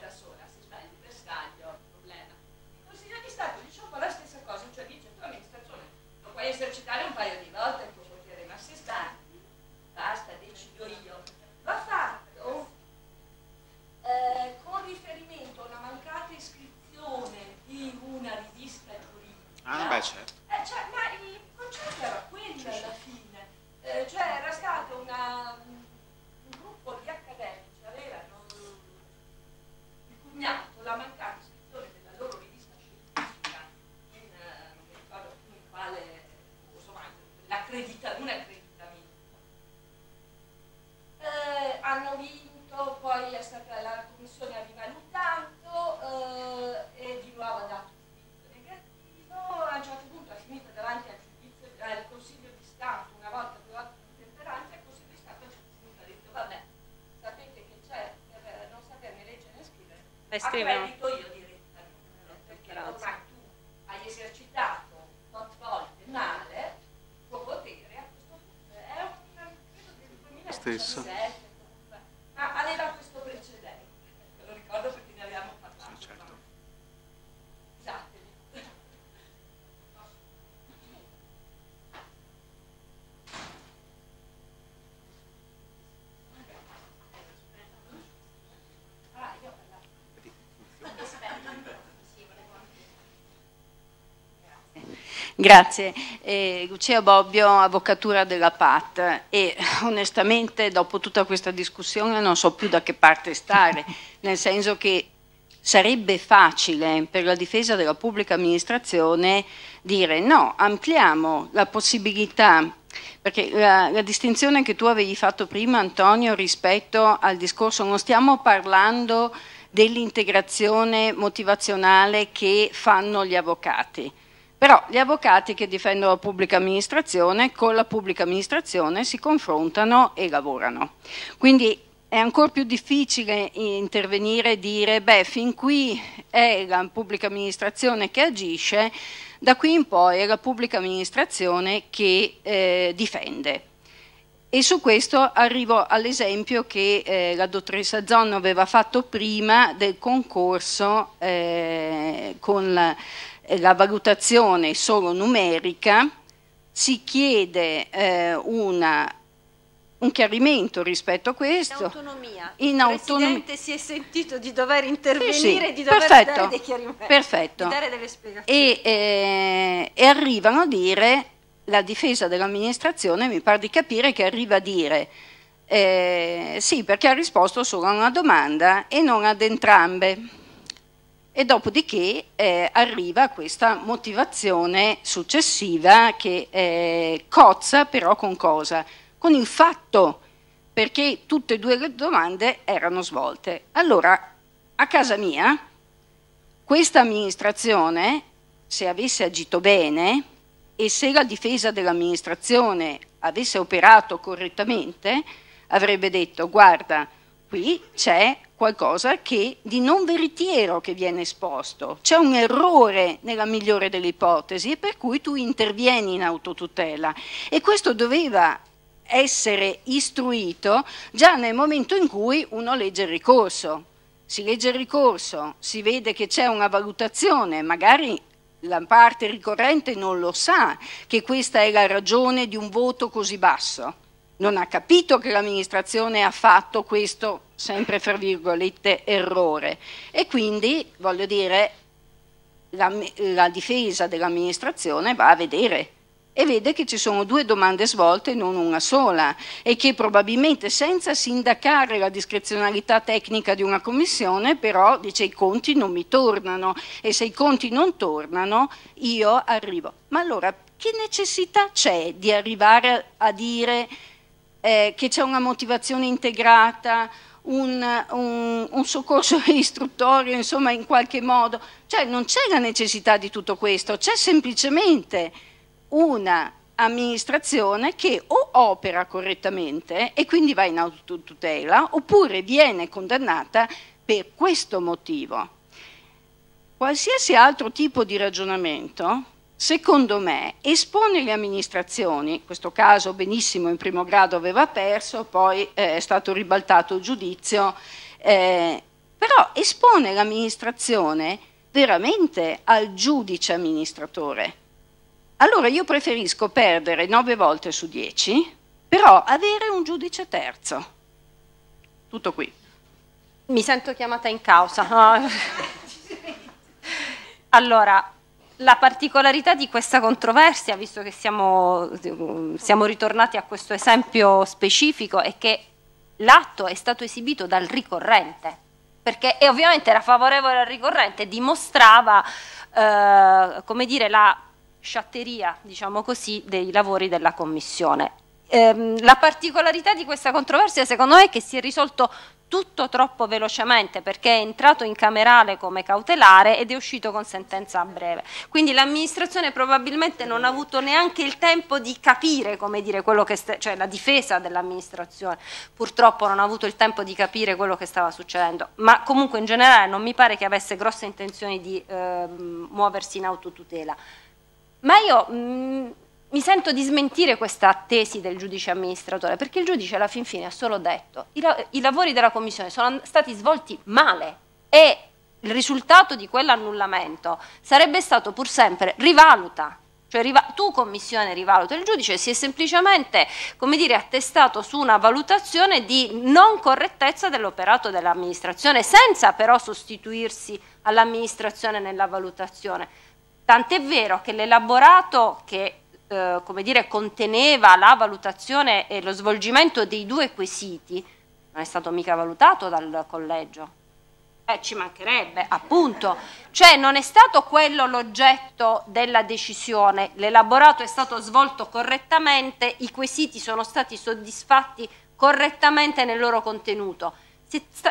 Grazie. Eh, Lucia Bobbio, Avvocatura della PAT e onestamente dopo tutta questa discussione non so più da che parte stare, nel senso che sarebbe facile per la difesa della pubblica amministrazione dire no, ampliamo la possibilità, perché la, la, distinzione che tu avevi fatto prima Antonio rispetto al discorso, non stiamo parlando dell'integrazione motivazionale che fanno gli avvocati, però gli avvocati che difendono la pubblica amministrazione con la pubblica amministrazione si confrontano e lavorano. Quindi è ancora più difficile intervenire e dire beh fin qui è la pubblica amministrazione che agisce, da qui in poi è la pubblica amministrazione che eh, difende. E su questo arrivo all'esempio che eh, la dottoressa Zonno aveva fatto prima del concorso eh, con la, la valutazione solo numerica, si chiede eh, una, un chiarimento rispetto a questo. In autonomia. In autonom Il Presidente si è sentito di dover intervenire, sì, sì. di dover perfetto, dare dei chiarimenti, perfetto. di dare delle spiegazioni. E, eh, e arrivano a dire, la difesa dell'amministrazione mi pare di capire che arriva a dire eh, sì perché ha risposto solo a una domanda e non ad entrambe e dopodiché eh, arriva questa motivazione successiva che eh, cozza però con cosa? Con il fatto, perché tutte e due le domande erano svolte. Allora, a casa mia, questa amministrazione, se avesse agito bene e se la difesa dell'amministrazione avesse operato correttamente, avrebbe detto guarda, qui c'è qualcosa che, di non veritiero che viene esposto, c'è un errore nella migliore delle ipotesi e per cui tu intervieni in autotutela e questo doveva essere istruito già nel momento in cui uno legge il ricorso. Si legge il ricorso, si vede che c'è una valutazione, magari la parte ricorrente non lo sa che questa è la ragione di un voto così basso non ha capito che l'amministrazione ha fatto questo, sempre fra virgolette, errore. E quindi, voglio dire, la, la difesa dell'amministrazione va a vedere e vede che ci sono due domande svolte, non una sola, e che probabilmente senza sindacare la discrezionalità tecnica di una commissione, però dice i conti non mi tornano e se i conti non tornano io arrivo. Ma allora che necessità c'è di arrivare a, a dire eh, che c'è una motivazione integrata, un, un, un, soccorso istruttorio, insomma, in qualche modo. Cioè non c'è la necessità di tutto questo, c'è semplicemente una amministrazione che o opera correttamente e quindi va in autotutela oppure viene condannata per questo motivo. Qualsiasi altro tipo di ragionamento secondo me, espone le amministrazioni, in questo caso benissimo in primo grado aveva perso, poi eh, è stato ribaltato il giudizio, eh, però espone l'amministrazione veramente al giudice amministratore. Allora io preferisco perdere nove volte su dieci, però avere un giudice terzo. Tutto qui. Mi sento chiamata in causa. allora, la particolarità di questa controversia, visto che siamo, siamo ritornati a questo esempio specifico, è che l'atto è stato esibito dal ricorrente, perché ovviamente era favorevole al ricorrente, dimostrava eh, come dire, la sciatteria diciamo così, dei lavori della Commissione. Ehm, la particolarità di questa controversia secondo me è che si è risolto tutto troppo velocemente perché è entrato in camerale come cautelare ed è uscito con sentenza a breve. Quindi l'amministrazione probabilmente non ha avuto neanche il tempo di capire, come dire, quello che cioè la difesa dell'amministrazione purtroppo non ha avuto il tempo di capire quello che stava succedendo, ma comunque in generale non mi pare che avesse grosse intenzioni di eh, muoversi in autotutela. Ma io mh, mm, mi sento di smentire questa tesi del giudice amministratore, perché il giudice alla fin fine ha solo detto che i lavori della Commissione sono stati svolti male e il risultato di quell'annullamento sarebbe stato pur sempre rivaluta. Cioè tu commissione rivaluta, il giudice si è semplicemente dire, attestato su una valutazione di non correttezza dell'operato dell'amministrazione, senza però sostituirsi all'amministrazione nella valutazione. Tant'è vero che l'elaborato che eh, come dire, conteneva la valutazione e lo svolgimento dei due quesiti, non è stato mica valutato dal collegio. Eh, ci mancherebbe, appunto. Cioè non è stato quello l'oggetto della decisione, l'elaborato è stato svolto correttamente, i quesiti sono stati soddisfatti correttamente nel loro contenuto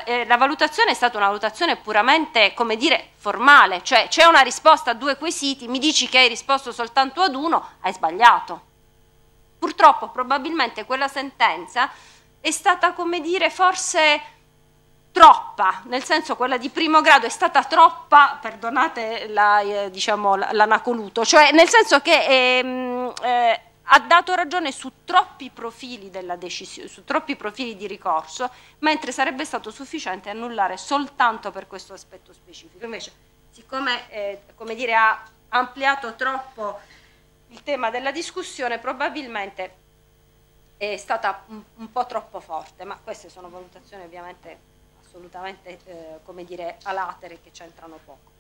eh, la valutazione è stata una valutazione puramente, come dire, formale, cioè c'è una risposta a due quesiti, mi dici che hai risposto soltanto ad uno, hai sbagliato. Purtroppo probabilmente quella sentenza è stata, come dire, forse troppa, nel senso quella di primo grado è stata troppa, perdonate l'anacoluto, la, eh, diciamo, cioè nel senso che ehm, eh, ha dato ragione su troppi, su troppi profili di ricorso, mentre sarebbe stato sufficiente annullare soltanto per questo aspetto specifico. Invece, siccome eh, dire, ha ampliato troppo il tema della discussione, probabilmente è stata un, un po' troppo forte, ma queste sono valutazioni ovviamente assolutamente eh, come dire alatere che c'entrano poco.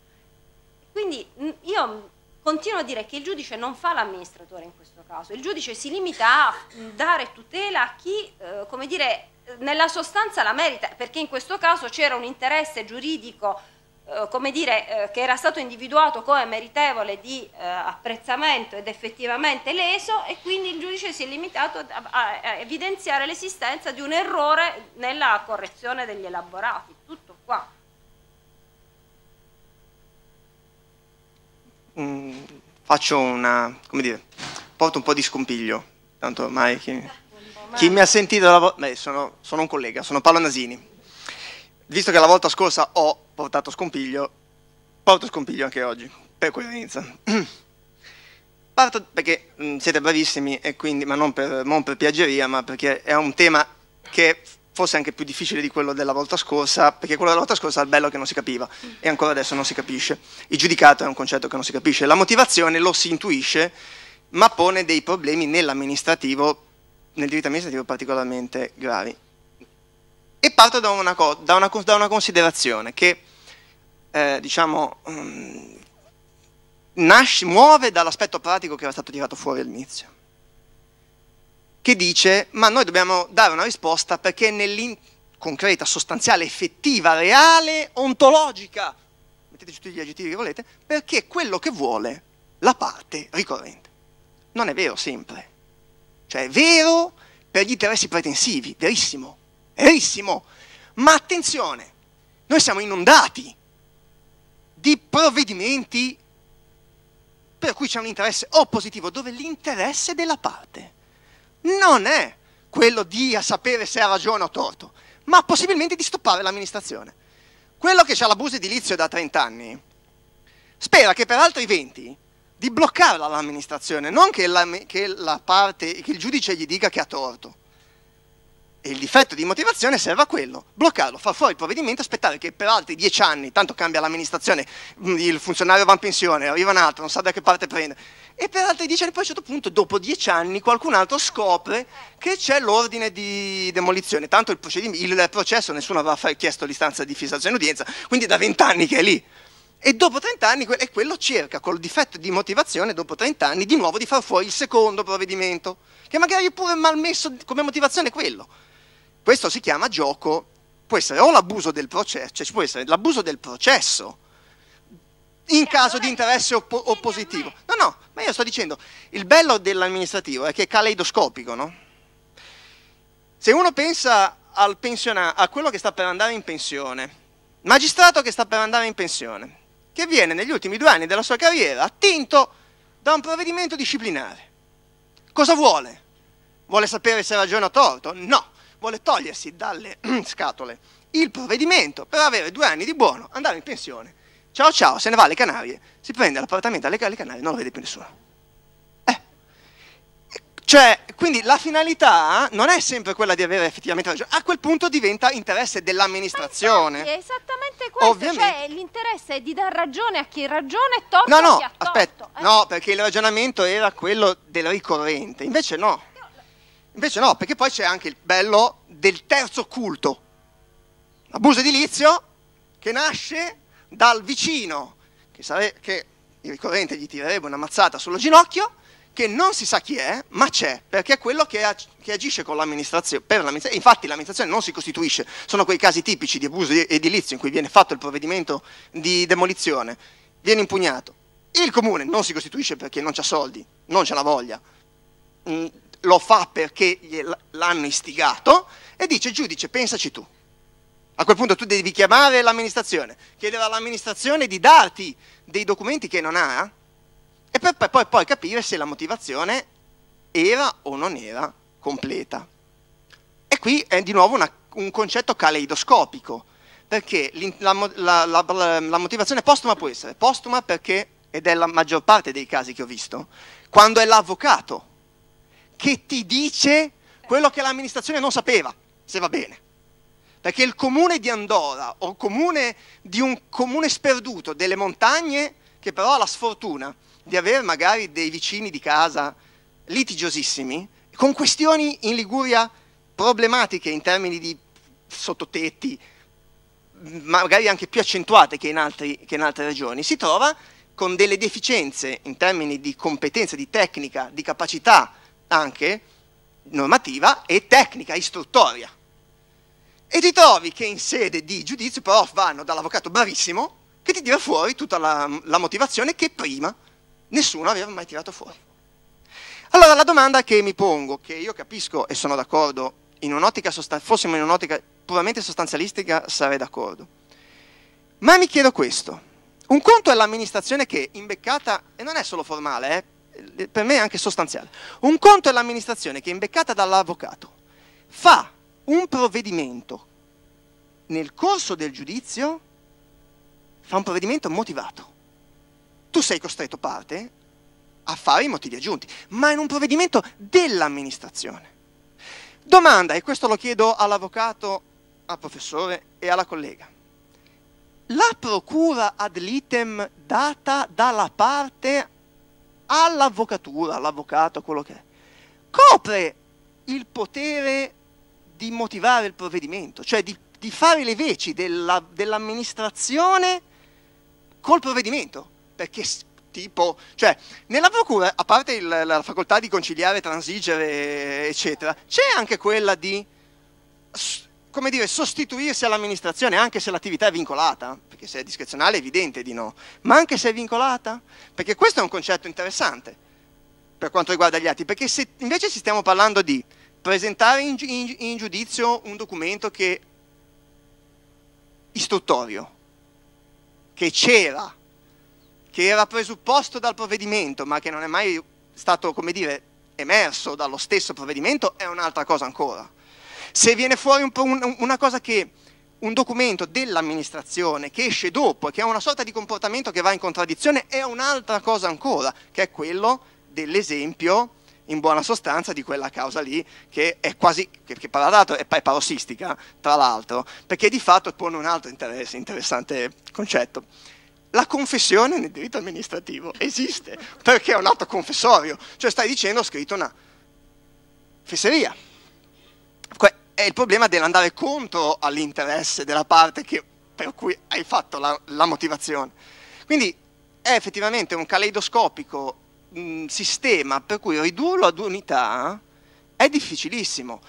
Quindi io Continuo a dire che il giudice non fa l'amministratore in questo caso, il giudice si limita a dare tutela a chi, eh, come dire, nella sostanza la merita, perché in questo caso c'era un interesse giuridico, eh, come dire, eh, che era stato individuato come meritevole di eh, apprezzamento ed effettivamente leso e quindi il giudice si è limitato a, a, a evidenziare l'esistenza di un errore nella correzione degli elaborati. Tutto qua. um, faccio una, come dire, porto un po' di scompiglio, tanto ormai chi, chi mi ha sentito la volta, beh sono, sono, un collega, sono Paolo Nasini, visto che la volta scorsa ho portato scompiglio, porto scompiglio anche oggi, per coerenza. Parto perché mh, mm, siete bravissimi, e quindi, ma non per, non per piaggeria, ma perché è un tema che forse anche più difficile di quello della volta scorsa, perché quello della volta scorsa è il bello che non si capiva mm. e ancora adesso non si capisce. Il giudicato è un concetto che non si capisce, la motivazione lo si intuisce, ma pone dei problemi nell'amministrativo, nel diritto amministrativo particolarmente gravi. E parto da una, da una, da una considerazione che, eh, diciamo, mh, mm, nasce, muove dall'aspetto pratico che era stato tirato fuori all'inizio che dice ma noi dobbiamo dare una risposta perché nell'interno concreta, sostanziale, effettiva, reale, ontologica, mettete tutti gli aggettivi che volete, perché è quello che vuole la parte ricorrente. Non è vero sempre. Cioè è vero per gli interessi pretensivi, verissimo, verissimo. Ma attenzione, noi siamo inondati di provvedimenti per cui c'è un interesse oppositivo, dove l'interesse della parte non è quello di sapere se ha ragione o torto, ma possibilmente di stoppare l'amministrazione. Quello che ha l'abuso edilizio da 30 anni spera che per altri 20 di bloccarla l'amministrazione, non che, la, che, la parte, che il giudice gli dica che ha torto. E il difetto di motivazione serve a quello, bloccarlo, far fuori il provvedimento, aspettare che per altri dieci anni, tanto cambia l'amministrazione, il funzionario va in pensione, arriva un altro, non sa da che parte prendere e per altri dieci anni, poi a un certo punto, dopo dieci anni, qualcun altro scopre che c'è l'ordine di demolizione. Tanto il, il processo nessuno aveva chiesto l'istanza di fissazione in udienza, quindi è da vent'anni che è lì. E dopo 30 anni, e quello cerca, col difetto di motivazione, dopo 30 anni, di nuovo di far fuori il secondo provvedimento, che magari è pure malmesso come motivazione quello. Questo si chiama gioco, può essere o l'abuso del processo, cioè ci può essere l'abuso del processo, in cioè, caso di interesse oppo- oppositivo. No, no, ma io sto dicendo, il bello dell'amministrativo è che è caleidoscopico, no? Se uno pensa al pensionato, a quello che sta per andare in pensione, magistrato che sta per andare in pensione, che viene negli ultimi due anni della sua carriera attinto da un provvedimento disciplinare. Cosa vuole? Vuole sapere se ragiona o torto? No, vuole togliersi dalle scatole il provvedimento per avere due anni di buono, andare in pensione Ciao ciao, se ne va alle Canarie, si prende l'appartamento alle, alle Canarie, non lo vede più nessuno. Eh. Cioè, quindi la finalità non è sempre quella di avere effettivamente ragione, a quel punto diventa interesse dell'amministrazione. Sì, esattamente questo, cioè, Ovviamente. cioè l'interesse è di dar ragione a chi ragione e torto no, no, a chi ha torto. Aspetta, eh. No, perché il ragionamento era quello del ricorrente, invece no. Invece no, perché poi c'è anche il bello del terzo culto. Abuso edilizio che nasce dal vicino, che, sare- che il ricorrente gli tirerebbe una mazzata sullo ginocchio, che non si sa chi è, ma c'è, perché è quello che, ag- che agisce per l'amministrazione. Infatti l'amministrazione non si costituisce, sono quei casi tipici di abuso edilizio in cui viene fatto il provvedimento di demolizione, viene impugnato. Il comune non si costituisce perché non ha soldi, non c'è la voglia, lo fa perché l'hanno istigato e dice giudice pensaci tu. A quel punto tu devi chiamare l'amministrazione, chiedere all'amministrazione di darti dei documenti che non ha e per poi, poi capire se la motivazione era o non era completa. E qui è di nuovo una, un concetto caleidoscopico, perché la, la, la, la, motivazione postuma può essere postuma perché, ed è la maggior parte dei casi che ho visto, quando è l'avvocato che ti dice quello che l'amministrazione non sapeva, se va bene perché il comune di Andorra o comune di un comune sperduto delle montagne che però ha la sfortuna di avere magari dei vicini di casa litigiosissimi, con questioni in Liguria problematiche in termini di sottotetti, magari anche più accentuate che in, altri, che in altre regioni, si trova con delle deficienze in termini di competenza, di tecnica, di capacità anche normativa e tecnica istruttoria e ti trovi che in sede di giudizio però vanno dall'avvocato bravissimo che ti tira fuori tutta la, la, motivazione che prima nessuno aveva mai tirato fuori. Allora la domanda che mi pongo, che io capisco e sono d'accordo, sostan- fossimo in un'ottica puramente sostanzialistica sarei d'accordo, ma mi chiedo questo, un conto è l'amministrazione che imbeccata, e non è solo formale, eh, per me è anche sostanziale, un conto è l'amministrazione che imbeccata dall'avvocato fa un provvedimento nel corso del giudizio fa un provvedimento motivato. Tu sei costretto parte a fare i motivi aggiunti, ma in un provvedimento dell'amministrazione. Domanda, e questo lo chiedo all'avvocato, al professore e alla collega. La procura ad litem data dalla parte all'avvocatura, all'avvocato, quello che è, copre il potere di motivare il provvedimento, cioè di, di fare le veci della, dell'amministrazione col provvedimento, perché tipo, cioè nella procura, a parte il, la facoltà di conciliare, transigere, eccetera, c'è anche quella di, come dire, sostituirsi all'amministrazione anche se l'attività è vincolata, perché se è discrezionale è evidente di no, ma anche se è vincolata, perché questo è un concetto interessante per quanto riguarda gli atti, perché se invece ci stiamo parlando di presentare in, in, in giudizio un documento che istruttorio, che c'era, che era presupposto dal provvedimento, ma che non è mai stato, come dire, emerso dallo stesso provvedimento, è un'altra cosa ancora. Se viene fuori un un, una cosa che un documento dell'amministrazione che esce dopo e che ha una sorta di comportamento che va in contraddizione è un'altra cosa ancora, che è quello dell'esempio in buona sostanza di quella causa lì che è quasi, che, che l'altro è, è parossistica, tra l'altro, perché di fatto pone un altro interesse, interessante concetto. La confessione nel diritto amministrativo esiste perché è un atto confessorio, cioè stai dicendo ho scritto una fesseria. È il problema dell'andare contro all'interesse della parte che, per cui hai fatto la, la motivazione. Quindi è effettivamente un caleidoscopico mh, sistema per cui ridurlo ad unità è difficilissimo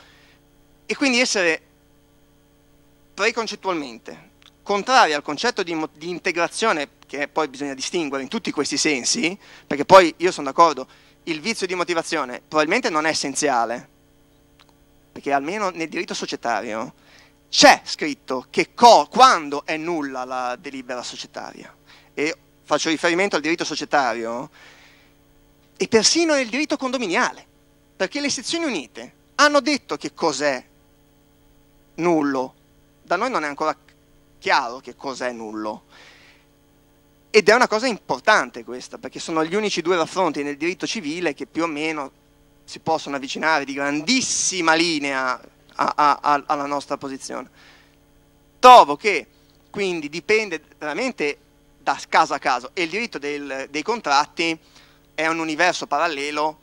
e quindi essere preconcettualmente contrario al concetto di, di integrazione che poi bisogna distinguere in tutti questi sensi, perché poi io sono d'accordo, il vizio di motivazione probabilmente non è essenziale, perché almeno nel diritto societario c'è scritto che quando è nulla la delibera societaria. E faccio riferimento al diritto societario e persino nel diritto condominiale, perché le sezioni unite hanno detto che cos'è nullo, da noi non è ancora chiaro che cos'è nullo. Ed è una cosa importante questa, perché sono gli unici due raffronti nel diritto civile che più o meno si possono avvicinare di grandissima linea a, a, a, alla nostra posizione. Trovo che quindi dipende veramente da caso a caso e il diritto del, dei contratti è un universo parallelo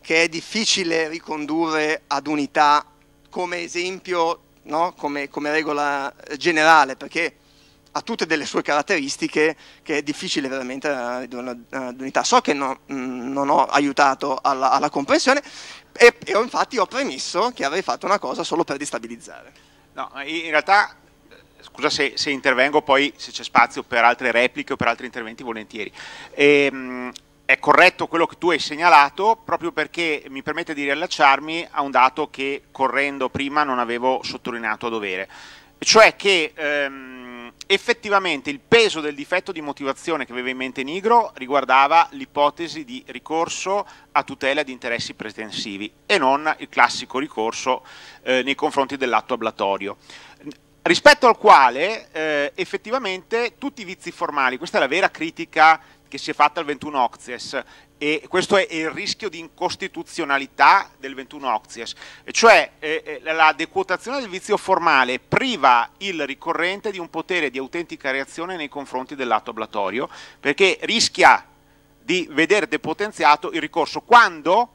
che è difficile ricondurre ad unità come esempio, no? come, come, regola generale, perché ha tutte delle sue caratteristiche che è difficile veramente eh, ridurre ad unità. So che no, mm, non ho aiutato alla, alla comprensione e, e infatti ho premesso che avrei fatto una cosa solo per destabilizzare. No, in realtà eh, scusa se, se, intervengo, poi se c'è spazio per altre repliche o per altri interventi volentieri. E, ehm, è corretto quello che tu hai segnalato proprio perché mi permette di riallacciarmi a un dato che correndo prima non avevo sottolineato a dovere, cioè che ehm, effettivamente il peso del difetto di motivazione che aveva in mente Nigro riguardava l'ipotesi di ricorso a tutela di interessi pretensivi e non il classico ricorso eh, nei confronti dell'atto ablatorio rispetto al quale eh, effettivamente tutti i vizi formali, questa è la vera critica che si è fatta il 21 Octies e questo è il rischio di incostituzionalità del 21 Octies, cioè eh, eh la dequotazione del vizio formale priva il ricorrente di un potere di autentica reazione nei confronti dell'atto ablatorio, perché rischia di vedere depotenziato il ricorso quando,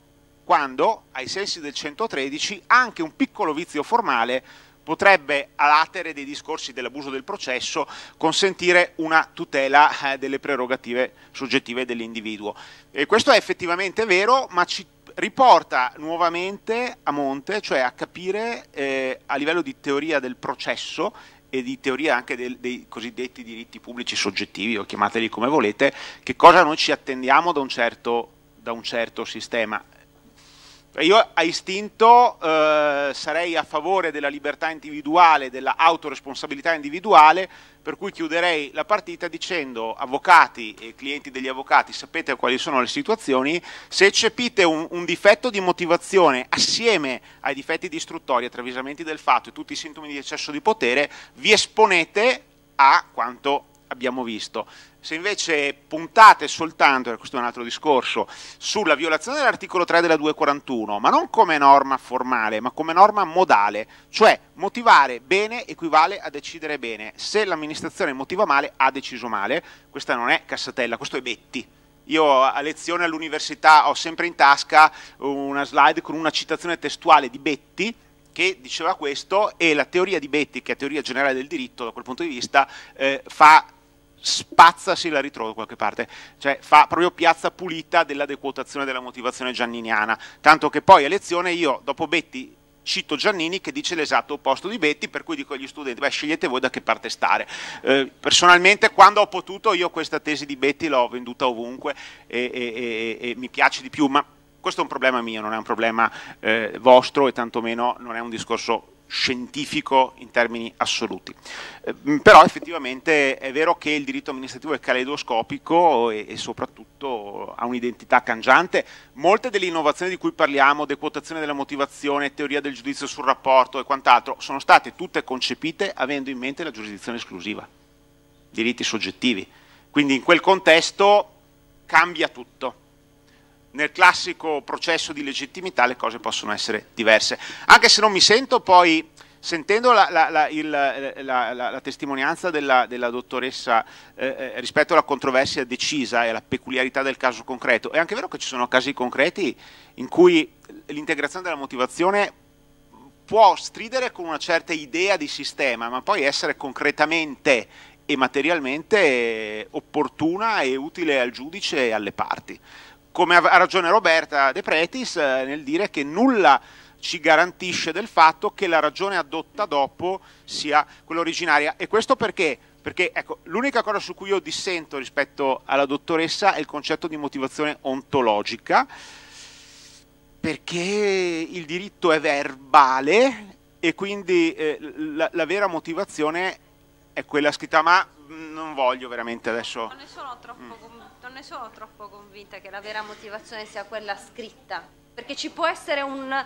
quando ai sensi del 113, anche un piccolo vizio formale potrebbe, a latere dei discorsi dell'abuso del processo, consentire una tutela eh, delle prerogative soggettive dell'individuo. questo è effettivamente vero, ma ci riporta nuovamente a monte, cioè a capire eh, a livello di teoria del processo e di teoria anche del, dei cosiddetti diritti pubblici soggettivi, o chiamateli come volete, che cosa noi ci attendiamo da un certo, da un certo sistema. Io a istinto eh, sarei a favore della libertà individuale, della autoresponsabilità individuale, per cui chiuderei la partita dicendo avvocati e clienti degli avvocati, sapete quali sono le situazioni, se eccepite un, un difetto di motivazione assieme ai difetti distruttori, istruttoria, del fatto e tutti i sintomi di eccesso di potere, vi esponete a quanto abbiamo visto. Se invece puntate soltanto, questo è un altro discorso, sulla violazione dell'articolo 3 della 241, ma non come norma formale, ma come norma modale, cioè motivare bene equivale a decidere bene. Se l'amministrazione motiva male, ha deciso male. Questa non è Cassatella, questo è Betti. Io a lezione all'università ho sempre in tasca una slide con una citazione testuale di Betti che diceva questo e la teoria di Betti, che è teoria generale del diritto da quel punto di vista, eh, fa spazza se la ritrovo da qualche parte, cioè fa proprio piazza pulita della dequotazione della motivazione gianniniana, tanto che poi a lezione io dopo Betti cito Giannini che dice l'esatto opposto di Betti, per cui dico agli studenti, beh scegliete voi da che parte stare. Eh, personalmente quando ho potuto io questa tesi di Betti l'ho venduta ovunque e, e, e, e mi piace di più, ma questo è un problema mio, non è un problema eh, vostro e tantomeno non è un discorso scientifico in termini assoluti. Eh, però effettivamente è vero che il diritto amministrativo è caleidoscopico e, e soprattutto ha un'identità cangiante. Molte delle innovazioni di cui parliamo, decotazione della motivazione, teoria del giudizio sul rapporto e quant'altro, sono state tutte concepite avendo in mente la giurisdizione esclusiva, diritti soggettivi. Quindi in quel contesto cambia tutto nel classico processo di legittimità le cose possono essere diverse. Anche se non mi sento poi, sentendo la, la, la, il, la testimonianza della, della dottoressa eh, eh, rispetto alla controversia decisa e alla peculiarità del caso concreto, è anche vero che ci sono casi concreti in cui l'integrazione della motivazione può stridere con una certa idea di sistema, ma poi essere concretamente e materialmente opportuna e utile al giudice e alle parti come ha ragione Roberta De Pretis eh, nel dire che nulla ci garantisce del fatto che la ragione adotta dopo sia quella originaria. E questo perché? Perché ecco, l'unica cosa su cui io dissento rispetto alla dottoressa è il concetto di motivazione ontologica, perché il diritto è verbale e quindi eh, la, la, vera motivazione è quella scritta, ma mm, non voglio veramente adesso... Non ne sono troppo mm non ne sono troppo convinta che la vera motivazione sia quella scritta, perché ci può essere un...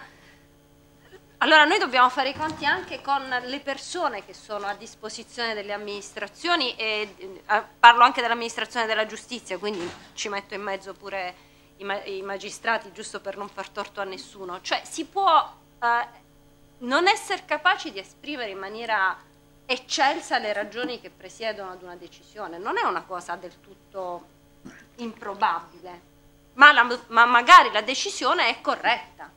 Allora noi dobbiamo fare i conti anche con le persone che sono a disposizione delle amministrazioni e eh, parlo anche dell'amministrazione della giustizia, quindi ci metto in mezzo pure i, ma i, magistrati, giusto per non far torto a nessuno. Cioè si può eh, non essere capaci di esprimere in maniera eccelsa le ragioni che presiedono ad una decisione, non è una cosa del tutto improbabile, ma, la, ma magari la decisione è corretta.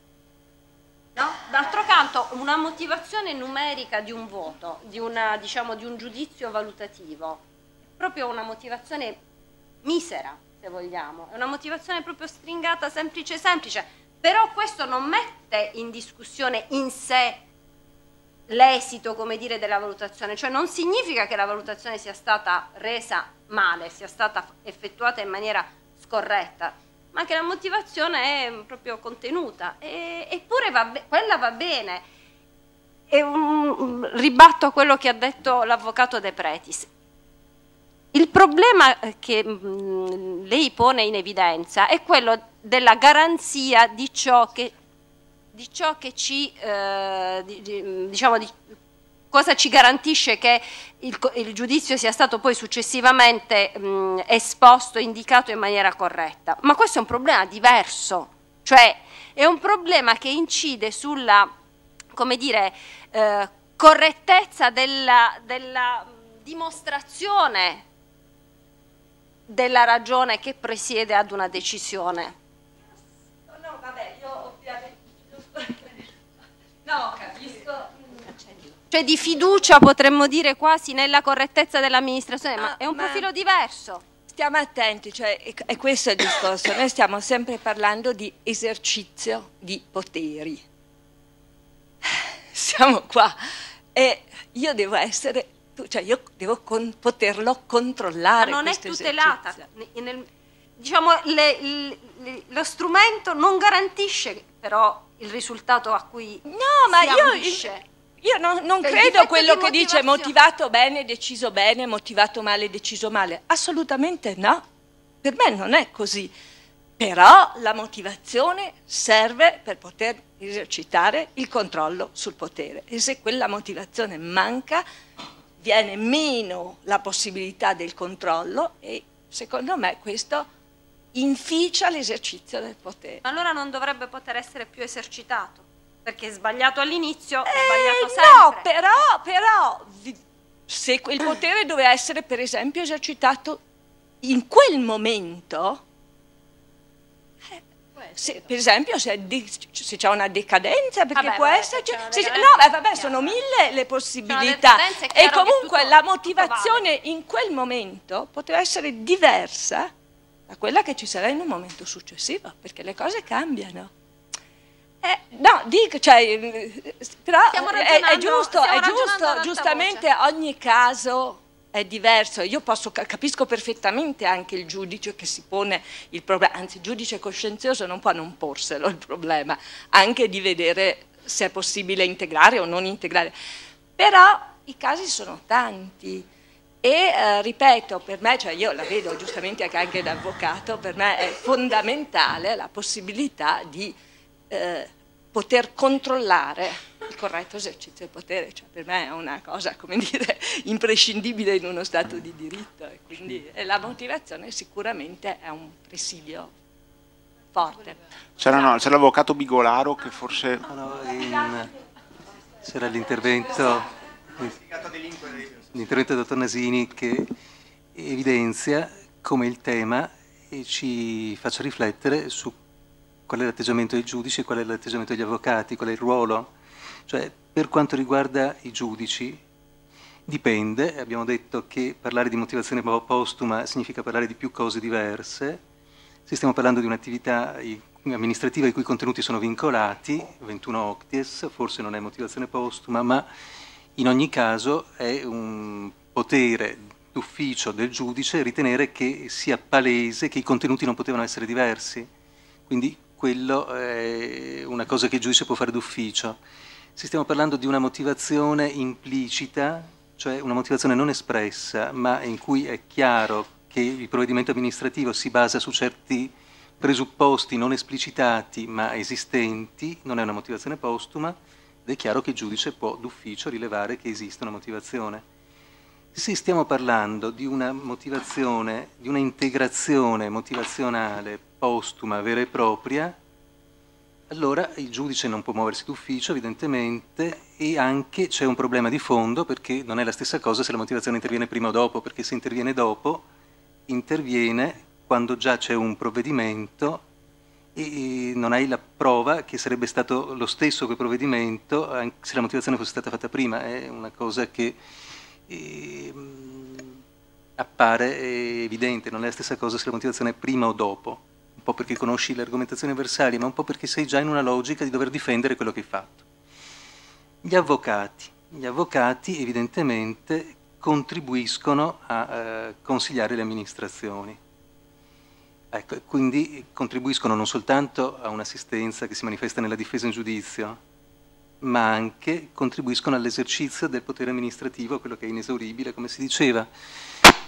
No? D'altro canto, una motivazione numerica di un voto, di, una, diciamo, di un giudizio valutativo, è proprio una motivazione misera, se vogliamo, è una motivazione proprio stringata, semplice, semplice, però questo non mette in discussione in sé l'esito dire, della valutazione, cioè non significa che la valutazione sia stata resa male, sia stata effettuata in maniera scorretta, ma che la motivazione è proprio contenuta, e, eppure va quella va bene. E un, ribatto a quello che ha detto l'avvocato De Pretis. Il problema che mh, mm, lei pone in evidenza è quello della garanzia di ciò che di ciò che ci, eh, di, di, diciamo, di cosa ci garantisce che il, il, giudizio sia stato poi successivamente mh, esposto, indicato in maniera corretta. Ma questo è un problema diverso, cioè è un problema che incide sulla, come dire, eh, correttezza della, della dimostrazione della ragione che presiede ad una decisione. No, vabbè, No, capisco. Cioè di fiducia potremmo dire quasi nella correttezza dell'amministrazione, ma, ma ah, è un ma... profilo diverso. Stiamo attenti, cioè, e questo è il discorso, noi stiamo sempre parlando di esercizio di poteri. Siamo qua e io devo essere, cioè io devo con, poterlo controllare. Ma non è tutelata. Nel, diciamo, le, le, lo strumento non garantisce però il risultato a cui no, ma io, io, non, non credo quello che dice motivato bene, deciso bene, motivato male, deciso male. Assolutamente no. Per me non è così. Però la motivazione serve per poter esercitare il controllo sul potere e se quella motivazione manca viene meno la possibilità del controllo e secondo me questo inficia l'esercizio del potere. allora non dovrebbe poter essere più esercitato, perché è sbagliato all'inizio, è eh, sbagliato sempre. No, però, però, se quel potere doveva essere per esempio esercitato in quel momento, eh, se, per esempio se, c'è una decadenza perché vabbè, può vabbè, esserci se, no eh, vabbè sono mille le possibilità e comunque tutto, la motivazione vale. in quel momento poteva essere diversa da quella che ci sarà in un momento successivo, perché le cose cambiano. Eh, no, dico, cioè, però eh, è, è, giusto, è giusto giustamente voce. ogni caso è diverso. Io posso, capisco perfettamente anche il giudice che si pone il problema, anzi il giudice coscienzioso non può non porselo il problema, anche di vedere se è possibile integrare o non integrare. Però i casi sono tanti e eh, ripeto, per me, cioè io la vedo giustamente anche da avvocato, per me è fondamentale la possibilità di eh, poter controllare il corretto esercizio del potere, cioè per me è una cosa, come dire, imprescindibile in uno Stato di diritto e quindi la motivazione sicuramente è un presidio forte. C'era, no, l'avvocato Bigolaro che forse... No, no, in... c'era l'intervento l'intervento del dottor Nasini che evidenzia come il tema ci faccia riflettere su qual è l'atteggiamento dei giudici, qual è l'atteggiamento degli avvocati, qual è il ruolo. Cioè, per quanto riguarda i giudici, dipende, abbiamo detto che parlare di motivazione postuma significa parlare di più cose diverse, se stiamo parlando di un'attività amministrativa i cui contenuti sono vincolati, 21 octies, forse non è motivazione postuma, ma in ogni caso è un potere d'ufficio del giudice ritenere che sia palese che i contenuti non potevano essere diversi, quindi quello è una cosa che il giudice può fare d'ufficio. Se stiamo parlando di una motivazione implicita, cioè una motivazione non espressa, ma in cui è chiaro che il provvedimento amministrativo si basa su certi presupposti non esplicitati ma esistenti, non è una motivazione postuma, ed è chiaro che il giudice può d'ufficio rilevare che esiste una motivazione. Se stiamo parlando di una motivazione, di una integrazione motivazionale postuma vera e propria, allora il giudice non può muoversi d'ufficio, evidentemente, e anche c'è un problema di fondo perché non è la stessa cosa se la motivazione interviene prima o dopo, perché se interviene dopo, interviene quando già c'è un provvedimento e non hai la prova che sarebbe stato lo stesso quel provvedimento se la motivazione fosse stata fatta prima, è una cosa che eh, appare evidente, non è la stessa cosa se la motivazione è prima o dopo, un po' perché conosci le argomentazioni avversarie, ma un po' perché sei già in una logica di dover difendere quello che hai fatto. Gli avvocati, gli avvocati evidentemente contribuiscono a eh, consigliare le amministrazioni Ecco, quindi contribuiscono non soltanto a un'assistenza che si manifesta nella difesa in giudizio, ma anche contribuiscono all'esercizio del potere amministrativo, quello che è inesauribile, come si diceva.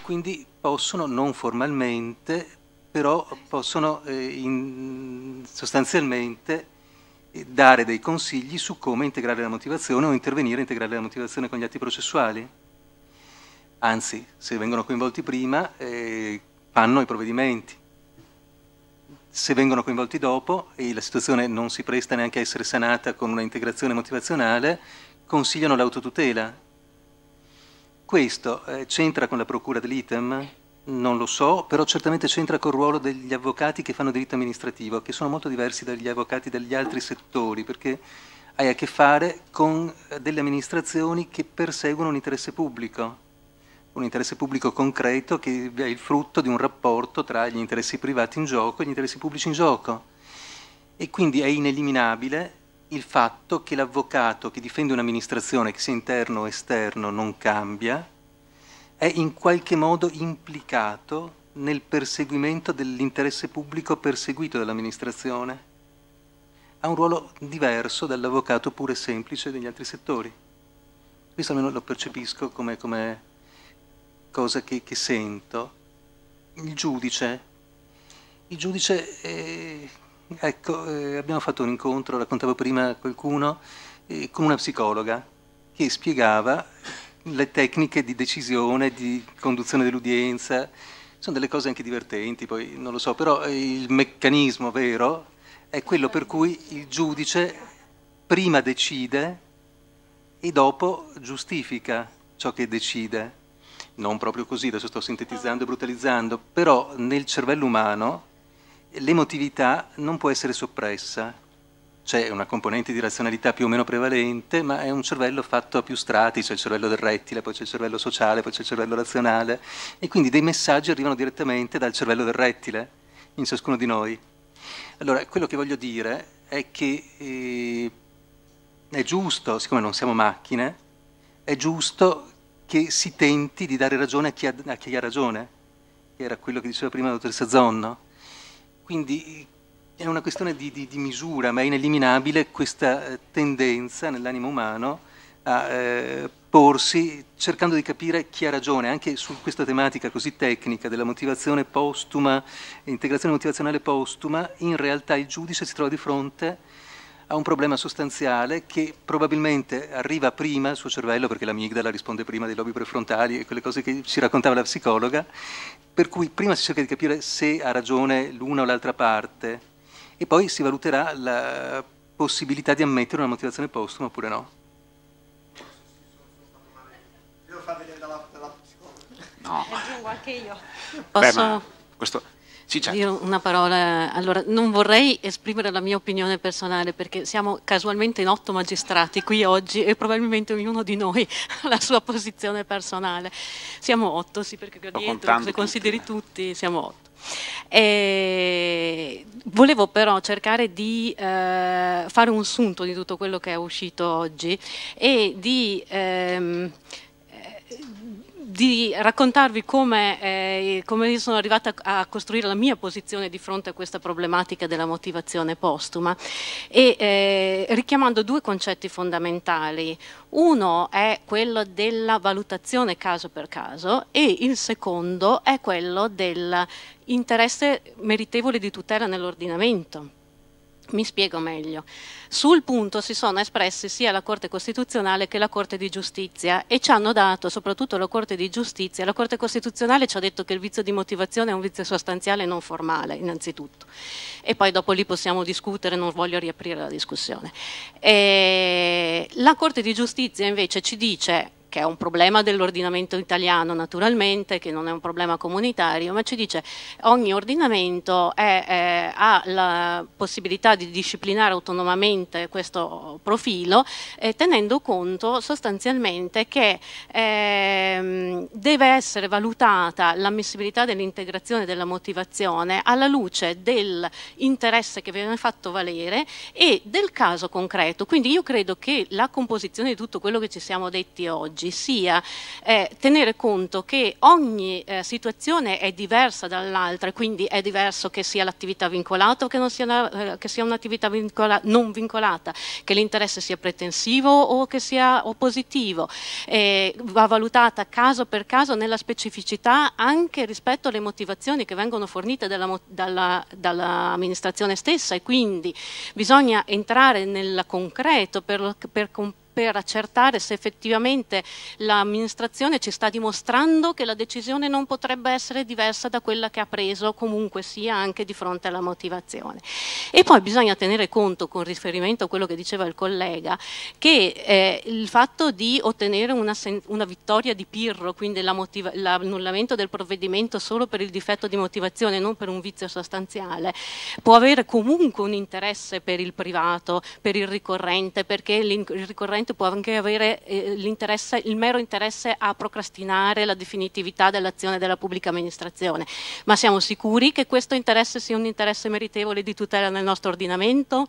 Quindi possono, non formalmente, però possono eh, sostanzialmente eh, dare dei consigli su come integrare la motivazione o intervenire e integrare la motivazione con gli atti processuali. Anzi, se vengono coinvolti prima, eh, fanno i provvedimenti se vengono coinvolti dopo e la situazione non si presta neanche a essere sanata con una integrazione motivazionale, consigliano l'autotutela. Questo eh, c'entra con la procura dell'item? Non lo so, però certamente c'entra col ruolo degli avvocati che fanno diritto amministrativo, che sono molto diversi dagli avvocati degli altri settori, perché hai a che fare con eh, delle amministrazioni che perseguono un interesse pubblico un interesse pubblico concreto che è il frutto di un rapporto tra gli interessi privati in gioco e gli interessi pubblici in gioco. E quindi è ineliminabile il fatto che l'avvocato che difende un'amministrazione, che sia interno o esterno, non cambia, è in qualche modo implicato nel perseguimento dell'interesse pubblico perseguito dall'amministrazione. Ha un ruolo diverso dall'avvocato pure semplice degli altri settori. Questo almeno lo percepisco come, come cosa che, che sento, il giudice, il giudice eh, ecco, eh, abbiamo fatto un incontro, raccontavo prima a qualcuno, eh, con una psicologa che spiegava le tecniche di decisione, di conduzione dell'udienza, sono delle cose anche divertenti, poi non lo so, però eh, il meccanismo vero è quello per cui il giudice prima decide e dopo giustifica ciò che decide non proprio così, adesso sto sintetizzando e brutalizzando, però nel cervello umano l'emotività non può essere soppressa. C'è una componente di razionalità più o meno prevalente, ma è un cervello fatto a più strati, c'è il cervello del rettile, poi c'è il cervello sociale, poi c'è il cervello razionale, e quindi dei messaggi arrivano direttamente dal cervello del rettile in ciascuno di noi. Allora, quello che voglio dire è che eh, è giusto, siccome non siamo macchine, è giusto che si tenti di dare ragione a chi ha, a chi ha ragione, che era quello che diceva prima la dottoressa Zonno. Quindi eh, è una questione di, di, di misura, ma è ineliminabile questa eh, tendenza nell'animo umano a eh, porsi cercando di capire chi ha ragione, anche su questa tematica così tecnica della motivazione postuma, integrazione motivazionale postuma, in realtà il giudice si trova di fronte a ha un problema sostanziale che probabilmente arriva prima al suo cervello, perché l'amigdala risponde prima dei lobi prefrontali e quelle cose che ci raccontava la psicologa, per cui prima si cerca di capire se ha ragione l'una o l'altra parte e poi si valuterà la possibilità di ammettere una motivazione postuma oppure no. No. Eh, aggiungo anche io. Posso... Beh, questo sì, certo. Io una parola, allora non vorrei esprimere la mia opinione personale perché siamo casualmente in otto magistrati qui oggi e probabilmente ognuno di noi ha la sua posizione personale. Siamo otto, sì, perché dietro, se consideri tutti, tutti siamo otto. E volevo però cercare di eh, fare un sunto di tutto quello che è uscito oggi e di ehm, di raccontarvi come, eh, come sono arrivata a costruire la mia posizione di fronte a questa problematica della motivazione postuma e eh, richiamando due concetti fondamentali. Uno è quello della valutazione caso per caso e il secondo è quello dell'interesse meritevole di tutela nell'ordinamento mi spiego meglio. Sul punto si sono espressi sia la Corte Costituzionale che la Corte di Giustizia e ci hanno dato, soprattutto la Corte di Giustizia, la Corte Costituzionale ci ha detto che il vizio di motivazione è un vizio sostanziale e non formale, innanzitutto. E poi dopo lì possiamo discutere, non voglio riaprire la discussione. E la Corte di Giustizia invece ci dice che è un problema dell'ordinamento italiano naturalmente, che non è un problema comunitario, ma ci dice che ogni ordinamento è, è, ha la possibilità di disciplinare autonomamente questo profilo eh, tenendo conto sostanzialmente che ehm, deve essere valutata l'ammissibilità dell'integrazione e della motivazione alla luce dell'interesse che viene fatto valere e del caso concreto. Quindi io credo che la composizione di tutto quello che ci siamo detti oggi crisi sia eh, tenere conto che ogni eh, situazione è diversa dall'altra, quindi è diverso che sia l'attività vincolata o che, non sia, una, eh, che sia un'attività vincola, non vincolata, che l'interesse sia pretensivo o che sia oppositivo. va valutata caso per caso nella specificità anche rispetto alle motivazioni che vengono fornite dall'amministrazione dalla, dall stessa e quindi bisogna entrare nel concreto per, per comprendere per accertare se effettivamente l'amministrazione ci sta dimostrando che la decisione non potrebbe essere diversa da quella che ha preso comunque sia anche di fronte alla motivazione. E poi bisogna tenere conto con riferimento a quello che diceva il collega che eh, il fatto di ottenere una, una, vittoria di Pirro, quindi l'annullamento del provvedimento solo per il difetto di motivazione, non per un vizio sostanziale, può avere comunque un interesse per il privato, per il ricorrente, perché il ricorrente gente può anche avere eh, il mero interesse a procrastinare la definitività dell'azione della pubblica amministrazione, ma siamo sicuri che questo interesse sia un interesse meritevole di tutela nel nostro ordinamento?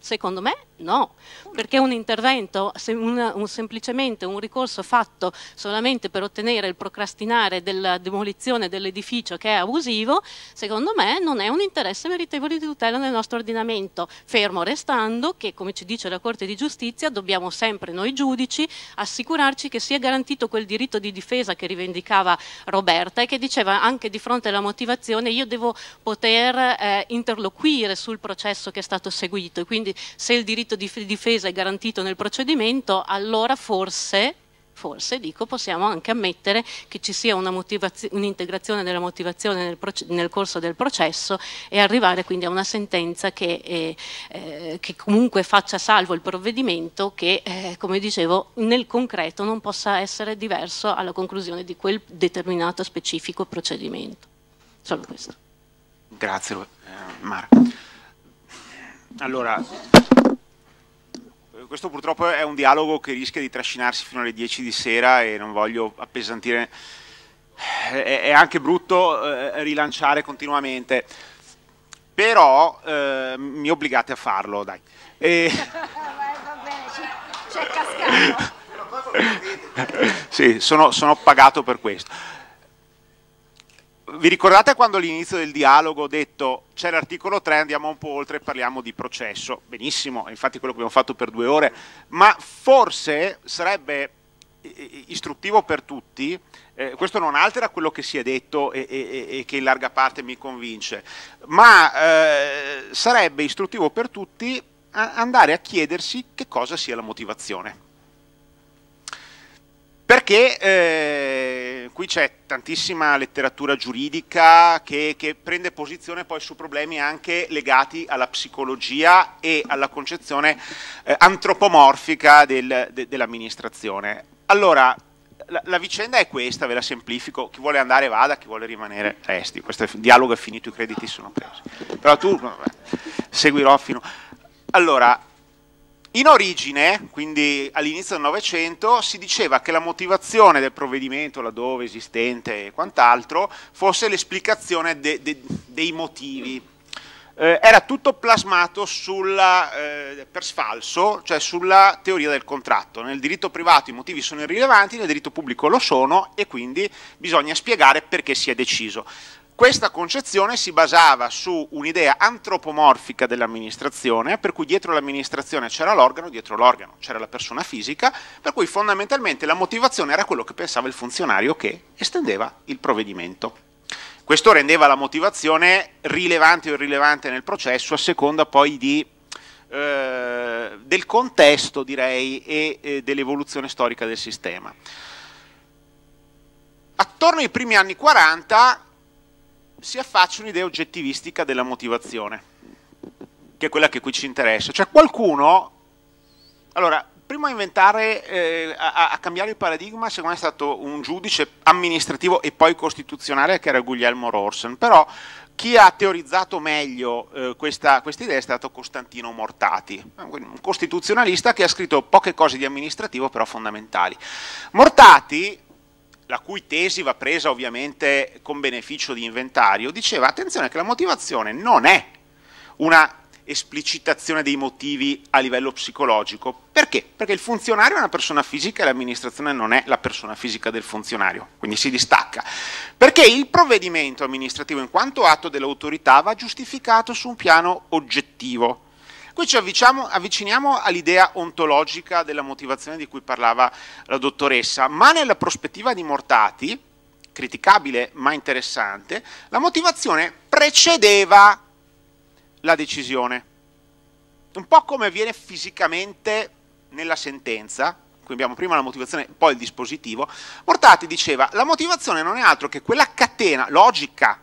Secondo me no, perché un intervento, un, un, semplicemente un ricorso fatto solamente per ottenere il procrastinare della demolizione dell'edificio che è abusivo, secondo me non è un interesse meritevole di tutela nel nostro ordinamento, fermo restando che, come ci dice la Corte di Giustizia, dobbiamo sempre noi giudici assicurarci che sia garantito quel diritto di difesa che rivendicava Roberta e che diceva anche di fronte alla motivazione io devo poter eh, interloquire sul processo che è stato seguito e quindi quindi se il diritto di difesa è garantito nel procedimento, allora forse forse dico, possiamo anche ammettere che ci sia un'integrazione un della motivazione nel, nel, corso del processo e arrivare quindi a una sentenza che, eh, eh, che comunque faccia salvo il provvedimento che, eh, come dicevo, nel concreto non possa essere diverso alla conclusione di quel determinato specifico procedimento. Solo questo. Grazie, eh, Mara. Allora, questo purtroppo è un dialogo che rischia di trascinarsi fino alle 10 di sera e non voglio appesantire, è anche brutto eh, rilanciare continuamente, però eh, mi obbligate a farlo, dai. E... Eh, va bene, c'è cascato. sì, sono, sono pagato per questo vi ricordate quando all'inizio del dialogo ho detto c'è l'articolo 3, andiamo un po' oltre e parliamo di processo? Benissimo, infatti quello che abbiamo fatto per due ore, ma forse sarebbe eh, eh, istruttivo per tutti, eh, questo non altera quello che si è detto e, e, e che in larga parte mi convince, ma eh, sarebbe istruttivo per tutti eh, andare a chiedersi che cosa sia la motivazione perché eh, qui c'è tantissima letteratura giuridica che, che, prende posizione poi su problemi anche legati alla psicologia e alla concezione eh, antropomorfica del, de, dell'amministrazione. Allora, la, la, vicenda è questa, ve la semplifico, chi vuole andare vada, chi vuole rimanere resti, questo dialogo è finito, i crediti sono presi. Però tu, vabbè, seguirò fino... Allora, in origine, quindi all'inizio del Novecento, si diceva che la motivazione del provvedimento, laddove esistente e quant'altro, fosse l'esplicazione de, de, dei motivi. Eh, era tutto plasmato sulla, eh, per sfalso, cioè sulla teoria del contratto. Nel diritto privato i motivi sono irrilevanti, nel diritto pubblico lo sono e quindi bisogna spiegare perché si è deciso. Questa concezione si basava su un'idea antropomorfica dell'amministrazione, per cui dietro l'amministrazione c'era l'organo, dietro l'organo c'era la persona fisica, per cui fondamentalmente la motivazione era quello che pensava il funzionario che estendeva il provvedimento. Questo rendeva la motivazione rilevante o irrilevante nel processo a seconda poi di, eh, del contesto, direi, e eh, dell'evoluzione storica del sistema. Attorno ai primi anni 40 si affaccia un'idea oggettivistica della motivazione, che è quella che qui ci interessa. Cioè qualcuno, allora, prima a inventare, eh, a, a, cambiare il paradigma, secondo me è stato un giudice amministrativo e poi costituzionale che era Guglielmo Rorsen, però chi ha teorizzato meglio eh, questa, questa, idea è stato Costantino Mortati, un costituzionalista che ha scritto poche cose di amministrativo però fondamentali. Mortati la cui tesi va presa ovviamente con beneficio di inventario, diceva attenzione che la motivazione non è una esplicitazione dei motivi a livello psicologico. Perché? Perché il funzionario è una persona fisica e l'amministrazione non è la persona fisica del funzionario, quindi si distacca. Perché il provvedimento amministrativo in quanto atto dell'autorità va giustificato su un piano oggettivo Qui ci avviciniamo, avviciniamo all'idea ontologica della motivazione di cui parlava la dottoressa, ma nella prospettiva di Mortati, criticabile ma interessante, la motivazione precedeva la decisione. Un po' come avviene fisicamente nella sentenza, qui abbiamo prima la motivazione, poi il dispositivo, Mortati diceva la motivazione non è altro che quella catena logica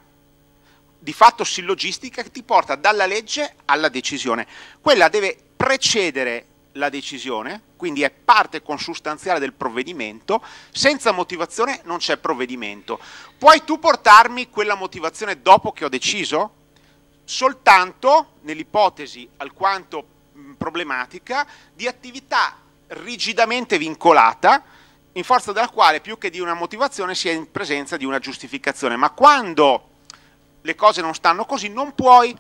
di fatto sillogistica che ti porta dalla legge alla decisione. Quella deve precedere la decisione, quindi è parte consustanziale del provvedimento, senza motivazione non c'è provvedimento. Puoi tu portarmi quella motivazione dopo che ho deciso? Soltanto nell'ipotesi alquanto problematica di attività rigidamente vincolata, in forza della quale più che di una motivazione si è in presenza di una giustificazione. Ma quando le cose non stanno così, non puoi.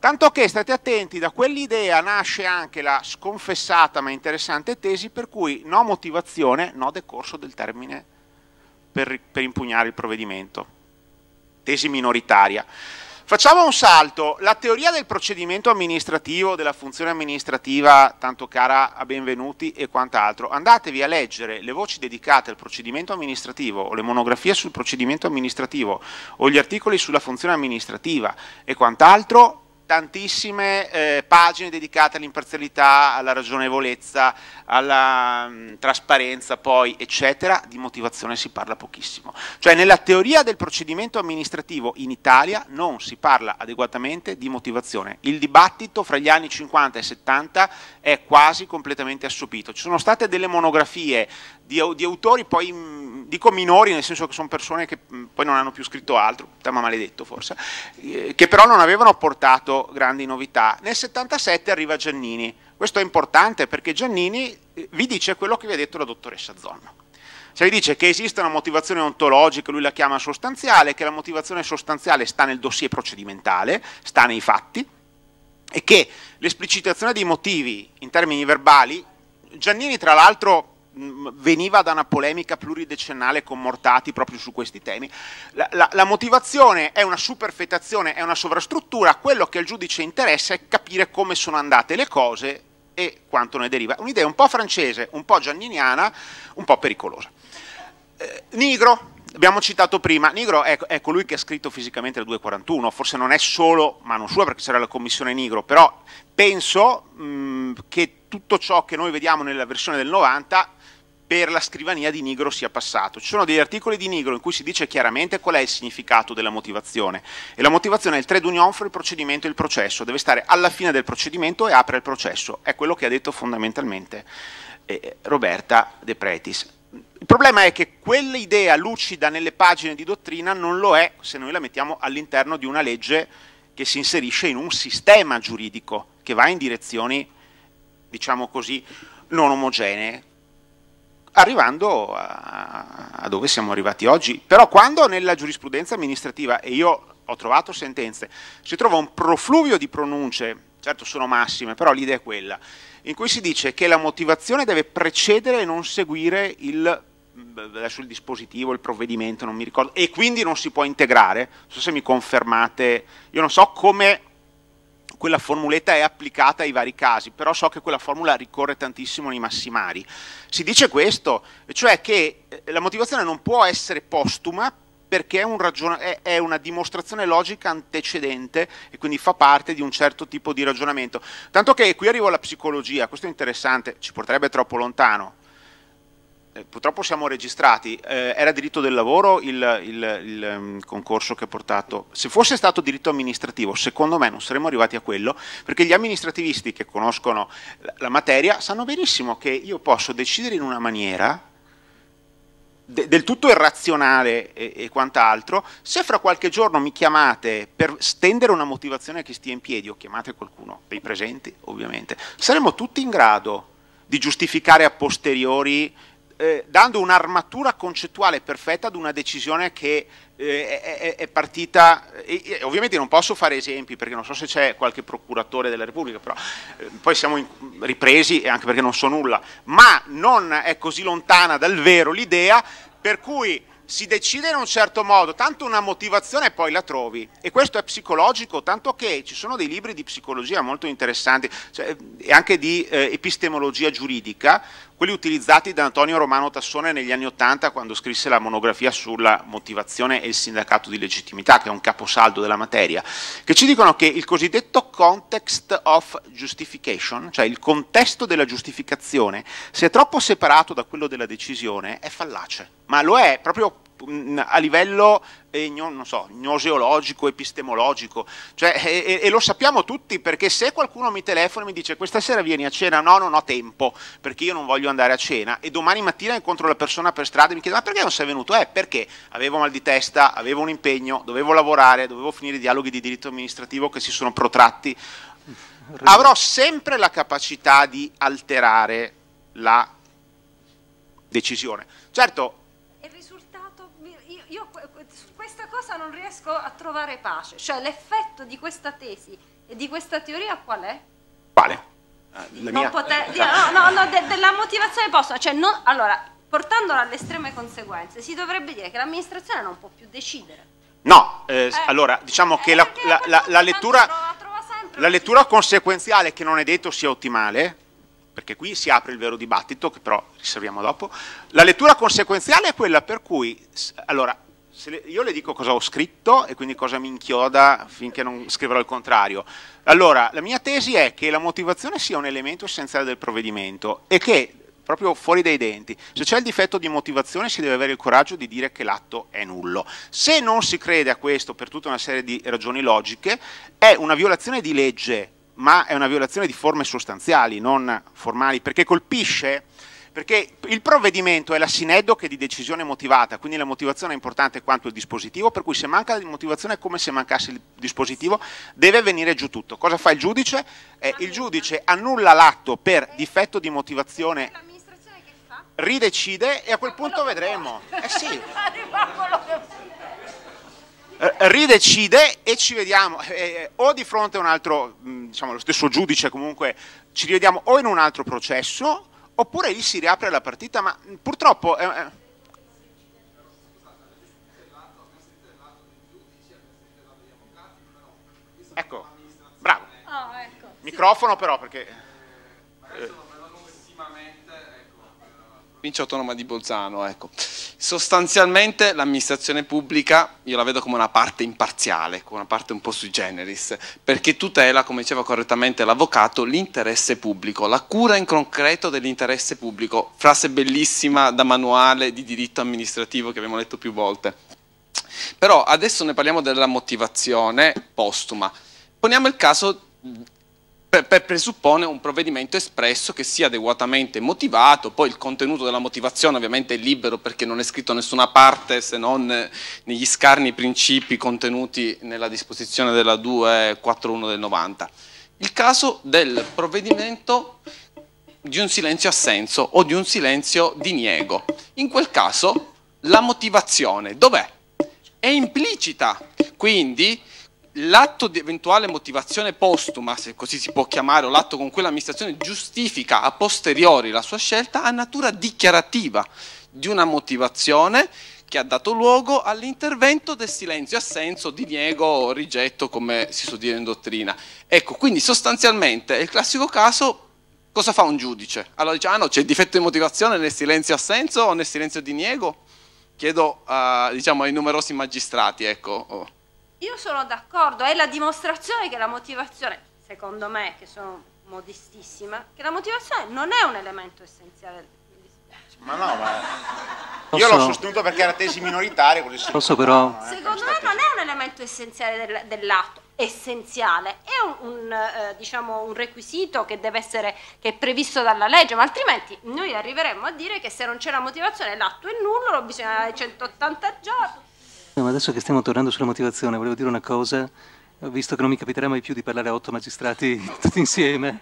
Tanto che state attenti, da quell'idea nasce anche la sconfessata ma interessante tesi per cui no motivazione, no decorso del termine per, per impugnare il provvedimento. Tesi minoritaria. Facciamo un salto. La teoria del procedimento amministrativo, della funzione amministrativa, tanto cara a benvenuti e quant'altro, andatevi a leggere le voci dedicate al procedimento amministrativo o le monografie sul procedimento amministrativo o gli articoli sulla funzione amministrativa e quant'altro tantissime eh, pagine dedicate all'imparzialità, alla ragionevolezza, alla mh, mm, trasparenza, poi eccetera, di motivazione si parla pochissimo. Cioè nella teoria del procedimento amministrativo in Italia non si parla adeguatamente di motivazione. Il dibattito fra gli anni 50 e 70 è quasi completamente assopito. Ci sono state delle monografie di, di autori poi mm, dico minori nel senso che sono persone che poi non hanno più scritto altro, tema maledetto forse, eh, che però non avevano portato grandi novità. Nel 77 arriva Giannini, questo è importante perché Giannini eh, vi dice quello che vi ha detto la dottoressa Zonno. Se cioè, vi dice che esiste una motivazione ontologica, lui la chiama sostanziale, che la motivazione sostanziale sta nel dossier procedimentale, sta nei fatti, e che l'esplicitazione dei motivi in termini verbali, Giannini tra l'altro veniva da una polemica pluridecennale con Mortati proprio su questi temi. La, la, la, motivazione è una superfettazione, è una sovrastruttura, quello che al giudice interessa è capire come sono andate le cose e quanto ne deriva. Un'idea un po' francese, un po' gianniniana, un po' pericolosa. Eh, Nigro, abbiamo citato prima, Nigro è, è, colui che ha scritto fisicamente il 241, forse non è solo mano sua perché c'era la commissione Nigro, però penso mh, che tutto ciò che noi vediamo nella versione del 90 per la scrivania di Nigro sia passato. Ci sono degli articoli di Nigro in cui si dice chiaramente qual è il significato della motivazione e la motivazione è il trade union fra il procedimento e il processo, deve stare alla fine del procedimento e apre il processo, è quello che ha detto fondamentalmente eh, Roberta De Pretis. Il problema è che quell'idea lucida nelle pagine di dottrina non lo è se noi la mettiamo all'interno di una legge che si inserisce in un sistema giuridico che va in direzioni, diciamo così, non omogenee, arrivando a, a, dove siamo arrivati oggi. Però quando nella giurisprudenza amministrativa, e io ho trovato sentenze, si trova un profluvio di pronunce, certo sono massime, però l'idea è quella, in cui si dice che la motivazione deve precedere e non seguire il adesso il dispositivo, il provvedimento, non mi ricordo, e quindi non si può integrare, non so se mi confermate, io non so come quella formuletta è applicata ai vari casi, però so che quella formula ricorre tantissimo nei massimari. Si dice questo, cioè che eh, la motivazione non può essere postuma perché è, un è, è, una dimostrazione logica antecedente e quindi fa parte di un certo tipo di ragionamento. Tanto che qui arrivo alla psicologia, questo è interessante, ci porterebbe troppo lontano eh, purtroppo siamo registrati, eh, era diritto del lavoro il, il, il um, concorso che ha portato. Se fosse stato diritto amministrativo, secondo me non saremmo arrivati a quello, perché gli amministrativisti che conoscono la, la materia sanno benissimo che io posso decidere in una maniera de, del tutto irrazionale e, e quant'altro, se fra qualche giorno mi chiamate per stendere una motivazione che stia in piedi o chiamate qualcuno dei presenti, ovviamente, saremo tutti in grado di giustificare a posteriori eh, dando un'armatura concettuale perfetta ad una decisione che eh, è, è, partita, eh, e, e, ovviamente non posso fare esempi perché non so se c'è qualche procuratore della Repubblica, però eh, poi siamo in, ripresi anche perché non so nulla, ma non è così lontana dal vero l'idea per cui si decide in un certo modo, tanto una motivazione poi la trovi. E questo è psicologico, tanto che ci sono dei libri di psicologia molto interessanti cioè, e anche di eh, epistemologia giuridica, quelli utilizzati da Antonio Romano Tassone negli anni Ottanta quando scrisse la monografia sulla motivazione e il sindacato di legittimità, che è un caposaldo della materia, che ci dicono che il cosiddetto context of justification, cioè il contesto della giustificazione, se è troppo separato da quello della decisione, è fallace, ma lo è proprio Mm, a livello eh, non so, gnoseologico, epistemologico, cioè, e, e, lo sappiamo tutti perché se qualcuno mi telefona e mi dice questa sera vieni a cena, no, non ho tempo perché io non voglio andare a cena e domani mattina incontro la persona per strada e mi chiede ma perché non sei venuto? Eh, perché avevo mal di testa, avevo un impegno, dovevo lavorare, dovevo finire i dialoghi di diritto amministrativo che si sono protratti. Avrò sempre la capacità di alterare la decisione. Certo, cosa non riesco a trovare pace. Cioè l'effetto di questa tesi e di questa teoria qual è? Quale? Ah, mia... poter... no, no, no de della motivazione posta. Cioè, non... Allora, portandola alle estreme conseguenze, si dovrebbe dire che l'amministrazione non può più decidere. No, eh, eh, allora diciamo eh, che la, la, la, la lettura, lettura conseguenziale, che non è detto sia ottimale, perché qui si apre il vero dibattito, che però riserviamo dopo, la lettura conseguenziale è quella per cui, allora, le, io le dico cosa ho scritto e quindi cosa mi inchioda finché non scriverò il contrario. Allora, la mia tesi è che la motivazione sia un elemento essenziale del provvedimento e che, proprio fuori dai denti, se c'è il difetto di motivazione si deve avere il coraggio di dire che l'atto è nullo. Se non si crede a questo per tutta una serie di ragioni logiche, è una violazione di legge, ma è una violazione di forme sostanziali, non formali, perché colpisce perché il provvedimento è la l'assinedoche di decisione motivata, quindi la motivazione è importante quanto il dispositivo, per cui se manca la motivazione è come se mancasse il dispositivo, deve venire giù tutto. Cosa fa il giudice? Eh, il giudice annulla l'atto per difetto di motivazione ridecide e a quel punto vedremo. Eh sì. Eh, ridecide e ci vediamo eh, eh, eh, o di fronte a un altro, mm, diciamo lo stesso giudice comunque, ci rivediamo o in un altro processo oppure lì si riapre la partita, ma purtroppo... È, è... Ecco, bravo. Oh, ecco. Microfono però perché... Eh. Ecco, Provincia autonoma di Bolzano, ecco. Sostanzialmente l'amministrazione pubblica io la vedo come una parte imparziale, come una parte un po' sui generis, perché tutela, come diceva correttamente l'avvocato, l'interesse pubblico, la cura in concreto dell'interesse pubblico, frase bellissima da manuale di diritto amministrativo che abbiamo letto più volte. Però adesso ne parliamo della motivazione postuma. Poniamo il caso presuppone un provvedimento espresso che sia adeguatamente motivato, poi il contenuto della motivazione ovviamente è libero perché non è scritto da nessuna parte se non eh, negli scarni principi contenuti nella disposizione della 241 del 90. Il caso del provvedimento di un silenzio assenso o di un silenzio di niego. In quel caso la motivazione dov'è? È implicita, quindi l'atto di eventuale motivazione postuma, se così si può chiamare, o l'atto con cui l'amministrazione giustifica a posteriori la sua scelta, ha natura dichiarativa di una motivazione che ha dato luogo all'intervento del silenzio, assenso, diniego o rigetto, come si suol dire in dottrina. Ecco, quindi sostanzialmente è il classico caso, cosa fa un giudice? Allora dice, ah no, c'è il difetto di motivazione nel silenzio assenso o nel silenzio diniego? Chiedo uh, diciamo, ai numerosi magistrati, ecco. Oh. Io sono d'accordo, è la dimostrazione che la motivazione, secondo me, che sono modestissima, che la motivazione non è un elemento essenziale. Ma no, ma... Posso... Io l'ho sostenuto perché era tesi minoritaria, così si Posso però... secondo me non è un elemento essenziale del, dell'atto, essenziale, è un, un, eh, diciamo un requisito che deve essere che è previsto dalla legge, ma altrimenti noi arriveremmo a dire che se non c'è la motivazione l'atto è nullo, lo bisogna dare 180 giorni. Ma adesso che stiamo tornando sulla motivazione, volevo dire una cosa, visto che non mi capiterà mai più di parlare a otto magistrati tutti insieme,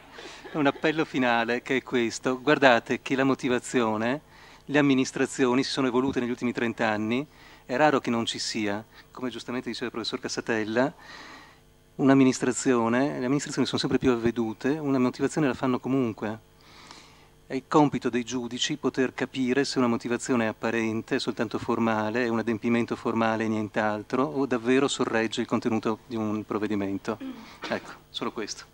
un appello finale che è questo. Guardate che la motivazione, le amministrazioni si sono evolute negli ultimi trent'anni, è raro che non ci sia, come giustamente diceva il professor Cassatella, un'amministrazione, le amministrazioni sono sempre più avvedute, una motivazione la fanno comunque. È il compito dei giudici poter capire se una motivazione è apparente, soltanto formale, è un adempimento formale e nient'altro, o davvero sorregge il contenuto di un provvedimento. Mm. Ecco, solo questo.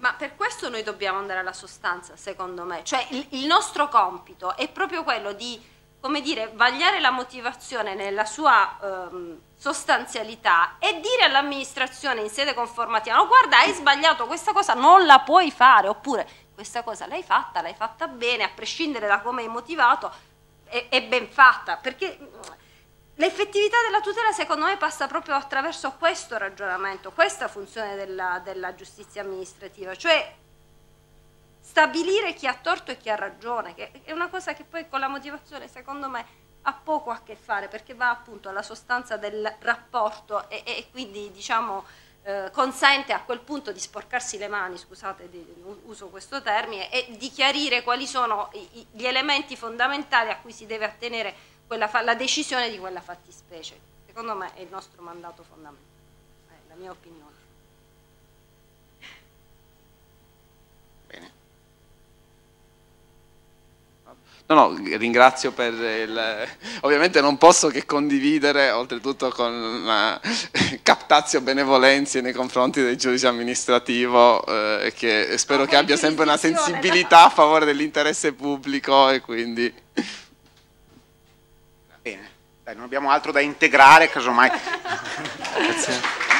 Ma per questo noi dobbiamo andare alla sostanza, secondo me. Cioè il, il nostro compito è proprio quello di, come dire, vagliare la motivazione nella sua ehm, sostanzialità e dire all'amministrazione in sede conformativa, no guarda hai sbagliato questa cosa, non la puoi fare, oppure questa cosa l'hai fatta, l'hai fatta bene, a prescindere da come hai motivato, è, è ben fatta, perché mm, l'effettività della tutela secondo me passa proprio attraverso questo ragionamento, questa funzione della, della giustizia amministrativa, cioè stabilire chi ha torto e chi ha ragione, che è una cosa che poi con la motivazione secondo me ha poco a che fare perché va appunto alla sostanza del rapporto e, e quindi diciamo eh, consente a quel punto di sporcarsi le mani, scusate di, uso questo termine, e di chiarire quali sono i, gli elementi fondamentali a cui si deve attenere quella, la decisione di quella fattispecie. Secondo me è il nostro mandato fondamentale, è la mia opinione. No, no, ringrazio per il... Ovviamente non posso che condividere, oltretutto con una captazio benevolenzi nei confronti del giudice amministrativo, eh, che spero che abbia sempre una sensibilità a favore dell'interesse pubblico e quindi... Bene, Dai, non abbiamo altro da integrare, casomai. Grazie.